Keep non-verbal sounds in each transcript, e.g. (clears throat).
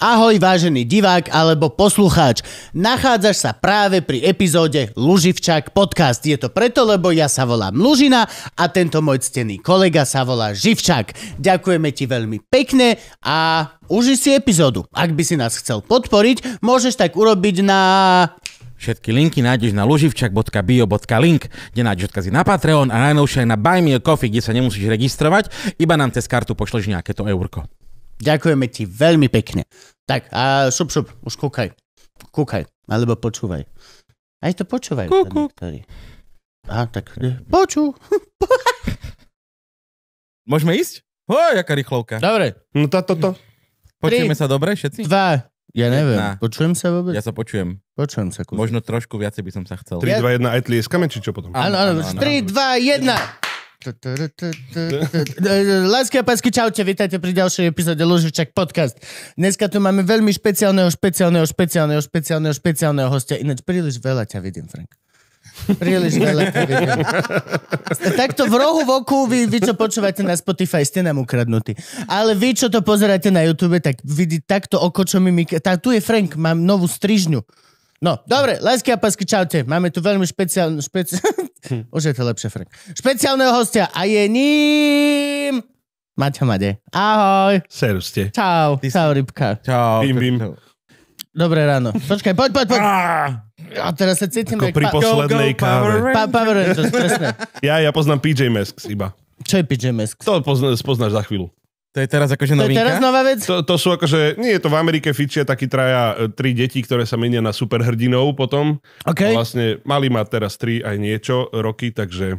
Ahoj vážený divák alebo poslucháč. Nachádzaš sa práve pri epizóde Luživčák podcast. Je to preto, lebo ja sa volám Lužina a tento môj ctený kolega sa volá Živčák. Ďakujeme ti veľmi pekne a uži si epizódu. Ak by si nás chcel podporiť, môžeš tak urobiť na... Všetky linky nájdeš na luživčak.bio.link, kde nájdeš odkazy na Patreon a najnovšie aj na Buy Me a Coffee, kde sa nemusíš registrovať, iba nám cez kartu pošleš nejaké to eurko. Ďakujeme ti veľmi pekne. Tak, a šup, šup, už kúkaj. Kúkaj, alebo počúvaj. Aj to počúvaj. Kúku. Aha, tak e, poču. (laughs) Môžeme ísť? O, jaká rýchlovka. Dobre. No to to. Počujeme sa dobre všetci? Dva. Ja neviem. Na. Počujem sa vôbec? Ja sa počujem. Počujem sa. Kúsim. Možno trošku viacej by som sa chcel. 3, 2, 1, aj tlieskame, či čo potom? Áno, áno. 3, 2, 1 a pásky, čaute, vítajte pri ďalšej epizóde Loživčak podcast. Dneska tu máme veľmi špeciálneho, špeciálneho, špeciálneho, špeciálneho, špeciálneho hostia. Ináč príliš veľa ťa vidím, Frank. Príliš veľa ťa vidím. Takto v rohu v oku, vy, vy čo počúvate na Spotify, ste nám ukradnutí. Ale vy, čo to pozeráte na YouTube, tak vidí takto oko, čo mi... tá, tu je Frank, mám novú strižňu. No, dobre, lásky a pásky, čaute. Máme tu veľmi špeciálnu... Špeci... (laughs) Hm. Už je to lepšie, Frank. Špeciálneho hostia a je ním... Maťo Made. Ahoj. Seruste. Čau. Ty Čau, rybka. Čau. Bim, bim. Dobré ráno. Počkaj, poď, poď, poď. Ah! A teraz sa cítim... Ako pri poslednej go, go, káve. Pa, Power Rangers, Ja, ja poznám PJ Masks iba. Čo je PJ Masks? To pozná, spoznáš za chvíľu. To je teraz akože novinka? To je teraz nová vec? To, to sú akože, nie je to v Amerike fičia taký traja, e, tri deti, ktoré sa menia na superhrdinov potom. Okay. A vlastne mali má teraz tri aj niečo roky, takže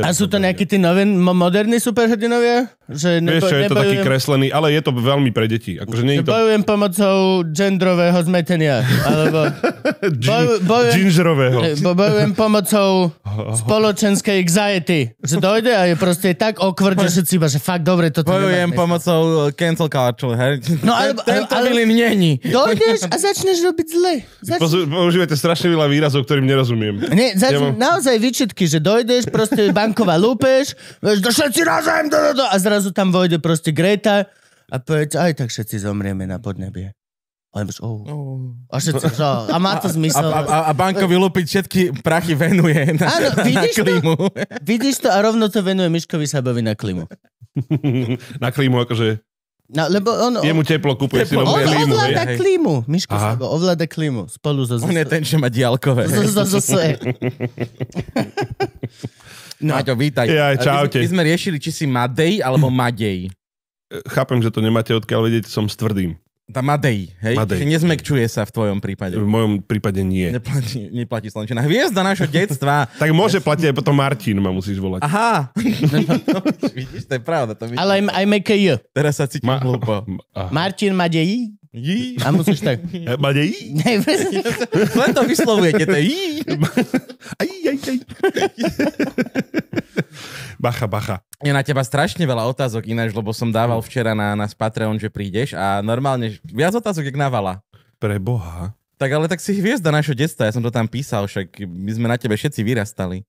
a sú to nejakí tí nové, moderní superhrdinovia? Že nebo, Vieš čo, je to taký kreslený, ale je to veľmi pre deti. Akože nie je to... Bojujem pomocou genderového zmetenia. Alebo (laughs) boju, bojujem, Gingerového. Bo, bojujem pomocou (laughs) spoločenskej anxiety. Že dojde a je proste tak okvrd, že si iba, že fakt dobre to Bojujem pomocou e, cancel culture. Hej. No, alebo, Tento ale, milim není. (laughs) Dojdeš a začneš robiť zle. Začneš... Používate strašne veľa výrazov, ktorým nerozumiem. Nie, zač... ja mám... naozaj výčitky, že dojdeš proste bude banková lúpež, vieš, to všetci na zem, do, do, do, a zrazu tam vojde proste Greta a povedz, aj tak všetci zomrieme na podnebie. A jebeš, oh. oh. A, všetci, že, a má to zmysel. A, a, a bankový lupiť všetky prachy venuje na, Áno, vidíš na klimu. To? Vidíš to a rovno to venuje Miškovi Sabovi na klimu. na klimu akože... No, lebo on, je mu teplo, kúpuje si novú klímu. On ovláda klímu. Miško Aha. Sabo ovláda klímu. Spolu so... On je ten, čo má diálkové. So, so, So, so, so, so, No. Maťo, vítaj. Ja, e, čaute. My, my sme riešili, či si Madej alebo Madej. E, chápem, že to nemáte odkiaľ vedieť, som s tvrdým tá Madej, hej? Madej. nezmekčuje sa v tvojom prípade. V mojom prípade nie. Neplatí, neplatí Slovenčina. Hviezda našho detstva. (laughs) tak môže platiť aj potom Martin, ma musíš volať. Aha. (laughs) vidíš, to je pravda. To Ale aj, aj MKJ. Teraz sa cítim ma- hlúpo. (laughs) Martin Madej. Jí. A musíš tak. E, Madej. Ne, Len to vyslovujete, to je jí. Aj, aj, aj bacha, bacha. Je na teba strašne veľa otázok ináč, lebo som dával včera na nás Patreon, že prídeš a normálne viac otázok, jak navala. Pre Boha. Tak ale tak si hviezda našho detstva, ja som to tam písal, však my sme na tebe všetci vyrastali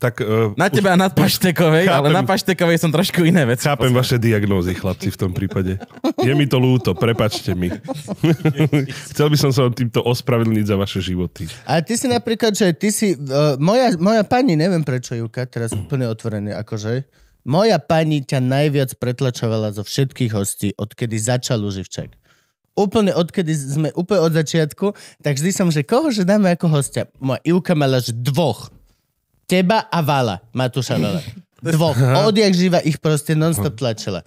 tak... Uh, na teba už... a na Paštekovej, (laughs) chápem, ale na Paštekovej som trošku iné veci. Chápem poznal. vaše diagnózy, chlapci, v tom prípade. Je mi to lúto, prepačte mi. (laughs) Chcel by som sa týmto ospravedlniť za vaše životy. A ty si napríklad, že ty si... Uh, moja, moja pani, neviem prečo, Juka, teraz úplne otvorené, akože... Moja pani ťa najviac pretlačovala zo všetkých hostí, odkedy začal Uživček úplne odkedy sme, úplne od začiatku, tak vždy som, že koho že dáme ako hostia. Moja Ivka mala že dvoch. Teba a Vala, Matúša Vala. (laughs) Dvoch. Odjak živa ich proste non-stop tlačila.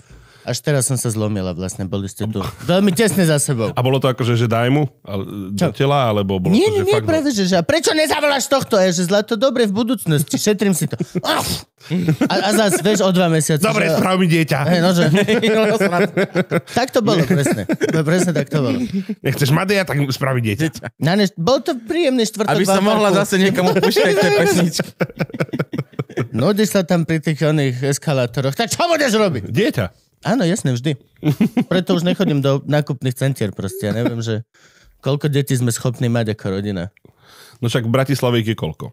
Až teraz som sa zlomila vlastne, boli ste tu. Veľmi tesne za sebou. A bolo to akože, že daj mu ale, do tela, alebo bolo nie, to, že nie, fakt... Nie, že, že prečo nezavoláš tohto? Je, že zlato, dobre, v budúcnosti, šetrím si to. A, a zás, vieš, o dva mesiace. Dobre, že... sprav mi dieťa. Hey, nože. (laughs) tak to bolo, presne. No, presne tak to bolo. Nechceš ja, tak sprav mi dieťa. Na ne... Bol to príjemný štvrtok. Aby som mohla zase niekomu pušťať tie pesničky. Nudíš no, sa tam pri tých oných eskalátoroch. Tak čo budeš robiť? Dieťa. Áno, jasne, vždy. Preto už nechodím do nákupných centier proste. Ja neviem, že koľko detí sme schopní mať ako rodina. No však v Bratislave je koľko?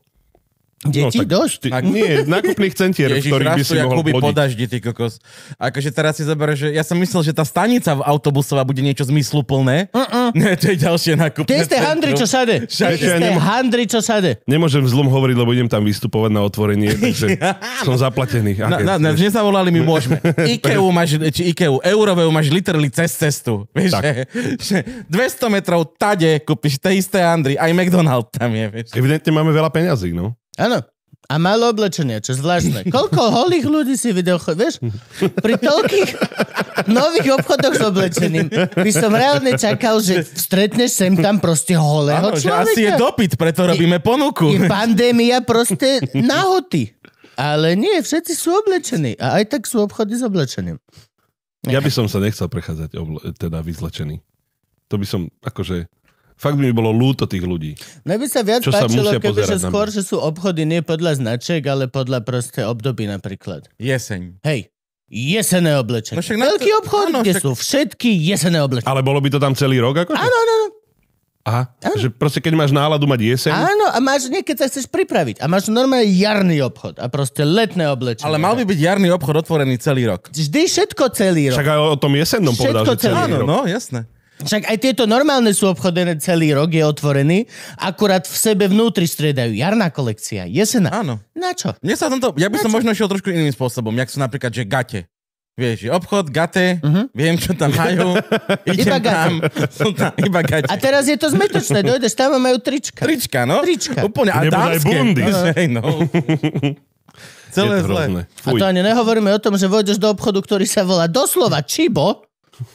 No, deti? No, Dosť. Ty, nie, nákupných centier, Ježiš, ktorých by si mohol Jakuby, Ježiš, podaždi, ty kokos. Akože teraz si zober, že ja som myslel, že tá stanica v autobusová bude niečo zmysluplné. Uh-uh. Ne, to je ďalšie nákupné Tie ste handry, čo sade. Tie ja nemo- handry, čo sade. Nemôžem zlom hovoriť, lebo idem tam vystupovať na otvorenie, (laughs) takže som zaplatený. na, na, na, nezavolali mi, môžeme. (laughs) Ikeu máš, či Ikeu, eurové máš literally cez cestu. Vieš, že, že 200 metrov tade kúpiš tie isté handry, aj McDonald tam je. Vieš. Evidentne máme veľa peňazí, no. Áno. A malo oblečenia, čo je zvláštne. Koľko holých ľudí si videl, vieš? Pri toľkých nových obchodoch s oblečením by som reálne čakal, že stretneš sem tam proste holého ano, človeka. asi je dopyt, preto robíme ponuku. Je pandémia proste nahoty. Ale nie, všetci sú oblečení. A aj tak sú obchody s oblečením. Ja by som sa nechcel prechádzať obl- teda vyzlečený. To by som, akože, Fakt by mi bolo ľúto tých ľudí. Mne by sa viac páčilo, sa keby, že skôr, že sú obchody nie podľa značiek, ale podľa proste období napríklad. Jeseň. Hej, jesené oblečenie. No však Veľký to... obchod, ano, kde však... sú všetky jesené oblečenie. Ale bolo by to tam celý rok? Akože? Áno, áno, áno. Aha, ano. že proste keď máš náladu mať jeseň. Áno, a máš niekedy sa chceš pripraviť. A máš normálne jarný obchod a proste letné oblečenie. Ale mal by byť jarný obchod otvorený celý rok. Vždy všetko celý rok. Však aj o tom jesennom povedal, že celý, celý áno, no, jasné. Však aj tieto normálne sú obchodené celý rok, je otvorený, akurát v sebe vnútri striedajú jarná kolekcia, jesená. Áno. Na čo? Mne sa tomto, ja by na som čo? možno šiel trošku iným spôsobom, jak sú napríklad, že gate. Vieš, obchod, gate, uh-huh. viem, čo tam majú, (laughs) idem iba tam, (laughs) sú tam iba gate. A teraz je to zmetočné, dojdeš tam majú trička. Trička, no? Trička. Úplne, a dámske. bundy. Hej, (laughs) no. Celé zle. A to ani nehovoríme o tom, že vôjdeš do obchodu, ktorý sa volá doslova Čibo,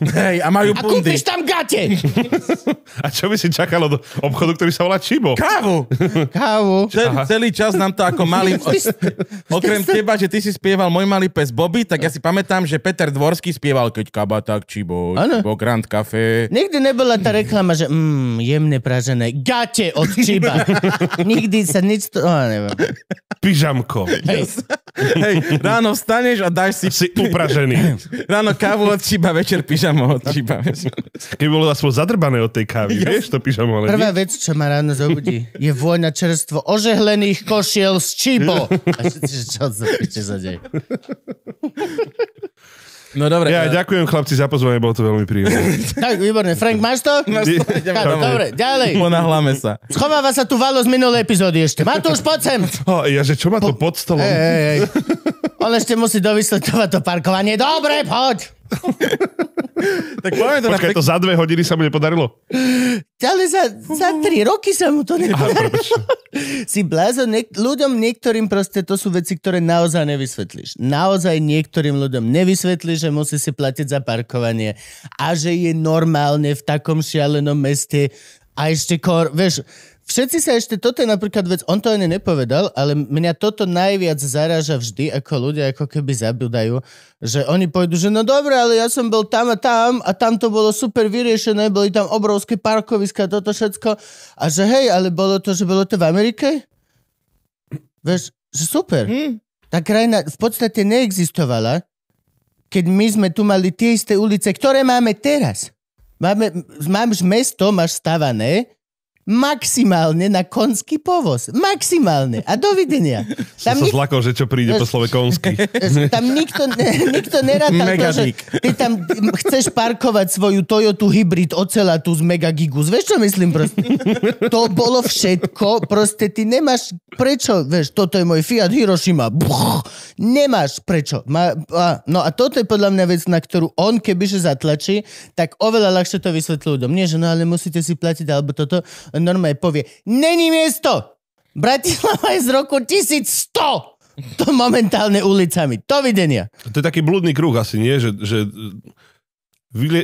Hej, a majú a bundy. kúpiš tam gate! (laughs) A čo by si čakalo do obchodu, ktorý sa volá Čibo? Kávu! Kávu. Cel, celý čas nám to ako malý... (laughs) Okrem teba, že ty si spieval Môj malý pes Bobby, tak ja si pamätám, že Peter Dvorský spieval Keď kabatak Čibo, ano. Čibo Grand Café. Nikdy nebola tá reklama, že mm, jemne pražené gate od Čiba. (laughs) Nikdy sa nič... To... Oh, neviem. Pyžamko. Hej. Hej, ráno vstaneš a dáš si... Si upražený. Ráno kávu od Čiba, večer pyžamo od sa. Keď bolo aspoň zadrbané od tej kávy, ja. vieš to pyžamo. Ale Prvá nie? vec, čo ma ráno zobudí, je vôňa čerstvo ožehlených košiel z čibo. (laughs) A všetci, čo sa piče za deň. No dobre. Ja ale... ďakujem chlapci za pozvanie, bolo to veľmi príjemné. (laughs) tak, výborné. Frank, máš to? Máš to? dobre, ďalej. Ponahláme sa. Schováva sa tu valo z minulej epizódy ešte. Má to už pod sem. Oh, ja, že čo má po... to pod stolom? Ej, ej, ej. On ešte musí dovysletovať to parkovanie. Dobre, poď. (laughs) tak to Počkaj, to za dve hodiny sa mu nepodarilo? Ale za, za tri roky sa mu to nepodarilo. Aha, si blázon, niek- ľuďom niektorým proste to sú veci, ktoré naozaj nevysvetlíš. Naozaj niektorým ľuďom nevysvetlíš, že musí si platiť za parkovanie a že je normálne v takom šialenom meste a ešte kor, vieš, Všetci sa ešte, toto je napríklad vec, on to ani nepovedal, ale mňa toto najviac zaraža vždy, ako ľudia ako keby zabúdajú, že oni pôjdu, že no dobre, ale ja som bol tam a tam a tam to bolo super vyriešené, boli tam obrovské parkoviska, toto všetko a že hej, ale bolo to, že bolo to v Amerike? Vieš, že super. Hmm. Tá krajina v podstate neexistovala, keď my sme tu mali tie isté ulice, ktoré máme teraz. Máme, máš mesto, máš stavané, maximálne na konský povoz. Maximálne. A dovidenia. Tam som nik... zlako, že čo príde po slove konský. (laughs) Tam nikto, ne, nikto nerátal to, že ty tam chceš parkovať svoju Toyota hybrid ocelatu z megagigus. Vieš, čo myslím proste? To bolo všetko. Proste ty nemáš prečo. Vieš, toto je môj Fiat Hiroshima. Buch, nemáš prečo. Ma, a, no a toto je podľa mňa vec, na ktorú on kebyže zatlačí, tak oveľa ľahšie to vysvetlí ľuďom. Nie, že no ale musíte si platiť alebo toto normálne povie, není miesto! Bratislava je z roku 1100! To momentálne ulicami. To videnia. To je taký blúdny kruh asi, nie? Že, že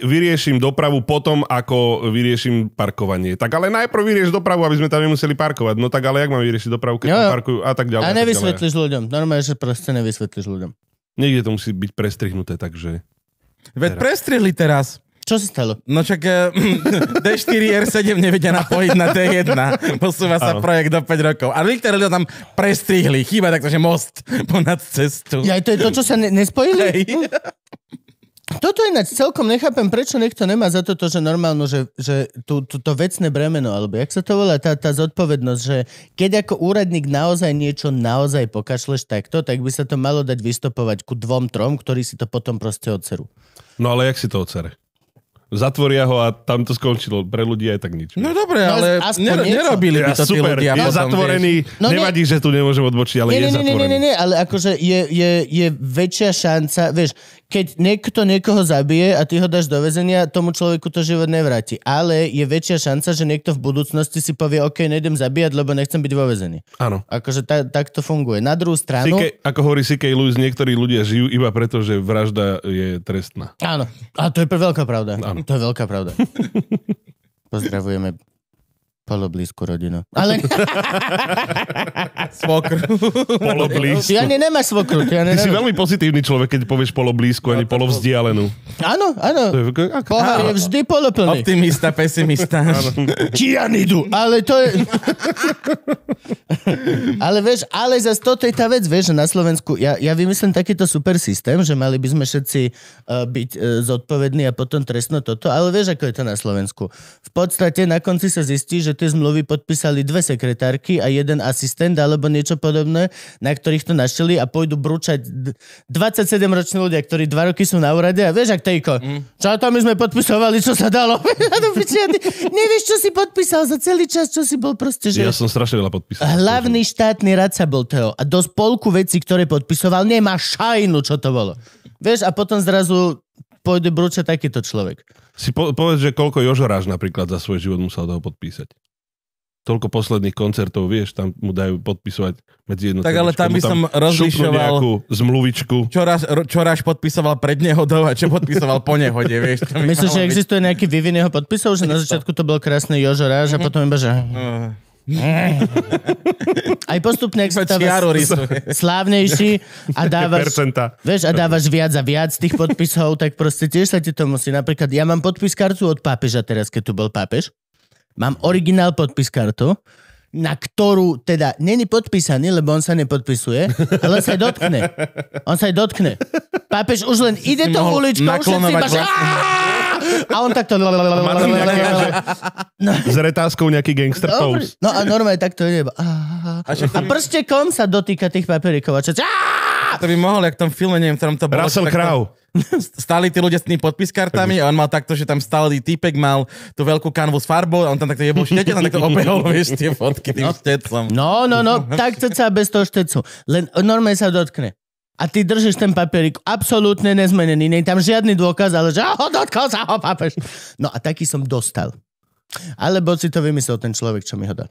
vyrieším dopravu potom, ako vyrieším parkovanie. Tak ale najprv vyrieš dopravu, aby sme tam nemuseli parkovať. No tak ale jak mám vyriešiť dopravu, keď jo, tam parkujú a tak ďalej. A nevysvetlíš ďalej. ľuďom. Normálne, že proste nevysvetlíš ľuďom. Niekde to musí byť prestrihnuté, takže... Veď prestrihli teraz. Čo sa stalo? No čak eh, (laughs) D4R7 nevedia napojiť na D1. Posúva sa ano. projekt do 5 rokov. A Richter ľudia tam prestrihli. Chýba takto, že most (laughs) ponad cestu. Ja, to je to, čo sa ne- nespojili? Hej. (laughs) Toto ináč celkom nechápem, prečo niekto nemá za to, že normálno, že, že tú, tú, to vecné bremeno, alebo jak sa to volá, tá, tá zodpovednosť, že keď ako úradník naozaj niečo naozaj pokašleš takto, tak by sa to malo dať vystopovať ku dvom, trom, ktorí si to potom proste odcerú. No ale jak si to odcere? Zatvoria ho a tam to skončilo. Pre ľudí aj tak nič. No dobre, no, ale no, ner- nerobili by to ja, tí ľudia. Je potom, zatvorený, no, nevadí, že tu nemôžem odbočiť, ale nie, je nie, zatvorený. Nie, nie, nie, ale akože je, je, je väčšia šanca, vieš, keď niekto niekoho zabije a ty ho dáš do väzenia, tomu človeku to život nevráti. Ale je väčšia šanca, že niekto v budúcnosti si povie, OK, nejdem zabíjať, lebo nechcem byť vo väzení. Áno. Akože ta, tak to funguje. Na druhú stranu... CK, ako hovorí C.K. Lewis, niektorí ľudia žijú iba preto, že vražda je trestná. Áno. A to je pre veľká pravda. Áno. To je veľká pravda. (laughs) Pozdravujeme Poloblízku rodinu. Ale... (laughs) Svokr. Poloblízku. Ty ani nemáš svokru. Ty, ani Ty si veľmi pozitívny človek, keď povieš poloblízku, no, ani polovzdialenú. Áno, áno. To je, ako... Pohár je vždy poloplný. Optimista, pesimista. Kianidu. Ale to je... ale vieš, ale zase toto je tá vec, vieš, že na Slovensku, ja, ja vymyslím takýto super systém, že mali by sme všetci uh, byť uh, zodpovední a potom trestno toto, ale vieš, ako je to na Slovensku. V podstate na konci sa zistí, že tie zmluvy podpísali dve sekretárky a jeden asistent alebo niečo podobné, na ktorých to našili a pôjdu brúčať 27-roční ľudia, ktorí dva roky sú na úrade a vieš, ak tejko, mm. čo to my sme podpisovali, čo sa dalo. (laughs) Nevieš, čo si podpísal za celý čas, čo si bol proste. Že... Ja som strašne veľa podpísal. Hlavný štátny radca bol Teo a do spolku veci, ktoré podpisoval, nemá šajnu, čo to bolo. Vieš, a potom zrazu pôjde brúča takýto človek. Si po, povedz, že koľko Jožoráš napríklad za svoj život musel toho podpísať toľko posledných koncertov, vieš, tam mu dajú podpisovať medzi jednou. Tak ale tam by som rozlišoval... zmluvičku. Čo raz, podpisoval pred nehodou a čo podpisoval po nehode, (laughs) vieš. Myslím, že byť... existuje nejaký vývin jeho podpisov, že na začiatku to bol krásny Jožo Ráž a mhm. potom iba, že... Mhm. Aj postupne, ak sa slávnejší a (laughs) dávaš, vieš, a dávaš viac a viac tých podpisov, tak proste tiež sa ti to musí. Napríklad, ja mám podpis kartu od pápeža teraz, keď tu bol pápež. Mám originál podpis kartu, na ktorú teda není podpísaný, lebo on sa nepodpisuje, ale on sa aj dotkne. On sa aj dotkne. Pápež už len ide to uličkou, už si iba, vlastne. a on takto... No. (laughs) S retázkou nejaký gangster pose. No a normálne takto je. A prste kom sa dotýka tých papierikov. To by mohol, jak v tom filme, neviem, v ktorom to bolo. Russell Crowe. (laughs) stáli tí ľudia s tými podpiskartami a on mal takto, že tam stály týpek mal tú veľkú kanvu s farbou a on tam takto jebol štete, tam takto opehol, (laughs) vieš, tie fotky tým no, štecom. No, no, no, to sa bez toho štecu. Len normálne sa dotkne. A ty držíš ten papierik absolútne nezmenený. Nie je tam žiadny dôkaz, ale že ho dotkol sa ho papež. No a taký som dostal. Alebo si to vymyslel ten človek, čo mi ho dal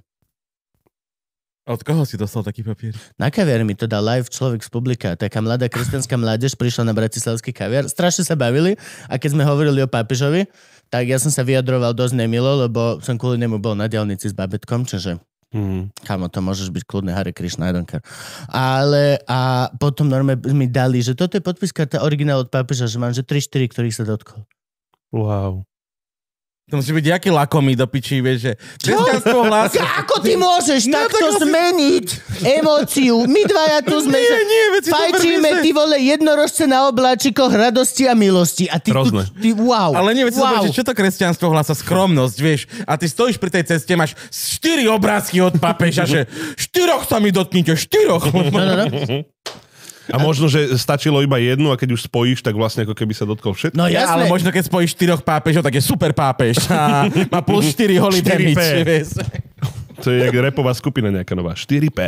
od koho si dostal taký papier? Na kaviar mi to dal live človek z publika. Taká mladá kresťanská mládež prišla na bratislavský kaviar. Strašne sa bavili a keď sme hovorili o pápežovi, tak ja som sa vyjadroval dosť nemilo, lebo som kvôli nemu bol na dielnici s babetkom, čiže Mm. Kamo, to môžeš byť kľudný, Hare Krishna, I don't care. Ale a potom norme mi dali, že toto je podpiska, tá originál od pápeža, že mám že 3-4, ktorých sa dotkol. Wow. To musí byť jaký lakomý do pičí, vieš, že... Čo? Hlási... Ako ty môžeš no, takto tak zmeniť emóciu? My dvaja tu sme... Nie, nie, veci fajčíme, ty vole, jednorožce na obláčikoch radosti a milosti. A ty, tu, ty wow. Ale nie, veci wow. čo to kresťanstvo hlása? Skromnosť, vieš. A ty stojíš pri tej ceste, máš štyri obrázky od papeža, že štyroch sa mi dotknite, štyroch. No, no, no. (laughs) A možno, že stačilo iba jednu a keď už spojíš, tak vlastne ako keby sa dotkol všetko. No ja, ale možno keď spojíš štyroch pápežov, tak je super pápež. A má plus 4 (laughs) holy damage. To je jak repová skupina nejaká nová. 4P. (laughs)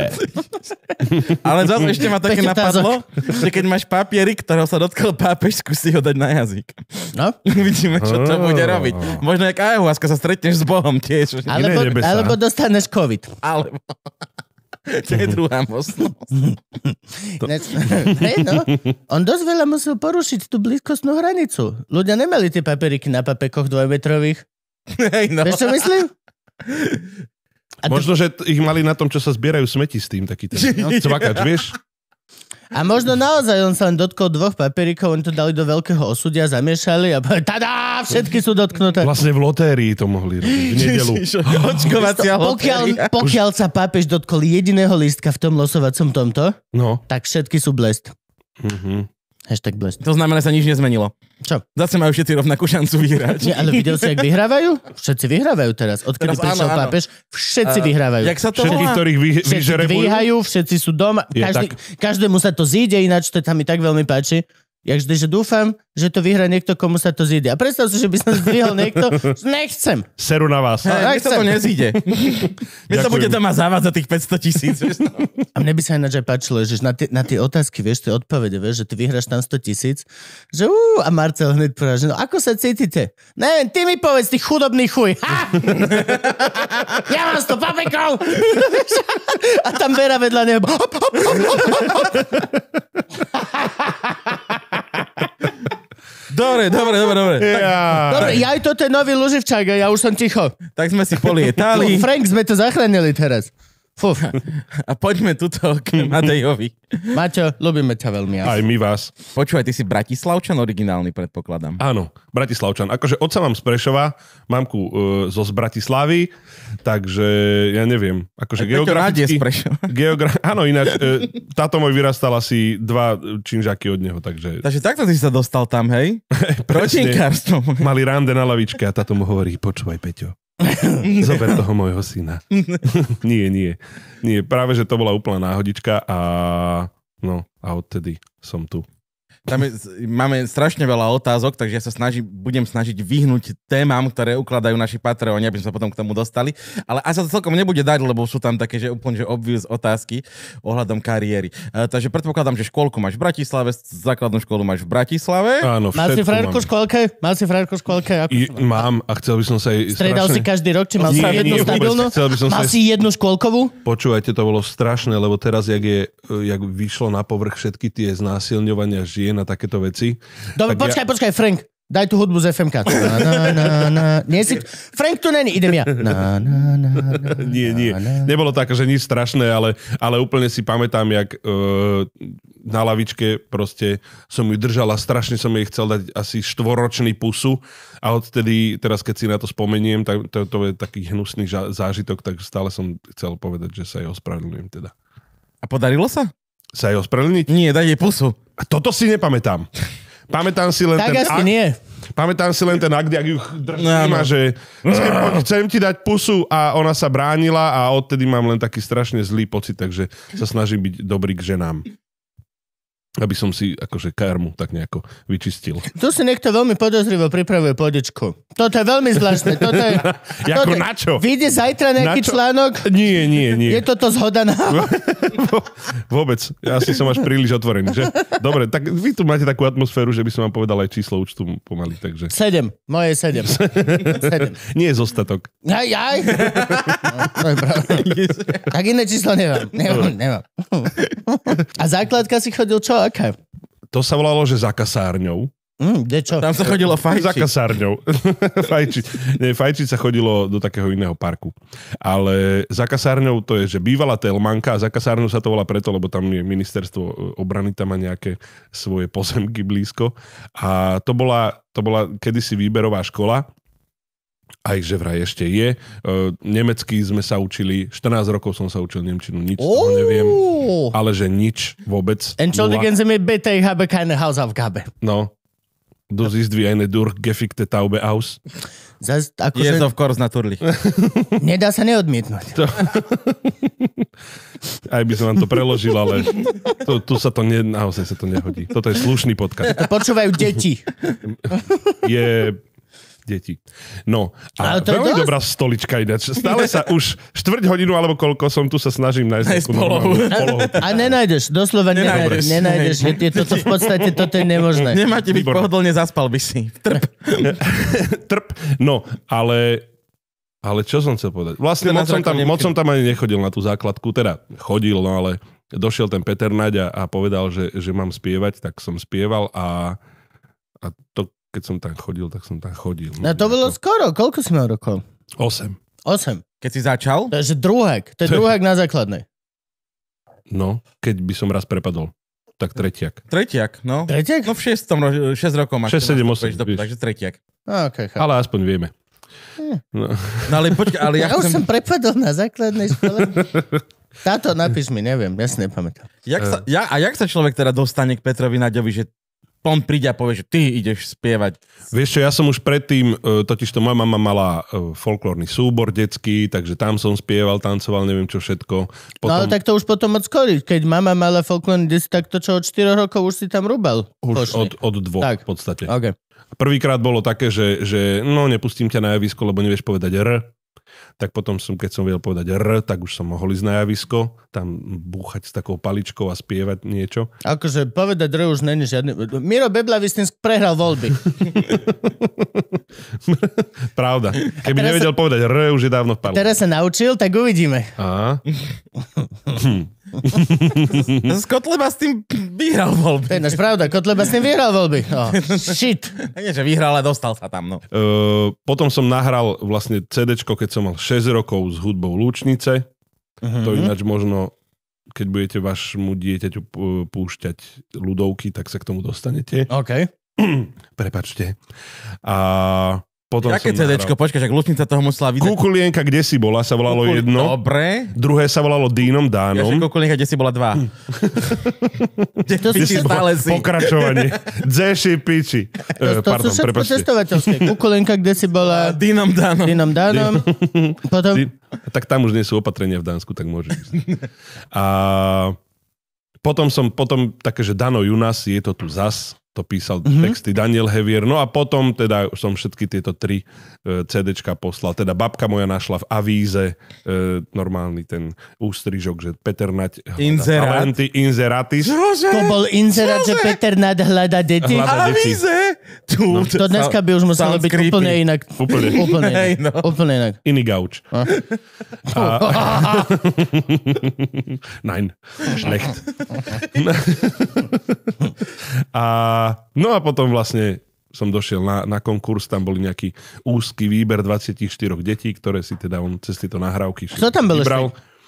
Ale zase ešte ma také napadlo, že keď máš papierik, ktorého sa dotkol pápež, skúsi ho dať na jazyk. No? (laughs) Vidíme, čo to bude ah. robiť. Možno jak ayahuasca sa stretneš s Bohom tiež. Alebo, alebo dostaneš COVID. Alebo. (laughs) To je druhá mocnosť. (laughs) Ne. Hej, no. On dosť veľa musel porušiť tú blízkostnú hranicu. Ľudia nemali tie paperiky na papekoch dvojmetrových. Hej, no. Vieš, čo myslím? (laughs) A Možno, že ich mali na tom, čo sa zbierajú smeti s tým, taký ten no. cvakač, vieš? A možno naozaj on sa len dotkol dvoch papierikov, oni to dali do veľkého osudia, zamiešali a povedali, všetky sú dotknuté. Vlastne v lotérii to mohli robiť, v nedelu. Očkovacia pokiaľ, pokiaľ sa pápež dotkol jediného lístka v tom losovacom tomto, no. tak všetky sú blest. Mm-hmm. Hashtag blessed. To znamená, že sa nič nezmenilo. Čo? Zase majú všetci rovnakú šancu vyhrať. Nie, ale videl si, jak vyhrávajú? Všetci vyhrávajú teraz. Odkedy teraz, prišiel áno, pápež, všetci uh, vyhrávajú. Jak sa to všetci, volá? ktorých vy, všetci vyžrebujú. Vyhajú, všetci sú doma. Je, Každý, tak. každému sa to zíde, ináč to tam mi tak veľmi páči. Ja vždy, že dúfam, že to vyhra niekto, komu sa to zíde. A predstav si, že by som zdvihol niekto, nechcem. Seru na vás. Ale sa to nezíde. (laughs) My sa bude tam za tých 500 tisíc. No. A mne by sa ináč aj páčilo, že na tie, na tie otázky, vieš, tie odpovede, vieš, že ty vyhráš tam 100 tisíc, že ú, a Marcel hneď povedal, že no ako sa cítite? Neviem, ty mi povedz, ty chudobný chuj. Ha? (laughs) ja mám 100 papikou! (laughs) a tam Vera vedľa neho. Dobre, dobre, dobre, dobre. Ja. Dobre, ja aj toto je nový Luživčák a ja už som ticho. Tak sme si polietali. Frank sme to zachránili teraz. Fú, a poďme tuto k (laughs) Madejovi. Maťo, ľubíme ťa veľmi. Asi. Aj my vás. Počúvaj, ty si Bratislavčan originálny, predpokladám. Áno, Bratislavčan. Akože otca mám z Prešova, mamku uh, zo z Bratislavy, takže ja neviem. Akože tak geograficky... z Prešova. (laughs) Geogra- áno, ináč, uh, táto môj vyrastal asi dva činžaky od neho, takže... Takže takto ty sa dostal tam, hej? (laughs) Proti Mali rande na lavičke a táto mu hovorí, počúvaj, Peťo, (laughs) Zober toho môjho syna. (laughs) nie, nie. Nie, práve, že to bola úplná náhodička a no, a odtedy som tu. Tam je, máme strašne veľa otázok, takže ja sa snažím, budem snažiť vyhnúť témam, ktoré ukladajú naši Patreoni, aby sme sa potom k tomu dostali. Ale asi sa to celkom nebude dať, lebo sú tam také, že úplne že obvious otázky ohľadom kariéry. Uh, takže predpokladám, že školku máš v Bratislave, základnú školu máš v Bratislave. Áno, Máš si frajerku v škôlke? Máš si frajerku v škôlke? Ako... I, mám a chcel by som sa jej... Stredal strašne... si každý rok, či mal si jednu stabilnú? sa si jednu školkovú? Počúvajte, to bolo strašné, lebo teraz, jak, je, e, jak vyšlo na povrch všetky tie znásilňovania žien na takéto veci. Dobre, tak počkaj, ja... počkaj, Frank. Daj tú hudbu z FMK. Na, na, na, na. Nie si... Frank tu není, idem ja. Na, na, na, na, nie, nie. Nebolo tak, že nič strašné, ale, ale úplne si pamätám, jak uh, na lavičke proste som ju držal a strašne som jej chcel dať asi štvoročný pusu a odtedy, teraz keď si na to spomeniem, tak to, to je taký hnusný ža- zážitok, tak stále som chcel povedať, že sa jej ospravedlňujem teda. A podarilo sa? Sa jej ospravedlniť? Nie, daj jej pusu. A toto si nepamätám. Pamätám si len tak ten asi ak... nie. Pamätám si len ten akt, ak ju držíma, že chcem, chcem ti dať pusu a ona sa bránila a odtedy mám len taký strašne zlý pocit, takže sa snažím byť dobrý k ženám aby som si akože karmu tak nejako vyčistil. Tu si niekto veľmi podozrivo pripravuje podičku. Toto je veľmi zvláštne. Toto je, (laughs) toto, na čo? Vyjde zajtra nejaký článok? Nie, nie, nie. Je toto zhoda na... Vôbec. Ja si som až príliš otvorený, že? Dobre, tak vy tu máte takú atmosféru, že by som vám povedal aj číslo účtu pomaly, takže... Sedem. Moje sedem. Sedem. (laughs) Nie je zostatok. Aj, aj. (laughs) No, to je pravda. tak iné číslo nemám. Nemám, nemám. A základka si chodil čo? aké? To sa volalo, že za kasárňou. Mm, čo? Tam sa chodilo fajčiť. Za kasárňou. (laughs) fajčiť. Nie, fajčiť sa chodilo do takého iného parku. Ale za kasárňou to je, že bývala Telmanka a za kasárňou sa to volá preto, lebo tam je ministerstvo obrany, tam má nejaké svoje pozemky blízko. A to bola, to bola kedysi výberová škola aj že vraj ešte je. E, nemecký nemecky sme sa učili, 14 rokov som sa učil Nemčinu, nič oh. toho neviem. Ale že nič vôbec. Entschuldigen Sie mir bitte, ich habe keine Hausaufgabe. No. Du siehst wie eine durchgefickte Taube aus. Zas, ako yes, sa... of course, (laughs) Nedá sa neodmietnúť. To... Aj by som vám to preložil, ale tu, tu sa to ne, naozaj sa to nehodí. Toto je slušný podcast. To počúvajú deti. Je detí. No, a to veľmi dosť. dobrá stolička ináč. Stále sa už štvrť hodinu alebo koľko som tu sa snažím nájsť nejakú polohu. polohu. A nenájdeš, doslova nenájdeš. Nenájdeš, ne, je toto v podstate toto je nemožné. Nemáte byť pohodlne, zaspal by si. Trp. Trp. No, ale ale čo som chcel povedať? Vlastne moc som, tam, moc som tam ani nechodil na tú základku, teda chodil, no ale došiel ten Peter Naď a, a povedal, že, že mám spievať, tak som spieval a, a to keď som tam chodil, tak som tam chodil. No to bolo to... skoro. Koľko si mal rokov? 8. 8. Keď si začal? To je druhák. To je (laughs) druhák na základnej. No, keď by som raz prepadol. Tak tretiak. Tretiak, no. Tretiak? No v 6, šest rokov máš. 6, 7, 8. takže tretiak. okay, chápem. ale aspoň vieme. Hm. No. no ale poď, ale (laughs) ja, ja chcem... už som prepadol na základnej škole. (laughs) Táto napíš mi, neviem, ja si nepamätám. Jak sa, eh. ja, a jak sa človek teda dostane k Petrovi Naďovi, že on príde a povie, že ty ideš spievať. Vieš čo, ja som už predtým, e, totiž to moja mama mala e, folklórny súbor detský, takže tam som spieval, tancoval, neviem čo všetko. Potom... No ale tak to už potom od skoriť. Keď mama mala folklórny detský, tak to čo od 4 rokov už si tam rúbal. Už od, od dvoch tak. v podstate. Okay. Prvýkrát bolo také, že, že no nepustím ťa na javisko, lebo nevieš povedať r, tak potom som, keď som vedel povedať R, tak už som mohol ísť na javisko, tam búchať s takou paličkou a spievať niečo. Akože povedať R už není žiadny... Miro Bebla by tým prehral voľby. (laughs) Pravda. Keby nevedel sa... povedať R, už je dávno v parlamente. Teraz sa naučil, tak uvidíme. A? (laughs) (laughs) Z Kotleba s tým vyhral voľby. To je pravda, Kotleba s tým vyhral voľby. Oh, (laughs) shit. Nie, že vyhral, ale dostal sa tam. No. Uh, potom som nahral vlastne CD, keď som mal 6 rokov s hudbou Lúčnice. Uh-huh. To ináč možno keď budete vašmu dieťaťu púšťať ľudovky, tak sa k tomu dostanete. OK. (clears throat) Prepačte. A potom Jaké CD? Počkaj, však Lučnica toho musela vydať. Kukulienka, kde si bola, sa volalo Kukul... jedno. Dobre. Druhé sa volalo Dínom Dánom. Ja, Kukulienka, kde si bola dva. Hm. (laughs) kde to si stále si. Pokračovanie. (laughs) Dzeši piči. To, e, to, uh, Pardon, sú všetko cestovateľské. (laughs) Kukulienka, kde si bola... Dínom Dánom. Dínom Dánom. Dín... Potom... Dín... Tak tam už nie sú opatrenia v Dánsku, tak môže ísť. A potom som, potom také, že Dano Junas, je to tu zas to písal mm-hmm. texty Daniel Hevier. No a potom teda som všetky tieto tri e, CDčka poslal. Teda babka moja našla v avíze e, normálny ten ústrižok, že Peter Naď hľada Inzerat. talenty, inzeratis. Čože? To bol inzerat, že Peter Naď hľada deti. Hľada Avíze! tu, no, to dneska by už muselo byť creepy. úplne inak. Úplne, úplne, inak, hey, (laughs) no. úplne inak. Iný gauč. A, (laughs) a, (laughs) nein, schlecht. a, no a potom vlastne som došiel na, na konkurs, tam boli nejaký úzky výber 24 detí, ktoré si teda on cez tieto nahrávky Kto tam bol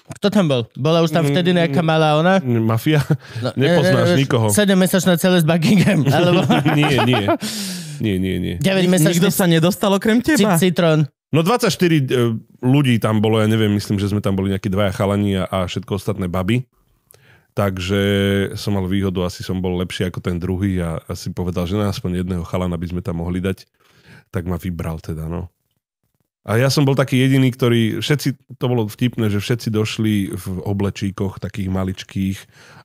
kto tam bol? Bola už tam mhm. vtedy nejaká malá ona? Mafia? No, (laughs) Nepoznáš e, e, e, nikoho. 7-mesačná celé s Buckingham, (laughs) alebo... nie, nie. Nie, nie, nie. 9 mesačný... Nikto sa nedostal okrem teba? Citrón. No 24 ľudí tam bolo, ja neviem, myslím, že sme tam boli nejakí dvaja chalani a, a všetko ostatné baby. Takže som mal výhodu, asi som bol lepší ako ten druhý a asi povedal, že na aspoň jedného chalana by sme tam mohli dať. Tak ma vybral teda, no. A ja som bol taký jediný, ktorý, všetci, to bolo vtipné, že všetci došli v oblečíkoch takých maličkých,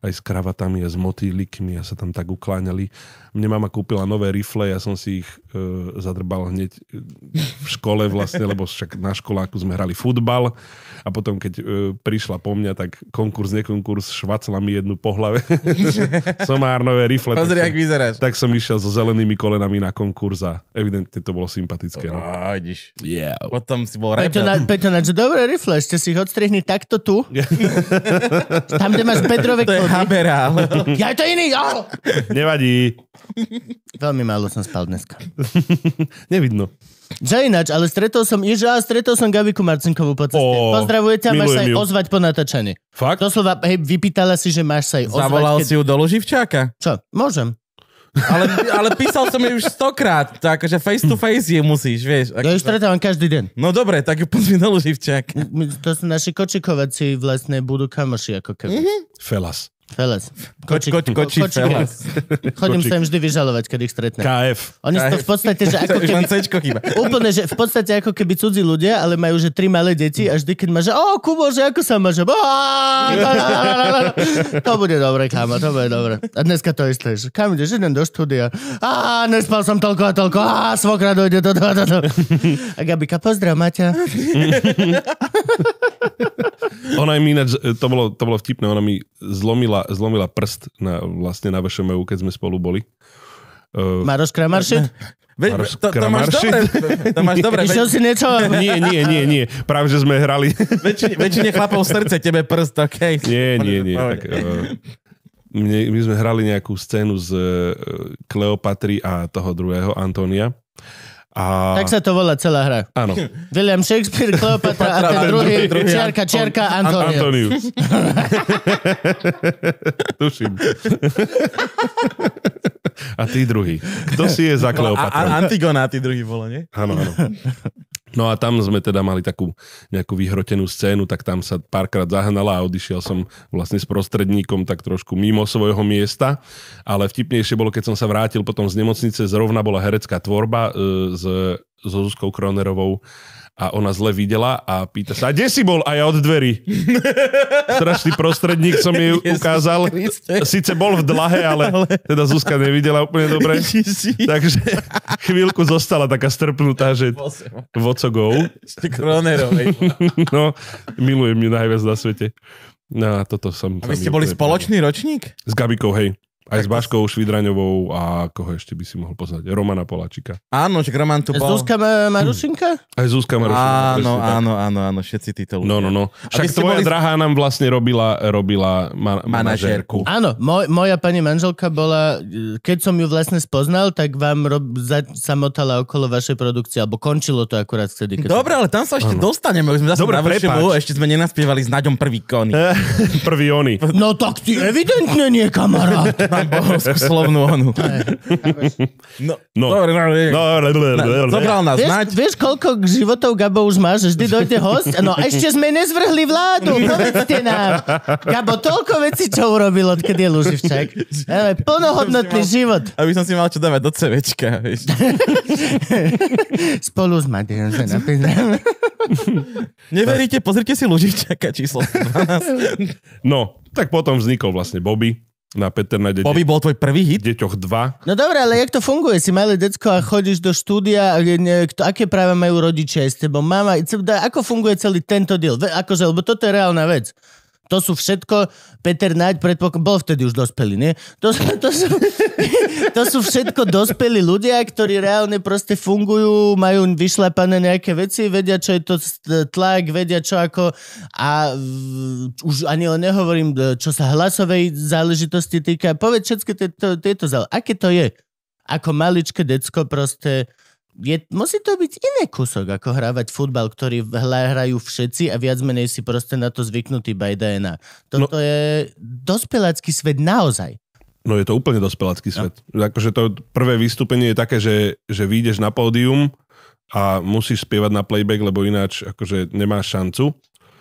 aj s kravatami a s motýlikmi a sa tam tak ukláňali. Mne mama kúpila nové rifle, ja som si ich e, zadrbal hneď v škole vlastne, lebo však na školáku sme hrali futbal a potom keď e, prišla po mňa, tak konkurs, nekonkurs, švacla mi jednu po hlave. (laughs) Somárnové rifle. Pozri, tak, ak vyzeráš. Tak som išiel so zelenými kolenami na konkurs a evidentne to bolo sympatické. No. Oh, Yeah. Potom si bol Peťo, na, Peťo, na, dobré rifle, ešte si ich odstrihni takto tu. (laughs) Tam, kde máš Petrové To je habera. (laughs) Ja to iný, ja! Nevadí. Veľmi málo som spal dneska. Nevidno. Že ináč, ale stretol som, Iža a stretol som Gaviku Marcinkovú po ceste. Oh, Pozdravuje ťa, máš sa aj ozvať po natáčaní. Fakt? Doslova, hej, vypýtala si, že máš sa aj ozvať. Zavolal keď... si ju do Luživčáka? Čo, môžem. Ale, ale písal som jej už stokrát, tak akože face to face je musíš, vieš. Ak... Ja ju stretávam každý deň. No dobre, tak ju pozvi do Luživčáka. To sú naši kočikovací vlastne budú kamoši ako keby. Mm-hmm. Felas. Feles. Kočík, koč, kočí, kočík kočík, kočík. Chodím kočík. sa im vždy vyžalovať, keď ich stretnem. KF. Oni KF. sú to v podstate, že ako keby... chyba. Úplne, že v podstate ako keby cudzí ľudia, ale majú, že tri malé deti a vždy, keď má, že o, Kubo, že ako sa máš, to bude dobre, kámo, to bude dobre. A dneska to isté, že kam ideš, idem do štúdia. A nespal som toľko a toľko, a svokra dojde, to, to, to, to. A Gabika, pozdrav, Maťa. ona mi ináč, to bolo, to bolo vtipné, ona mi zlomila zlomila, zlomila prst na, vlastne na VŠMU, keď sme spolu boli. Uh, Maroš Kramaršit? (laughs) Ve, to, to, máš dobre, to máš dobre. (laughs) Išiel veď... si niečo? (laughs) Nie, nie, nie, nie. Práve, že sme hrali. Väčšine, väčšine chlapov srdce, tebe prst, OK. Nie, nie, nie. Tak, uh, eh, my, my sme hrali nejakú scénu z uh, Kleopatry a toho druhého, Antonia. A... Tak sa to volá celá hra. Áno. William Shakespeare, Kleopatra a ten druhý, druhý Čiarka, Čiarka, Antonio. Antonius. (laughs) Tuším. a ty druhý. Kto si je za Kleopatra? A, a Antigona ty druhý bolo, nie? Áno, áno. (laughs) No a tam sme teda mali takú nejakú vyhrotenú scénu, tak tam sa párkrát zahnala a odišiel som vlastne s prostredníkom tak trošku mimo svojho miesta. Ale vtipnejšie bolo, keď som sa vrátil potom z nemocnice, zrovna bola herecká tvorba e, s so Zuzkou Kronerovou a ona zle videla a pýta sa, a kde si bol? A ja od dverí. Strašný prostredník som jej ukázal. Sice bol v dlahe, ale teda Zuzka nevidela úplne dobre. Takže chvíľku zostala taká strpnutá, že go. (laughs) No, milujem ju najviac na svete. No, toto som... A vy ste boli spoločný ročník? S Gabikou, hej. Aj s Baškou Švidraňovou a koho ešte by si mohol poznať? Romana Polačika. Áno, že Roman tu bol. Zuzka Marušinka? Hm. Aj Zuzka Marušinka. Áno, áno, áno, áno, všetci títo ľudia. No, no, no. Však tvoja boli... drahá nám vlastne robila, robila ma- manažérku. Áno, moj, moja pani manželka bola, keď som ju vlastne spoznal, tak vám rob, za, samotala okolo vašej produkcie, alebo končilo to akurát vtedy. Keď Dobre, ale tam sa ešte áno. dostaneme. Už sme zase Dobre, navršili, ešte sme nenaspievali s Naďom prvý kony. (laughs) (laughs) prvý oni. No tak ty evidentne nie, kamarát. (laughs) Poznám bohovskú (laughs) slovnú onu. No, no, no. Dobre, no, no, no, no, no, no, no, Vieš, koľko životov Gabo už máš? Vždy dojde host? No a ešte sme nezvrhli vládu, povedzte nám. Gabo, toľko vecí, čo urobil, odkedy je Luživčák. Plnohodnotný život. Aby som si mal čo dávať do CVčka, vieš. (laughs) Spolu s Matejom sa napíšem. Neveríte, pozrite si Luživčáka číslo 12. No, tak potom vznikol vlastne Bobby, na Peternáde. Bobby bol tvoj prvý hit? Deťoch 2. No dobre, ale jak to funguje? Si malé decko a chodíš do štúdia, a ne, kto, aké práva majú rodičia s tebou? Mama, ako funguje celý tento diel? Akože, lebo toto je reálna vec. To sú všetko, Peter Naď predpok- bol vtedy už dospelý, nie? To, sú, to, sú, (laughs) to sú všetko dospelí ľudia, ktorí reálne proste fungujú, majú vyšlepané nejaké veci, vedia, čo je to tlak, vedia, čo ako... A už ani len nehovorím, e, čo sa hlasovej záležitosti týka. Povedz všetky tieto, záležitosti. Aké to je? Ako maličké decko proste je, musí to byť iný kúsok, ako hrávať futbal, ktorý hrajú všetci a viac menej si proste na to zvyknutý by DNA. Toto no, je dospelácky svet naozaj. No je to úplne dospelácky no. svet. No. Akože to prvé vystúpenie je také, že, že vyjdeš na pódium a musíš spievať na playback, lebo ináč akože nemáš šancu.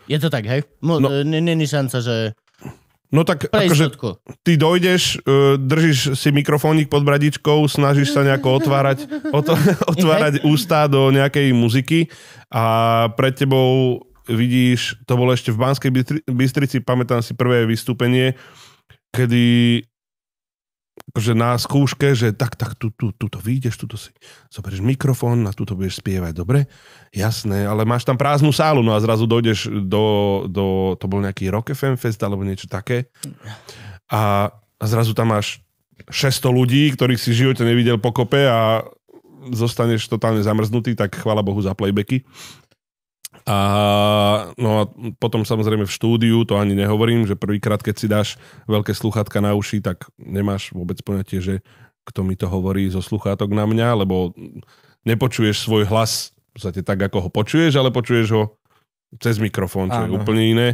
Je to tak, hej? Mo, no, není šanca, že... No tak akože ty dojdeš, e, držíš si mikrofónik pod bradičkou, snažíš sa nejako otvárať, (laughs) otvárať mhm. ústa do nejakej muziky a pred tebou vidíš, to bolo ešte v Banskej Bystrici, pamätám si prvé vystúpenie, kedy akože na skúške, že tak, tak, tu, tu, tu to vyjdeš, tu si zoberieš mikrofón a tu to budeš spievať, dobre? Jasné, ale máš tam prázdnu sálu, no a zrazu dojdeš do, do to bol nejaký Rock FM Fest alebo niečo také a, a zrazu tam máš 600 ľudí, ktorých si v živote nevidel pokope a zostaneš totálne zamrznutý, tak chvála Bohu za playbacky. A, no a potom samozrejme v štúdiu, to ani nehovorím, že prvýkrát, keď si dáš veľké sluchátka na uši, tak nemáš vôbec poňatie, že kto mi to hovorí zo sluchátok na mňa, lebo nepočuješ svoj hlas v podstate tak, ako ho počuješ, ale počuješ ho cez mikrofón, čo Áno. je úplne iné.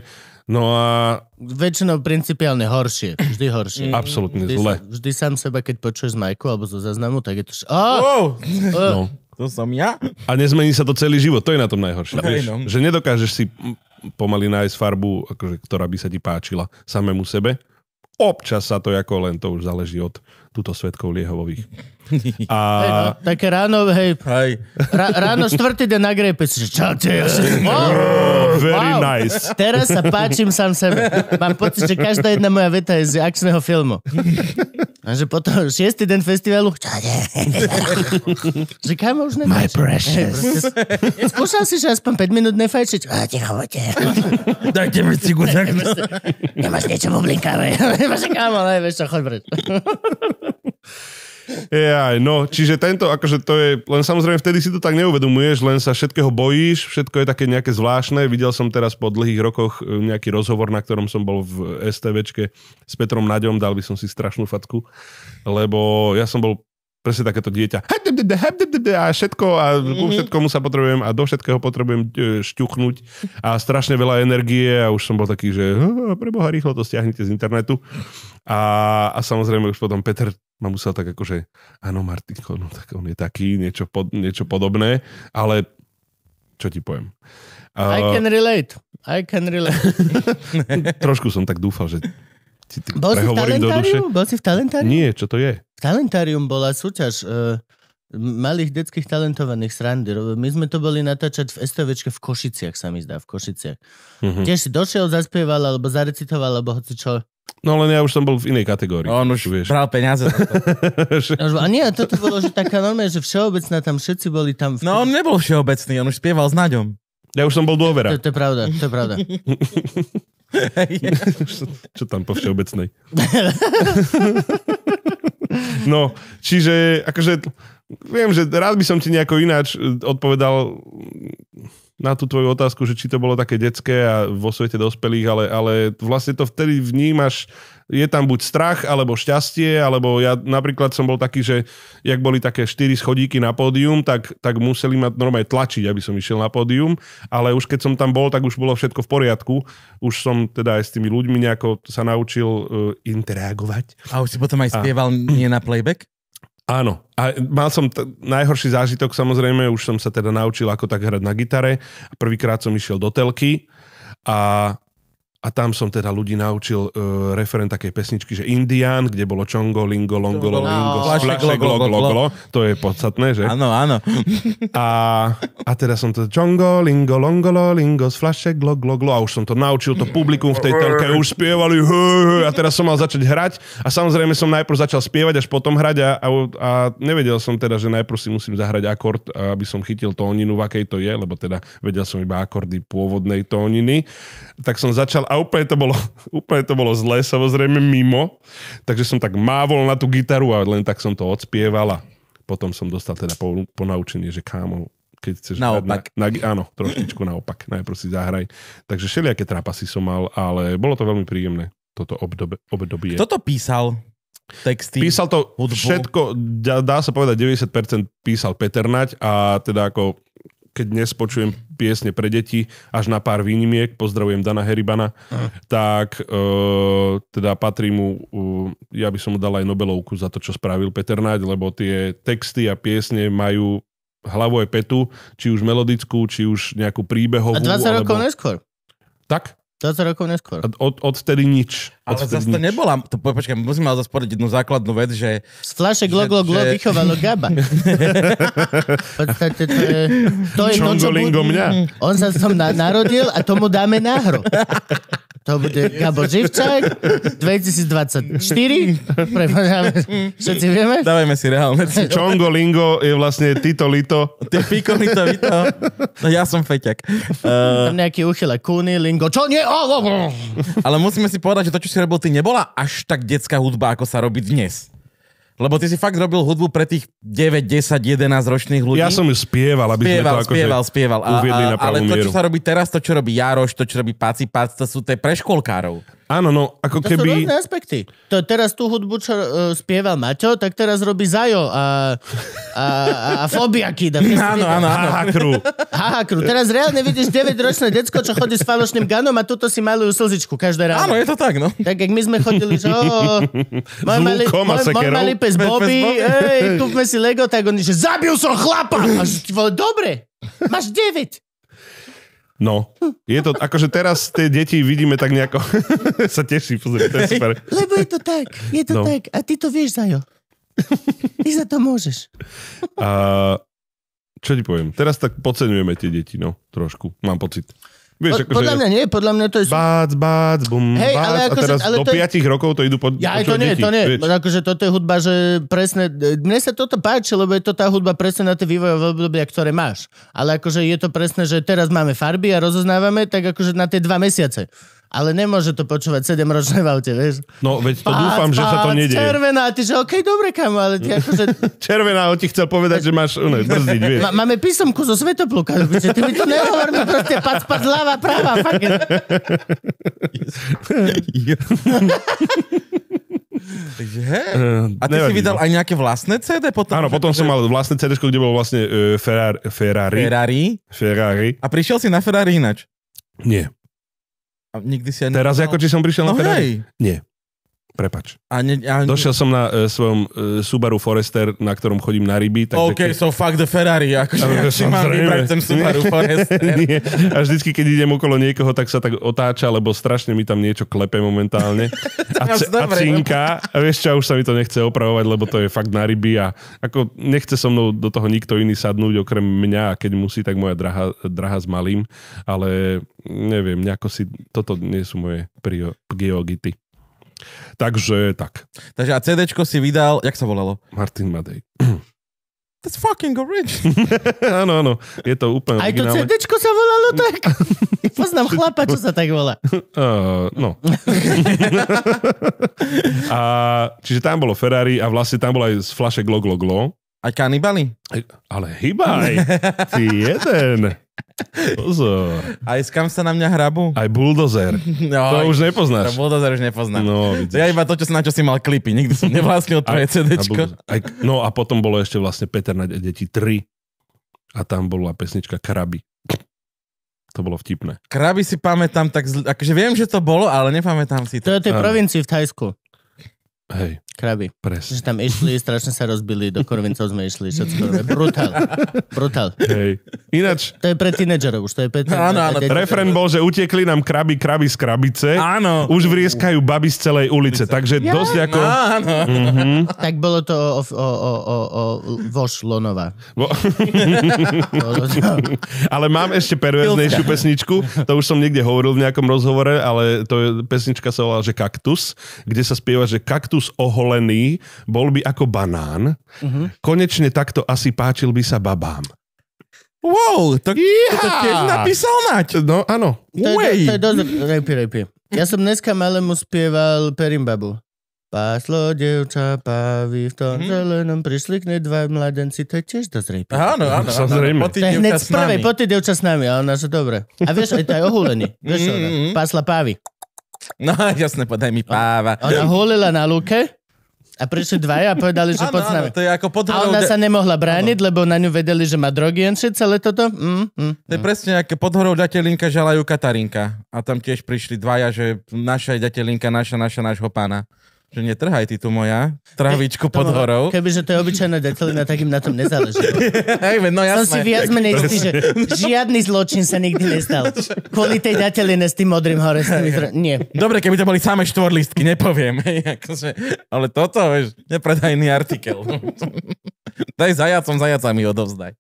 No a... Väčšinou principiálne horšie, vždy horšie. Mm. Absolutne zle. Vždy sám seba, keď počuješ z majku alebo zo záznamu, tak je to... Š... Oh! Oh! No to som ja. A nezmení sa to celý život, to je na tom najhoršie. Hey, No. Že nedokážeš si pomaly nájsť farbu, akože, ktorá by sa ti páčila samému sebe. Občas sa to ako len to už záleží od túto svetkov Liehovových. A... Hey, no, také ráno, hej, hey. Ra- ráno štvrtý deň na grepe, si čaute, ja si... wow, (laughs) Very wow. nice. Teraz sa páčim sám sebe. Mám pocit, že každá jedna moja veta je z akčného filmu. Takže potom šiestý den festivalu, čo nie? (laughs) že kam už nefajčiť? My precious. (laughs) skúšal si, že aspoň 5 minút nefajčiť? A ti poďte. (laughs) Dajte mi cigu tak. Nemáš niečo bublinkáve. Nemáš kámo, ale vieš čo, choď preč. Jaj, no, čiže tento, akože to je, len samozrejme vtedy si to tak neuvedomuješ, len sa všetkého bojíš, všetko je také nejaké zvláštne. Videl som teraz po dlhých rokoch e, nejaký rozhovor, na ktorom som bol v STVčke s Petrom Naďom, dal by som si strašnú fatku, lebo ja som bol presne takéto dieťa. A všetko a ku mhm. všetkomu sa potrebujem a do všetkého potrebujem e, šťuchnúť a strašne veľa energie a už som bol taký, že preboha, rýchlo to stiahnite z internetu. A, a samozrejme už potom Peter ma musel tak akože, áno Martinko, no tak on je taký, niečo, pod, niečo podobné, ale čo ti poviem. Uh, I can relate. I can relate. (laughs) Trošku som tak dúfal, že ti t- Bol si v talentáriu? Bol si v talentáriu? Nie, čo to je? V talentárium bola súťaž uh, malých detských talentovaných srandy. My sme to boli natáčať v STVčke v Košiciach, sa mi zdá, v Košiciach. Mm-hmm. Tiež si došiel, zaspieval, alebo zarecitoval, alebo hoci čo. No len ja už som bol v inej kategórii. On už vieš. bral peniaze Na to. (laughs) No, a nie, toto bolo, že taká normálne, že všeobecná tam všetci boli tam. V... No on nebol všeobecný, on už spieval s Naďom. Ja už som bol dôvera. To, to, to je pravda, to je pravda. (laughs) čo, čo tam po všeobecnej. (laughs) no, čiže akože viem, že rád by som ti nejako ináč eh, odpovedal na tú tvoju otázku, že či to bolo také detské a vo svete dospelých, ale, ale vlastne to vtedy vnímaš, je tam buď strach, alebo šťastie, alebo ja napríklad som bol taký, že jak boli také štyri schodíky na pódium, tak, tak museli ma normálne tlačiť, aby som išiel na pódium, ale už keď som tam bol, tak už bolo všetko v poriadku. Už som teda aj s tými ľuďmi nejako sa naučil uh, interagovať. A už si potom aj spieval a... nie na playback? Áno. A mal som t- najhorší zážitok, samozrejme, už som sa teda naučil, ako tak hrať na gitare. Prvýkrát som išiel do telky a a tam som teda ľudí naučil e, referent takej pesničky, že Indian, kde bolo Čongo, Lingo, Longolo, no, Lingo, glo, glo, glo, To je podstatné, že? Áno, áno. (laughs) A, a teda som to Čongo, Lingo, Longolo, Lingo, Splaše, glo, glo, glo. A už som to naučil, to publikum v tej telke už spievali. hu, a teraz som mal začať hrať. A samozrejme som najprv začal spievať, až potom hrať. A, a, a nevedel som teda, že najprv si musím zahrať akord, aby som chytil tóninu, v akej to je, lebo teda vedel som iba akordy pôvodnej tóniny. Tak som začal a úplne to bolo, (laughs) úplne to bolo zlé, samozrejme mimo. Takže som tak mávol na tú gitaru a len tak som to odspieval a potom som dostal teda po, po naučenie, že kámo, keď chceš... Naopak. Na, na, áno, trošičku naopak. Najprv si zahraj. Takže všelijaké trápasy som mal, ale bolo to veľmi príjemné, toto obdobie. obdobie. Kto to písal? Texty, písal to hudbu. všetko, dá, dá sa povedať 90% písal Peternať a teda ako keď dnes počujem piesne pre deti, až na pár výnimiek, pozdravujem Dana Heribana, uh. tak e, teda patrí mu, e, ja by som mu dal aj Nobelovku za to, čo spravil Peter Naď, lebo tie texty a piesne majú hlavu aj petu, či už melodickú, či už nejakú príbehovú. A 20 alebo... neskôr. Tak? 20 rokov neskôr. Od, od, odtedy nič. Od ale zase to nebola, to, počkaj, musím ale zase jednu základnú vec, že... Stlaše glo, glo, glo, že... vychovalo Gaba. (laughs) v podstate to je... To je to, čo mňa. Mm, on sa som narodil a tomu dáme náhru. (laughs) To bude Gabo Živčák 2024. Prepadáme, všetci vieme. Dávajme si reálne. Čongo Lingo je vlastne Tito Lito. Ty Fiko Lito Vito. No ja som feťak. Uh... Tam eh, nejaký uchyle Kuni, Lingo. Čo nie? Oh, oh, oh. Ale musíme si povedať, že to, čo si robil ty, nebola až tak detská hudba, ako sa robí dnes. Lebo ty si fakt robil hudbu pre tých 9, 10, 11 ročných ľudí. Ja som ju spieval, aby spieval, sme to spieval, akože spieval. A, a, na ale to, čo sa robí teraz, to, čo robí Jaroš, to, čo robí Paci Pac, to sú tie preškolkárov. Áno, no, ako to keby... To sú rôzne aspekty. To, teraz tú hudbu, čo uh, spieval Maťo, tak teraz robí Zajo a, a, a, a Fobia Kida. (laughs) Áno, áno, áno. kru. Hahakru. kru. Teraz reálne vidíš 9-ročné decko, čo chodí s falošným ganom a tuto si malujú slzičku každé ráno. Áno, je to tak, no. Tak, jak my sme chodili, že Oh, (laughs) môj malý, môj, môj malý pes Bobby, ej, kúpme si Lego, tak oni, že zabil som chlapa! A že, dobre, máš 9. No, je to, akože teraz tie deti vidíme tak nejako, (laughs) sa teší, pozri, to je super. Lebo je to tak, je to no. tak a ty to vieš, Zajo. Ty za to môžeš. A čo ti poviem, teraz tak podceňujeme tie deti, no, trošku, mám pocit. Vieš, po, akože podľa mňa nie, podľa mňa to je... Bác, bác, bum, hey, bác, ale ako a akože- teraz ale do 5 je... rokov to idú pod... Ja aj to nie, deti, to nie. Vieš. Akože toto je hudba, že presne... Mne sa toto páči, lebo je to tá hudba presne na tie vývojové obdobia, ktoré máš. Ale akože je to presne, že teraz máme farby a rozoznávame, tak akože na tie dva mesiace ale nemôže to počúvať 7-ročné v aute, vieš. No, veď to pác, dúfam, pác, že sa to nedie. Červená, ty že okej, okay, dobre, kamo, ale ty akože... (laughs) červená, on ti chcel povedať, že máš ne, no, brzdiť, vieš. máme písomku zo Svetopluka, že ty mi to nehovor, mi proste pac, pac, ľava, práva, fakt. (laughs) Uh, a ty nevadí, si vydal no. aj nejaké vlastné CD potom? Áno, potom som mal vlastné CD, kde bolo vlastne uh, e, Ferrari, Ferrari. Ferrari. Ferrari. A prišiel si na Ferrari inač? Nie. A nikdy si ani... Teraz nepoznal? ako či som prišiel no na Ferrari? Hej. Nie. Prepač. A ne, a ne... Došiel som na e, svojom e, Subaru Forester, na ktorom chodím na ryby. Tak, OK, keď... so fuck the Ferrari. Akože, ja (laughs) si mám vybrať ten Subaru Forester. (laughs) Nie. A vždycky, keď idem okolo niekoho, tak sa tak otáča, lebo strašne mi tam niečo klepe momentálne. A, c- a cinka. A vieš čo, už sa mi to nechce opravovať, lebo to je fakt na ryby. A ako nechce so mnou do toho nikto iný sadnúť, okrem mňa. A keď musí, tak moja draha, draha s malým. Ale neviem, nejako si... Toto nie sú moje priority. Takže tak. Takže a CDčko si vydal, jak sa volalo? Martin Madej. That's fucking original. (laughs) Áno, áno, je to úplne Aj to originálne. CDčko sa volalo tak? (laughs) Poznám chlapa, čo sa tak volá. Uh, no. (laughs) a, čiže tam bolo Ferrari a vlastne tam bolo aj z flaše Glo Glo Glo. Aj kanibali. Ale hýbaj, ty jeden. Pozor. Aj skam sa na mňa hrabu? Aj buldozer. (laughs) No, to už nepoznáš. To no, buldozer už nepoznám. No, vidíš. ja iba to, čo na čo si mal klipy. Nikdy som nevlastnil tvoje CDčko. aj, no a potom bolo ešte vlastne Peter na deti 3 a tam bola pesnička Kraby. To bolo vtipné. Kraby si pamätám tak, zl... akože viem, že to bolo, ale nepamätám si to. To je tej provincii v Thajsku. Hej kraby. Presne. Že tam išli, strašne sa rozbili, do Korvincov sme išli, všetko. Brutál. Brutál. Hej. Ináč... To je pre tínedžerov, už to je pre tínedžerov. Áno, áno. Refren bol, že utekli nám kraby, kraby z krabice. Áno. Už vrieskajú baby z celej ulice, takže ja? dosť ako... No, áno. Mm-hmm. Tak bolo to o, o, o, o, o Voš Lonova. Bo... (laughs) ale mám ešte perverznejšiu pesničku, to už som niekde hovoril v nejakom rozhovore, ale to je, pesnička sa volá, že Kaktus, kde sa spieva, že Kaktus ohol zelený, bol by ako banán. Uh-huh. Konečne takto asi páčil by sa babám. Wow, to, yeah. to tiež napísal mať. No, áno. To je, to, to je dosť rapy, rapy. Ja som dneska malému spieval Perimbabu. Páslo, devča, pávy, v tom mm-hmm. zelenom prišli k nej dva mladenci, to je tiež dosť rejpé. Áno, áno, áno, Po tej hneď z prvej, po devča s nami, ale ona sa dobre. A vieš, aj to je ohulený. Mhm. Vieš, mm-hmm. pásla pávi. No jasne, podaj mi páva. Ona holila na lúke. A prišli dvaja a povedali, že poď to je ako A ona de- sa nemohla brániť, lebo na ňu vedeli, že má drogy a celé toto. Mm, mm. To je mm. presne ako pod horou datelinka žalajú Katarinka. A tam tiež prišli dvaja, že naša je datelinka, naša, naša, nášho pána že netrhaj ty tu moja travičku pod horou. Kebyže to je obyčajná detelina, tak im na tom nezáleží. (laughs) Hej, no jasné. Som si viac menej istý, že žiadny zločin sa nikdy nestal. Kvôli tej dateline s tým modrým hore. S tými zr... Nie. Dobre, keby to boli samé štvorlistky, nepoviem. akože, ale toto, vieš, nepredajný artikel. (laughs) Daj zajacom, zajacami odovzdaj.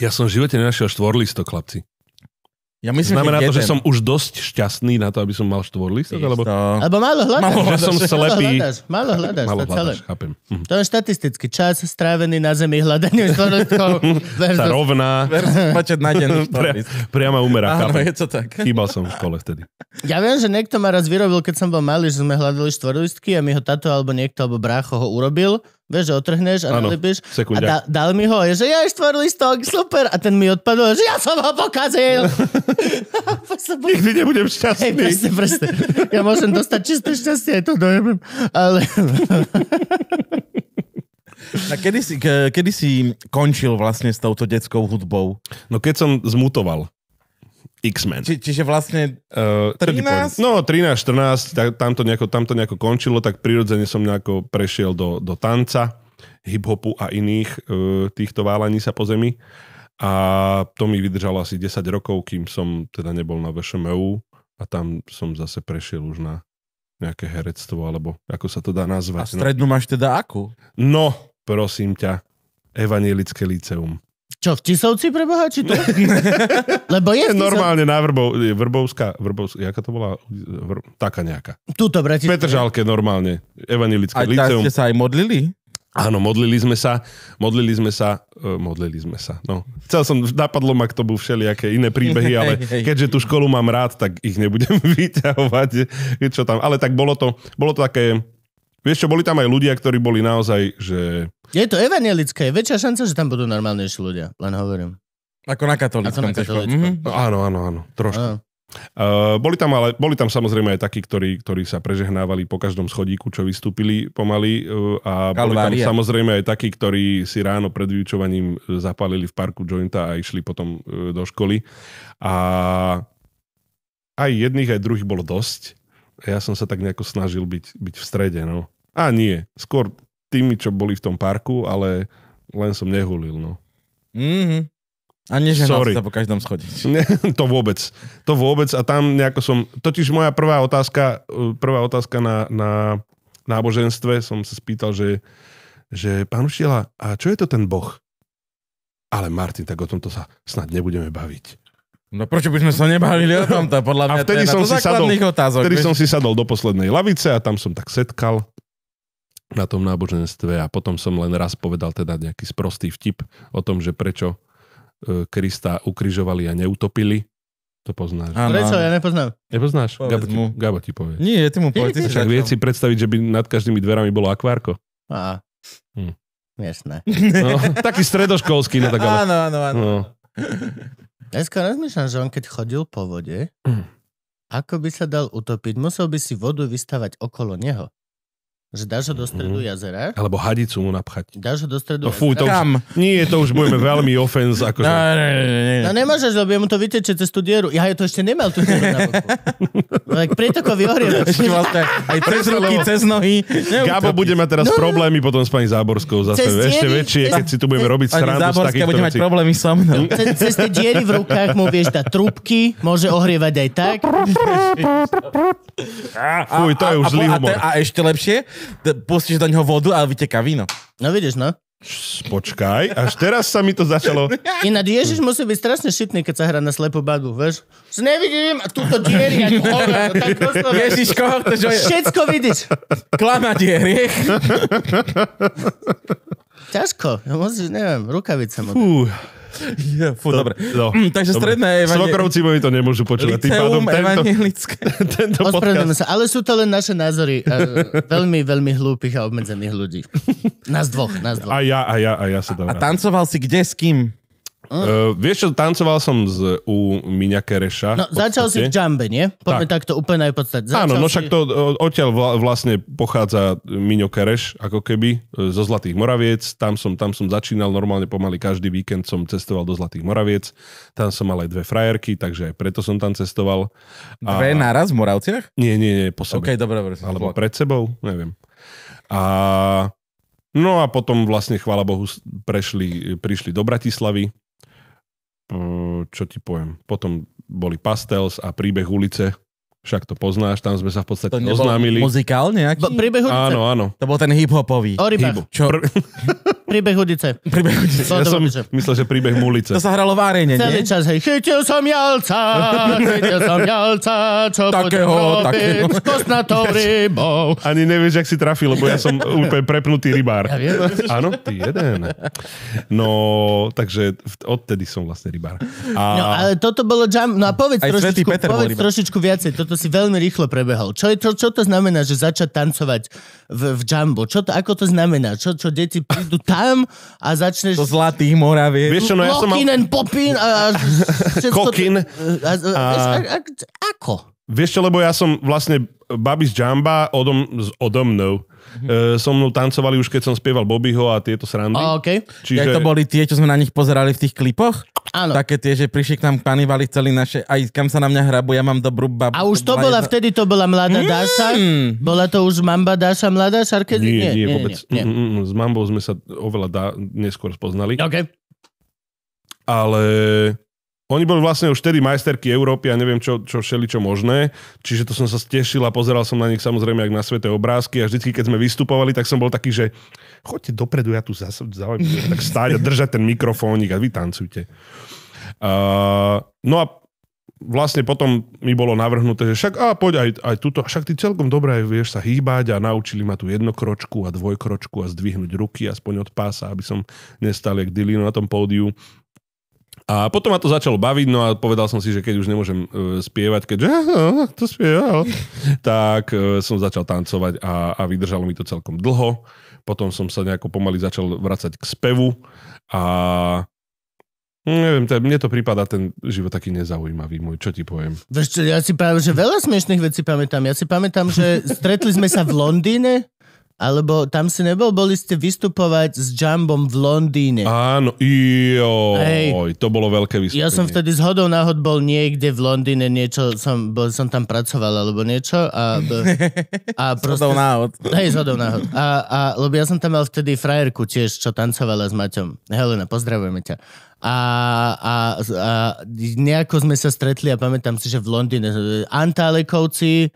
Ja som v živote nenašiel štvorlistok, chlapci. Ja myslím, Znamená že to, jeden. že som už dosť šťastný na to, aby som mal štvorlist? Alebo... Alebo málo hľadaš. Málo hľadaš, som slepý. Málo hľadaš, málo mhm. Mhm. To je štatisticky. Čas strávený na zemi hľadaním štvorlistkov. Mhm. Sa rovná. Počet na deň (laughs) Priama umera, Áno, je to tak. Chýbal som v škole vtedy. Ja viem, že niekto ma raz vyrobil, keď som bol malý, že sme hľadali štvorlistky a mi ho tato alebo niekto alebo brácho ho urobil Vieš, že otrhneš a ano, nalepíš. A da, dal mi ho, že ja listok, super. A ten mi odpadol, že ja som ho pokazil. (laughs) (laughs) Nikdy nebudem šťastný. Hej, presne, presne. Ja môžem dostať čisté šťastie, aj to dojemem. Ale... A (laughs) kedy si, kedy si končil vlastne s touto detskou hudbou? No keď som zmutoval. X-Men. Či, čiže vlastne uh, e, 13? No, 13, 14, tak, tam, to nejako, tam to nejako končilo, tak prirodzene som nejako prešiel do, do tanca, hip-hopu a iných uh, týchto válaní sa po zemi. A to mi vydržalo asi 10 rokov, kým som teda nebol na VŠMU a tam som zase prešiel už na nejaké herectvo, alebo ako sa to dá nazvať. A strednú no. máš teda akú? No, prosím ťa, Evangelické liceum. Čo, v Tisovci preboha, či to? (laughs) Lebo je Normálne na Vrbov, Vrbovská, Vrbovská, jaká to bola? Vr, taká nejaká. Tuto, Bratislava. Petržalke normálne, liceum. A liceum. ste sa aj modlili? Áno, modlili sme sa, modlili sme sa, uh, modlili sme sa. No. Chcel som, napadlo ma k tomu všelijaké iné príbehy, ale (laughs) keďže tú školu mám rád, tak ich nebudem (laughs) vyťahovať, e, čo tam. Ale tak bolo to, bolo to také, Vieš čo, boli tam aj ľudia, ktorí boli naozaj, že... Je to evangelické, je väčšia šanca, že tam budú normálnejší ľudia, len hovorím. Ako na katolíckom. Ako na katolíckom. Mm-hmm. No, áno, áno, áno, trošku. Áno. Uh, boli tam ale, boli tam samozrejme aj takí, ktorí, ktorí sa prežehnávali po každom schodíku, čo vystúpili pomaly uh, a Kalvária. boli tam samozrejme aj takí, ktorí si ráno pred vyučovaním eh, zapálili v parku jointa a išli potom uh, do školy a aj jedných, aj druhých bolo dosť ja som sa tak nejako snažil byť, byť v strede, no. A nie, skôr tými, čo boli v tom parku, ale len som nehulil, no. Mm-hmm. A nežehnal Sorry. sa po každom schode. (laughs) Ne, to vôbec. To vôbec a tam nejako som... Totiž moja prvá otázka, eh, prvá otázka na, na náboženstve som sa spýtal, že, že pán Ušiela, a čo je to ten boh? Ale Martin, tak o tomto sa snad nebudeme baviť. No prečo by sme sa nebavili o tom? (laughs) To podľa mňa a vtedy som si sadol, otázok. Vtedy som si sadol do poslednej lavice a tam som tak setkal na tom náboženstve a potom som len raz povedal teda nejaký sprostý vtip o tom, že prečo e, Krista ukrižovali a neutopili. To poznáš. Áno. Prečo? Ja nepoznám. Nepoznáš? Gabo, ti, Gabo ti povie. Nie, ty mu povie. Ty Však vie si predstaviť, že by nad každými dverami bolo akvárko? Á. Hm. Jasné. (laughs) No, taký stredoškolský, no Áno, áno, áno. No. (laughs) Dneska rozmýšľam, že on keď chodil po vode, mm. ako by sa dal utopiť, musel by si vodu vystavať okolo neho. Že dáš ho do mhm. stredu mm. jazera. Alebo hadicu mu napchať. Dáš ho do stredu no, fú, To už, Kam? Nie, to už budeme veľmi ofens. Akože... No, ne, ne, ne. no, no, no, no nemôžeš, lebo mu to vyteče cez tú dieru. Ja to ešte nemal tú dieru na boku. Tak (laughs) pretokový ohrievač. Vlastne aj cez ruky, cez nohy. Gabo bude mať teraz no, problémy potom s pani Záborskou. Zase ešte väčšie, keď si tu budeme robiť srandu z Záborská bude mať problémy so mnou. Cez, tie diery v rukách mu vieš dať trubky, môže ohrievať aj tak. Fuj, to je už zlý humor. A ešte lepšie, pustíš do neho vodu a vyteká víno. No vidíš, no. Počkaj, až teraz sa mi to začalo... Ináč Ježiš musí byť strašne šitný, keď sa hrá na slepú bagu, veš? Že nevidím a túto diery, ako hore, tak Ježiš, koho chceš... Že... Všetko vidíš. Klama dieriech. Ťažko, ja musíš, neviem, rukavice mu fú, to, dobre. No, mm, takže dobre. stredné evangelické... Svokrovci mi to nemôžu počúvať. Liceum evangelické. Tento, (laughs) tento podcast... sa, ale sú to len naše názory uh, veľmi, veľmi hlúpych a obmedzených ľudí. Nás dvoch, nás dvoch. A ja, a ja, a ja sa A, A tancoval si kde s kým? Uh. vieš čo, tancoval som z, u Miňa Kereša. No, začal si v džambe, nie? Poďme tak. takto úplne najpodstatne. Áno, no si... to e, odtiaľ vlastne pochádza Miňo Kereš, ako keby, e, zo Zlatých Moraviec. Tam som, tam som začínal normálne pomaly každý víkend som cestoval do Zlatých Moraviec. Tam som mal aj dve frajerky, takže aj preto som tam cestoval. A... Dve naraz v Moravciach? Nie, nie, nie, po sebe. Okay, dobré, dobré, Alebo pred sebou, neviem. A No a potom vlastne, chvála Bohu, prešli, prišli do Bratislavy čo ti poviem. Potom boli Pastels a Príbeh ulice, však to poznáš, tam sme sa v podstate to oznámili. Muzikál nejaký? Bo, príbeh hudice. Áno, áno. To bol ten hip-hopový. O rybách. Hibu. Čo? Pr- (laughs) príbeh hudice. Príbeh hudice. Ja som hudice. myslel, že príbeh mulice. To sa hralo v arene, Celý čas, hej, chytil som jalca, chytil som jalca, čo takého, takého. s kostnatou (laughs) rybou. Ani nevieš, jak si trafil, lebo ja som úplne prepnutý rybár. Ja viem. Áno, ty jeden. No, takže odtedy som vlastne rybár. A... No, ale toto bolo jam... No a povedz, trošičku, povedz trošičku viacej. Toto si veľmi rýchlo prebehol. Čo, je, to, čo to znamená, že začať tancovať v, v jumbo? Čo to, ako to znamená? Čo, čo deti prídu tam a začneš... Do Zlatých Moravie. Vieš čo, no ja som mal... popín a... Kokin. A, a, a, a, ako? Vieš čo, lebo ja som vlastne babi z Jamba odom, odom mnou Mhm. e, so mnou tancovali už keď som spieval Bobbyho a tieto srandy. A, okay. Čiže... Jak to boli tie, čo sme na nich pozerali v tých klipoch? Áno. Také tie, že prišli k nám panivali celý naše, aj kam sa na mňa hrabu, ja mám dobrú babu. A už to bola, jedna... vtedy to bola mladá mm. Dáša? Bola to už mamba Dáša, mladá Šarkedy? Nie, nie, nie, vôbec. Nie, nie. Mm, mm, mm, s mambou sme sa oveľa dá, neskôr spoznali. Okay. Ale oni boli vlastne už vtedy majsterky Európy a neviem čo, čo všeli čo možné, čiže to som sa stešil a pozeral som na nich samozrejme aj na sveté obrázky a vždycky, keď sme vystupovali, tak som bol taký, že choďte dopredu, ja tu zaujím, tak stáť a držať ten mikrofónik a vy tancujte. Uh, no a vlastne potom mi bolo navrhnuté, že však a poď aj, aj tuto, však ty celkom dobre aj vieš sa hýbať a naučili ma tu jednokročku a dvojkročku a zdvihnúť ruky aspoň od pása, aby som nestal jak dilino na tom pódiu. A potom ma to začalo baviť, no a povedal som si, že keď už nemôžem uh, spievať, keďže uh, to spieval, (laughs) tak uh, som začal tancovať a, a vydržalo mi to celkom dlho. Potom som sa nejako pomaly začal vracať k spevu a Neviem, t- mne to prípada ten život taký nezaujímavý môj, čo ti poviem. Veš čo, ja si pamätám, že veľa smiešných vecí pamätám. Ja si pamätám, že stretli sme sa v Londýne alebo tam si nebol, boli ste vystupovať s Jumbom v Londýne. Áno, jo, Hej. to bolo veľké vystúpenie. Ja som vtedy z hodou náhod bol niekde v Londýne, niečo, som, bol, som tam pracoval alebo niečo. A, a (laughs) proste, z náhod. Hej, z hodou náhod. A, a, lebo ja som tam mal vtedy frajerku tiež, čo tancovala s Maťom. Helena, pozdravujeme ťa. A, a, a nejako sme sa stretli a pamätám si, že v Londýne Antálekovci,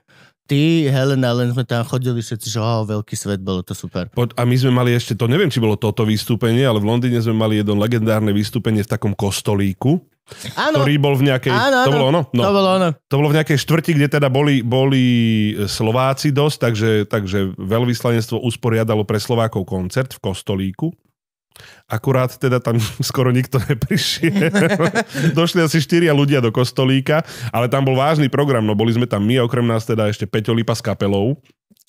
ty, Helena, len sme tam chodili všetci, že oh, veľký svet, bolo to super. a my sme mali ešte, to neviem, či bolo toto vystúpenie, ale v Londýne sme mali jedno legendárne vystúpenie v takom kostolíku, Áno. ktorý bol v nejakej... Áno, áno. To bolo ono? No. To bolo ono. To bolo v nejakej štvrti, kde teda boli, boli e, Slováci dosť, takže, takže veľvyslanectvo usporiadalo pre Slovákov koncert v kostolíku. Akurát teda tam (laughs) skoro nikto neprišiel. (laughs) Došli asi štyria ľudia do kostolíka, ale tam bol vážny program, no boli sme tam my, okrem nás teda ešte Peťo Lipa s kapelou.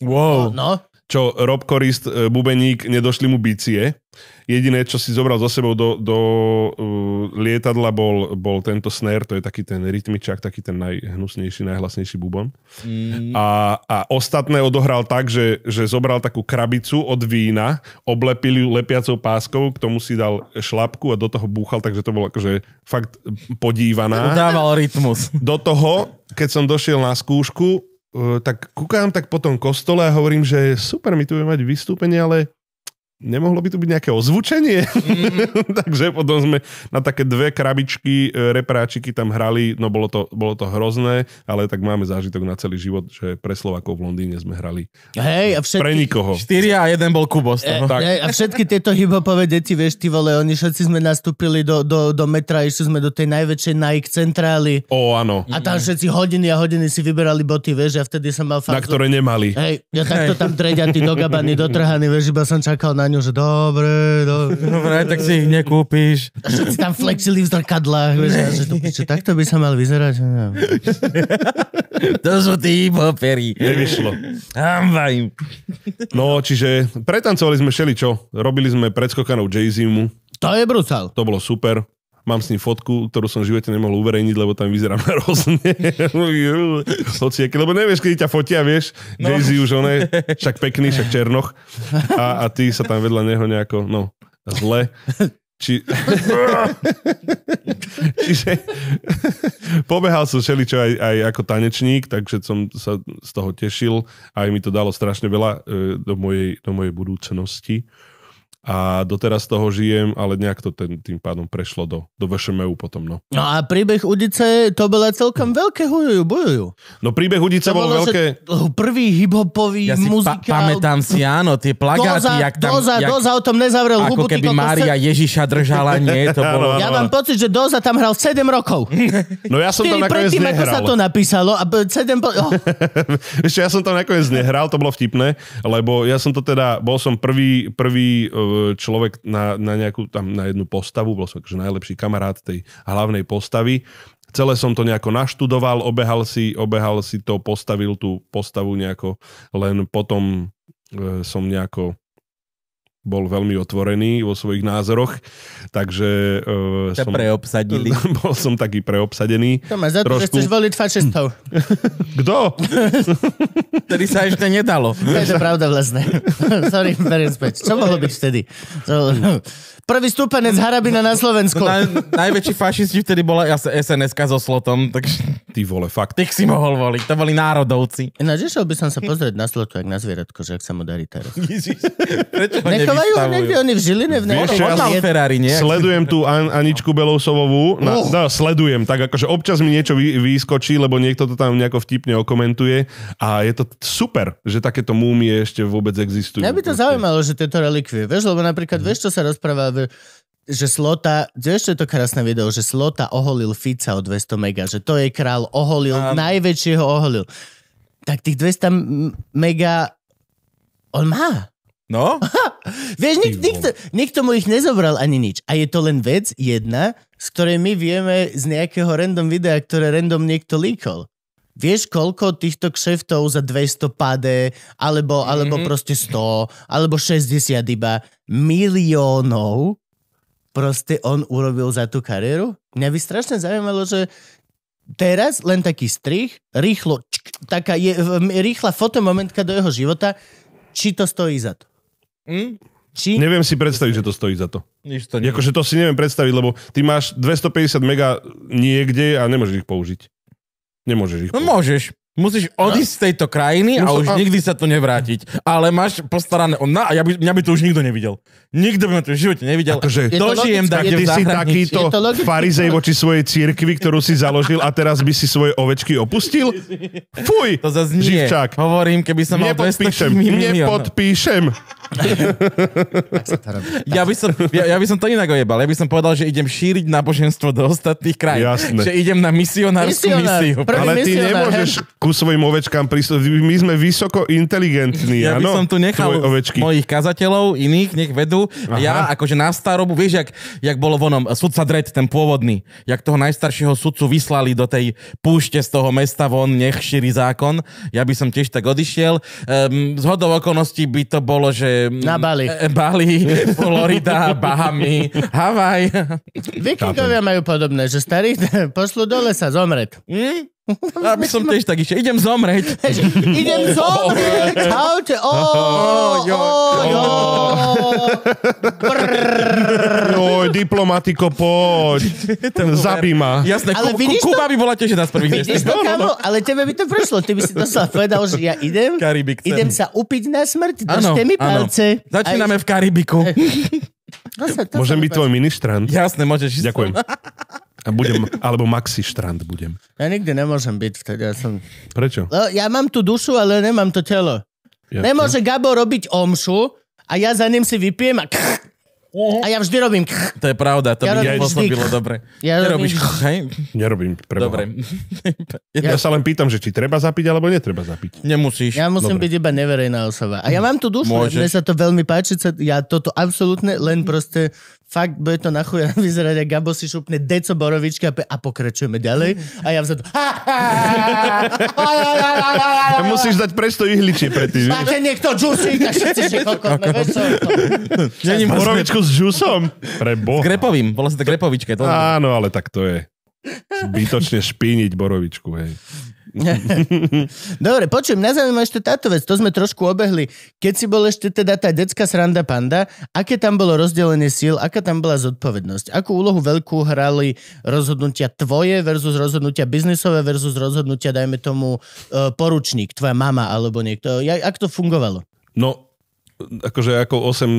Wow. No, no čo Rob Korist, e, Bubeník, nedošli mu bicie. Jediné, čo si zobral so sebou do, do uh, lietadla, bol, bol tento snare, to je taký ten rytmičák, taký ten najhnusnejší, najhlasnejší bubon. Mm. A, a ostatné odohral tak, že, že zobral takú krabicu od vína, oblepil ju lepiacou páskou, k tomu si dal šlapku a do toho búchal, takže to bolo akože fakt podívaná. Dával rytmus. Do toho, keď som došiel na skúšku, Eh, tak kúkam tak po tom kostole a hovorím, že super, my tu budeme mať vystúpenie, ale nemohlo by tu byť nejaké ozvučenie? Mm. (laughs) Takže potom sme na také dve krabičky, e, repráčiky tam hrali, no bolo to, bolo to hrozné, ale tak máme zážitok na celý život, že pre Slovakov v Londýne sme hrali. Hej, a všetky, pre nikoho. Štyria a jeden bol Kubo. E, tak. Hej, a všetky tieto hiphopové deti, vieš, ty vole, oni všetci sme nastúpili do, do, do metra, išli sme do tej najväčšej Nike centrály. O, áno. A tam všetci hodiny a hodiny si vyberali boty, vieš, a vtedy som mal fakt... Na ktoré nemali. Hej, ja takto tam treďatý, do gabany, dotrhaný, vieš, iba som čakal na Braňo, že dobre, dobre. (laughs) Dobre, tak si ich nekúpíš. Všetci tam flexili v zrkadlách, vieš, a že to piče, takto by sa mal vyzerať. to sú tí popery. Nevyšlo. Hamba im. No, čiže pretancovali sme šeličo, Robili sme predskokanou Jay-Zimu. To je brutál. To bolo super. Mám s ním fotku, ktorú som v živote nemohol uverejniť, lebo tam vyzerám (laughs) hrozne. Hociaky, lebo nevieš, kedy ťa fotia, vieš. No. Daisy už on je však pekný, však černoch. A, a ty sa tam vedľa neho nejako, no, zle. Či... (laughs) Čiže pobehal som všeličo aj, aj ako tanečník, takže som sa z toho tešil. Aj mi to dalo strašne veľa e, do, mojej, do mojej budúcnosti a doteraz toho žijem, ale nejak to ten, tým pádom prešlo do, do VŠMU potom. No. no a príbeh Udice, to bolo celkom hm. veľké hujujú, bojujú. No príbeh Udice bol veľké... Prvý hiphopový hopový ja muzikál. Pa- pamätám si, áno, tie plagáty, doza, jak tam... Doza, jak, doza o tom nezavrel ako hubu. Ako keby Mária se... Ježiša držala, nie, to (laughs) bolo... ja mám pocit, že Doza tam hral 7 rokov. (laughs) No ja som tam nakoniec predtým, nehral. ako sa to napísalo. A 7... Oh. (laughs) Ešte ja som tam nakoniec nehral, to bolo vtipné, lebo ja som to teda, bol som prvý, prvý človek na, na nejakú, tam na jednu postavu, bol som akože najlepší kamarát tej hlavnej postavy. Celé som to nejako naštudoval, obehal si, obehal si to, postavil tú postavu nejako, len potom e, som nejako bol veľmi otvorený vo svojich názoroch, takže... Uh, som, preobsadili. (laughs) Bol som taký preobsadený. Tomáš, za to, trošku... že chceš voliť fašistov. (laughs) Kto? (laughs) Tedy sa ešte nedalo. To je pravda vlastne. Sorry, beriem späť. Čo mohlo byť vtedy? Prvý stúpenec Harabina na Slovensku. Na, najväčší fašisti vtedy bola sns so slotom, takže... Ty vole, fakt. Tých si mohol voliť, to boli národovci. Ináč išiel by som sa pozrieť na slotu, jak na zvieratko, že ak sa mu darí teraz. prečo ho Nechovajú ho niekde, oni v Žiline, v Vieš, Ja Ferrari, nie? Sledujem tú An- Aničku Belousovovú, na, uh. na, sledujem, tak akože občas mi niečo vy, vyskočí, lebo niekto to tam nejako vtipne okomentuje a je to super, že takéto múmie ešte vôbec existujú. Mňa by to zaujímalo, že tieto relikvie, vieš, lebo napríklad, mm. vieš, čo sa rozpráva ale že Slota, vieš, to krásne video, že Slota oholil Fica o 200 mega, že to je král, oholil, um. najväčšieho oholil. Tak tých 200 mega on má. No? (laughs) vieš, nik, nikto, nikto mu ich nezobral ani nič. A je to len vec jedna, z ktorej my vieme z nejakého random videa, ktoré random niekto líkol. Vieš, koľko týchto kšeftov za 200 padé, alebo, mm-hmm. alebo proste 100, alebo 60 iba miliónov proste on urobil za tú kariéru? Mňa by strašne zaujímalo, že teraz len taký strich, rýchlo, čk, taká je, rýchla fotomomentka do jeho života, či to stojí za to. Mm? Či... Neviem si predstaviť, že to stojí za to. Nič to nie. to si neviem predstaviť, lebo ty máš 250 mega niekde a nemôžeš ich použiť. Nie możesz ich. No możesz. Musíš odísť z tejto krajiny a už nikdy sa tu nevrátiť. Ale máš postarané o a ja by, mňa by to už nikto nevidel. Nikto by ma to v živote nevidel. Akože, dožijem da, kde v si takýto farizej voči svojej cirkvi, ktorú si založil a teraz by si svoje ovečky opustil? Fuj, To zase nie. Živčák. Hovorím, keby som mal 200 Nepodpíšem, nepodpíšem. Ja by, som, ja, ja by som to inak ojebal. Ja by som povedal, že idem šíriť náboženstvo do ostatných krajín. Že idem na misionárskú misiu. Ale ty nemôžeš ku svojim ovečkám prísť. My sme vysoko inteligentní. Ja by som tu nechal ovečky. mojich kazateľov, iných, nech vedú. Aha. Ja akože na starobu, vieš, jak, jak bolo vonom, sudca Dred, ten pôvodný, jak toho najstaršieho sudcu vyslali do tej púšte z toho mesta von, nech šíri zákon. Ja by som tiež tak odišiel. Um, z hodou okolností by to bolo, že... Na Bali. E, Bali, (laughs) Florida, bahami. Havaj. Vikingovia majú podobné, že starý (laughs) pošlu dole sa zomret. Mm? Hm? (laughs) Ja by som tiež tak išiel. Idem zomrieť. (laughs) Idem (laughs) zomrieť. Čaute. Ó, ó, ó. Joj, diplomatiko, poď. Zabí ma. Jasné, ale Kuba by bola tiež jedna z prvých vidíš to, no, no, no. kamo? Ale tebe by to prešlo. Ty by si sa povedal, že ja idem. Karibik Idem sa upiť na smrť. Držte mi palce. Začíname v Karibiku. Môžem byť tvoj ministrant? Jasné, môžeš. Ďakujem. A budem, (laughs) alebo Maxi Štrand budem. Ja nikdy nemôžem byť vtedy. Ja som... Prečo? No, ja mám tú dušu, ale nemám to telo. Ja, Nemôže čo? Gabo robiť omšu a ja za ním si vypijem a a ja vždy robím To je pravda, to ja by pôsobilo dobre. Ja Nerobíš robím... Nerobím, preboha. Dobre. ja, (laughs) ja sa len pýtam, že či treba zapiť, alebo netreba zapiť. Nemusíš. Ja musím dobre. byť iba neverejná osoba. A ja mám tu dušu, Môžeš. mne sa to veľmi páči, ja toto absolútne, len proste fakt bude to na chuja (laughs) vyzerať a Gabo si šupne deco borovička a pokračujeme ďalej a ja vzadu Musíš dať presto ihličie pre tým. Máte niekto džusík a všetci že kokotné, Není borovičku s džusom? Pre boha. S grepovým, bola sa to grepovičke. áno, ale tak to je. Zbytočne špíniť borovičku, hej. (laughs) Dobre, počujem, na zaujíma ešte táto vec, to sme trošku obehli. Keď si bol ešte teda tá detská sranda panda, aké tam bolo rozdelenie síl, aká tam bola zodpovednosť? Akú úlohu veľkú hrali rozhodnutia tvoje versus rozhodnutia biznisové versus rozhodnutia, dajme tomu, e, poručník, tvoja mama alebo niekto? Jak to fungovalo? No, akože ako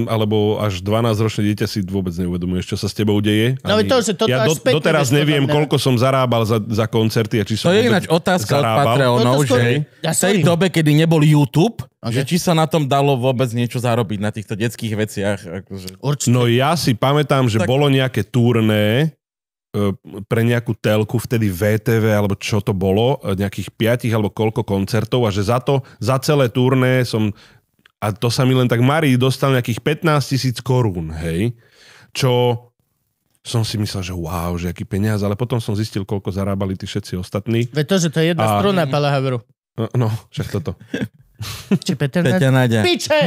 8 alebo až 12 ročné dieťa si vôbec neuvedomuješ, čo sa s tebou deje. No to, že toto ja do, doteraz neviem, neviem, koľko som zarábal za, za koncerty a či som To je ináč otázka zarábal. od Patreonov, no, že ja v tej dobe, kedy nebol YouTube, Okay. No, že či sa na tom dalo vôbec niečo zarobiť na týchto detských veciach? Akože. Určite. No ja si pamätám, že tak... bolo nejaké turné, e, pre nejakú telku, vtedy VTV alebo čo to bolo, e, nejakých piatich alebo koľko koncertov a že za to, za celé turné som a to sa mi len tak marí, dostal nejakých 15 tisíc korún, hej, čo som si myslel, že wow, že aký peniaz, ale potom som zistil, koľko zarábali tí všetci ostatní. Veď to, že to je jedna a... struna Pala No, No, však toto. (laughs) Či Peter, Peťa Nadia. Piče!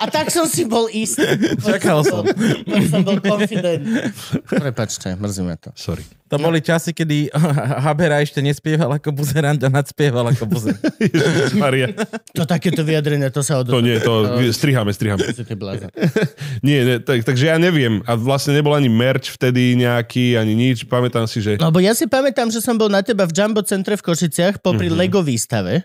A tak som si bol istý. Čakal som. som bol confident. Prepačte, mrzíme to. Sorry. To boli časy, kedy (laughs) Habera ešte nespieval ako buzerant a nadspieval ako buzerant. (laughs) Maria. To takéto vyjadrenie, to sa odhodlo. To nie, to striháme, striháme. (laughs) nie, ne, tak, takže ja neviem. A vlastne nebol ani merch vtedy nejaký, ani nič. Pamätám si, že... Lebo ja si pamätám, že som bol na teba v Jumbo centre v Košiciach popri mm-hmm. Lego výstave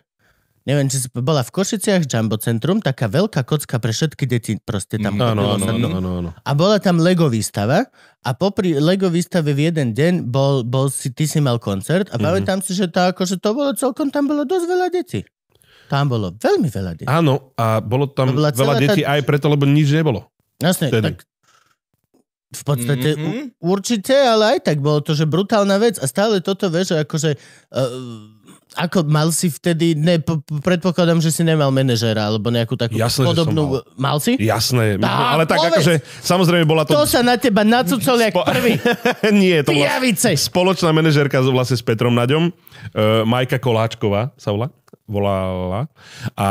neviem, či si bola v Košiciach Jumbo Centrum, taká veľká kocka pre všetky deti proste tam. Mm, áno, áno, áno, áno, áno. A bola tam Lego výstava a popri Lego výstave v jeden deň bol, bol si, ty si mal koncert a mm-hmm. si, že to, akože to bolo celkom, tam bolo dosť veľa detí. Tam bolo veľmi veľa detí. Áno, a bolo tam veľa detí tá... aj preto, lebo nič nebolo. Jasne, Vtedy. tak v podstate mm-hmm. určite, ale aj tak bolo to, že brutálna vec a stále toto, vieš, akože uh, ako mal si vtedy, ne, p- predpokladám, že si nemal manažera alebo nejakú takú Jasne, podobnú... Mal. mal si? Jasné, Tá, ale tak povedz. akože, samozrejme bola to... To sa na teba nacucol jak Spo- prvý. (laughs) Nie, to bola Pijavice. spoločná manažerka vlastne s Petrom Naďom, uh, Majka Koláčková sa volá, volala a,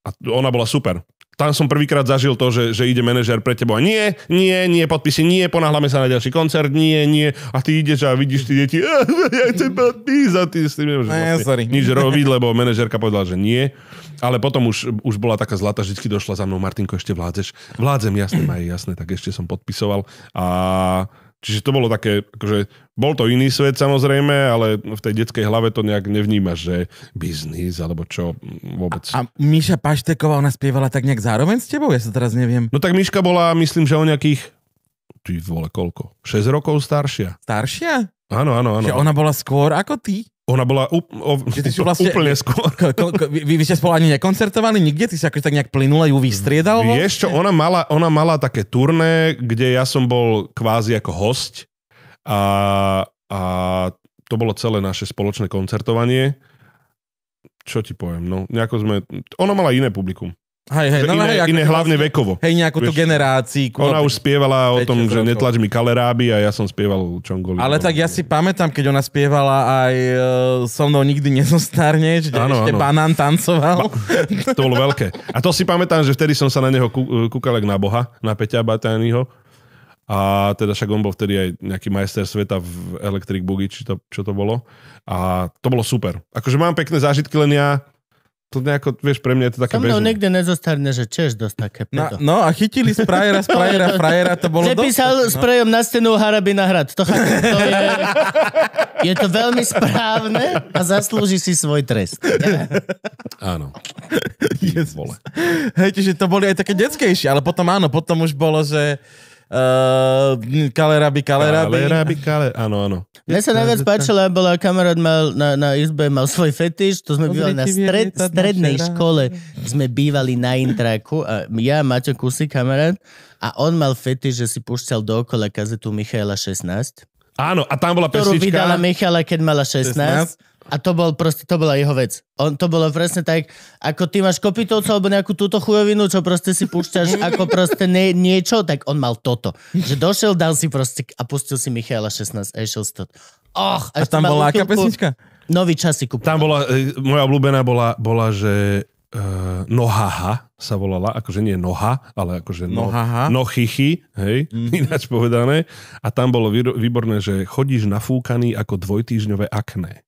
a ona bola super tam som prvýkrát zažil to, že, že ide manažer pre teba. Nie, nie, nie, podpisy, nie, ponáhľame sa na ďalší koncert, nie, nie. A ty ideš a vidíš tie deti, eh, (laughs) ja chcem podpis ty s tým nemôžeš no, vlastne nič robiť, lebo manažerka povedala, že nie. Ale potom už, už bola taká zlata, vždy došla za mnou, Martinko, ešte vládzeš. Vládzem, jasné, maj, jasné, tak ešte som podpisoval. A Čiže to bolo také, akože bol to iný svet samozrejme, ale v tej detskej hlave to nejak nevnímaš, že biznis alebo čo mm, vôbec. A, a Miša Pašteková, ona spievala tak nejak zároveň s tebou? Ja sa teraz neviem. No tak Miška bola, myslím, že o nejakých, ty vole, koľko? 6 rokov staršia. Staršia? Áno, áno, áno. Že ona bola skôr ako ty? Ona bola up, o, že ty si vlastne, úplne skôr. Ko, ko, ko, vy, vy ste spolu ani nekoncertovali nikde? Ty si akože tak nejak plynule ju vystriedal? Vieš čo, ona mala, ona mala také turné, kde ja som bol kvázi ako host a, a to bolo celé naše spoločné koncertovanie. Čo ti poviem, no nejako sme... Ona mala iné publikum. Hej, hej, no, iné, hej, iné hlavne vlastne, vekovo. Hej, nejakú tú generáciu. Ona už spievala o tom, že netlač mi kaleráby a ja som spieval Čongoli. Ale tak ja si pamätám, keď ona spievala aj uh, So mnou nikdy nezostárne, že ano, ešte ano. banán tancoval. Ba- to bolo veľké. A to si pamätám, že vtedy som sa na neho e, kúkal na boha, na Peťa Batányho. A teda však on bol vtedy aj nejaký majster sveta v Electric Boogie, či to, čo to bolo. A to bolo super. Akože mám pekné zážitky, len ja to nejako, vieš, pre mňa je to také bežné. So mnou niekde nezostarne, že Češ dosť také pedo. No, no a chytili sprajera, sprajera, frajera, to bolo Nepísal (laughs) dosť, no. sprejom no. na stenu haraby na hrad. To, to je, (laughs) je to veľmi správne a zaslúži si svoj trest. Yeah. (laughs) Áno. Yes. Hej, čiže to boli aj také detskejšie, ale potom áno, potom už bolo, že Uh, by. Kalera by kalera, áno, áno. Mne sa najviac páčila, bola kamarát mal na, na izbe, mal svoj fetiš, to sme bývali na stred, strednej škole, sme bývali na intraku a ja, Maťo Kusy, kamarát, a on mal fetiš, že si púšťal dookola kazetu Michaela 16. Áno, a tam bola pesnička. Ktorú vydala Michala, keď mala 16. 16 a to, bol proste, to bola jeho vec. On, to bolo presne tak, ako ty máš kopitovca alebo nejakú túto chujovinu, čo proste si púšťaš (laughs) ako proste nie, niečo, tak on mal toto. Že došiel, dal si proste a pustil si Michaela 16 a išiel si to. Oh, a tam bola aká pesnička? Nový si kúpil. Tam bola, e, moja obľúbená bola, bola že uh, Nohaha sa volala, akože nie Noha, ale akože no, Nohaha. Nochichy, hej, mm. ináč povedané. A tam bolo výborné, že chodíš nafúkaný ako dvojtýžňové akné.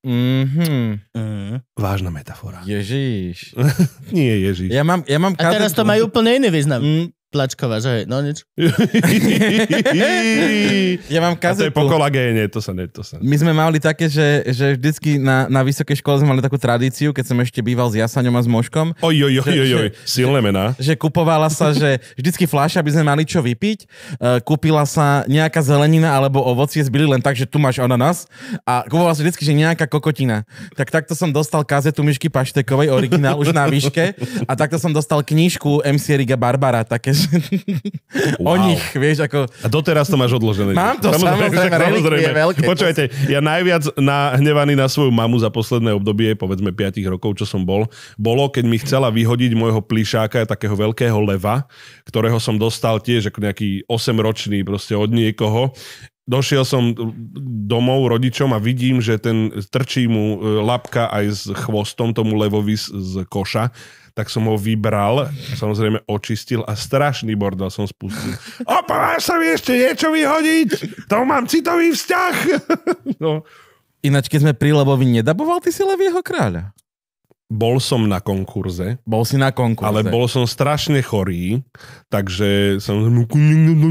Mm-hmm. Mm. Vážna metafora. Ježiš. (laughs) Nie, Ježiš. Ja mám, ja mám A teraz to majú úplne iný význam. Mm, Plačková, že no nič. (laughs) ja mám kazetu. A to je po kolagéne, to sa ne, to sa ne. My sme mali také, že, že vždycky na, na vysokej škole sme mali takú tradíciu, keď som ešte býval s Jasaňom a s Moškom. Oj, oj, oj, oj, oj. silné mená. Že, že kupovala sa, že vždycky fľaša, aby sme mali čo vypiť, e, kúpila sa nejaká zelenina alebo ovocie, zbyli len tak, že tu máš ananas a kupovala sa vždycky, že nejaká kokotina. Tak takto som dostal kazetu Myšky Paštekovej, originál už na výške a takto som dostal knížku MC Riga Barbara, také, wow. (laughs) o nich, vieš, ako... A doteraz to máš odložené. Mám to, samozrejme, samozrejme, samozrejme. Je veľké. Počujete, ja najviac nahnevaný na svoju mamu za posledné obdobie, povedzme 5 rokov, čo som bol, bolo, keď mi chcela vyhodiť môjho plišáka, takého veľkého leva, ktorého som dostal tiež ako nejaký 8-ročný proste od niekoho došiel som domov rodičom a vidím, že ten trčí mu e, labka aj s chvostom tomu levovi z, z koša tak som ho vybral, samozrejme očistil a strašný bordel som spustil. (laughs) Opamáš sa mi ešte niečo vyhodiť? To mám citový vzťah! (laughs) no. Ináč, keď sme pri Lebovi, nedaboval ty si Levieho kráľa? bol som na konkurze. Bol si na konkurze. Ale bol som strašne chorý, takže som no, no,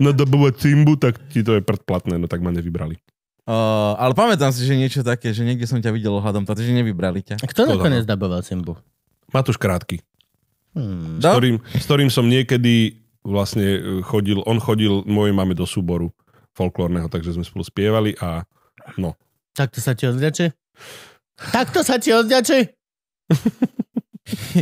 no, (laughs) dobovať cimbu, tak ti to je predplatné, no tak ma nevybrali. Uh, ale pamätám si, že niečo také, že niekde som ťa videl ohľadom, takže nevybrali ťa. A kto nakoniec daboval Simbu? Matúš Krátky. Hmm. S, ktorým, s ktorým som niekedy vlastne eh, chodil, on chodil mojej mame do súboru folklórneho, takže sme spolu spievali a no. Takto sa ti odvďači? Takto sa ti odvďači? (laughs)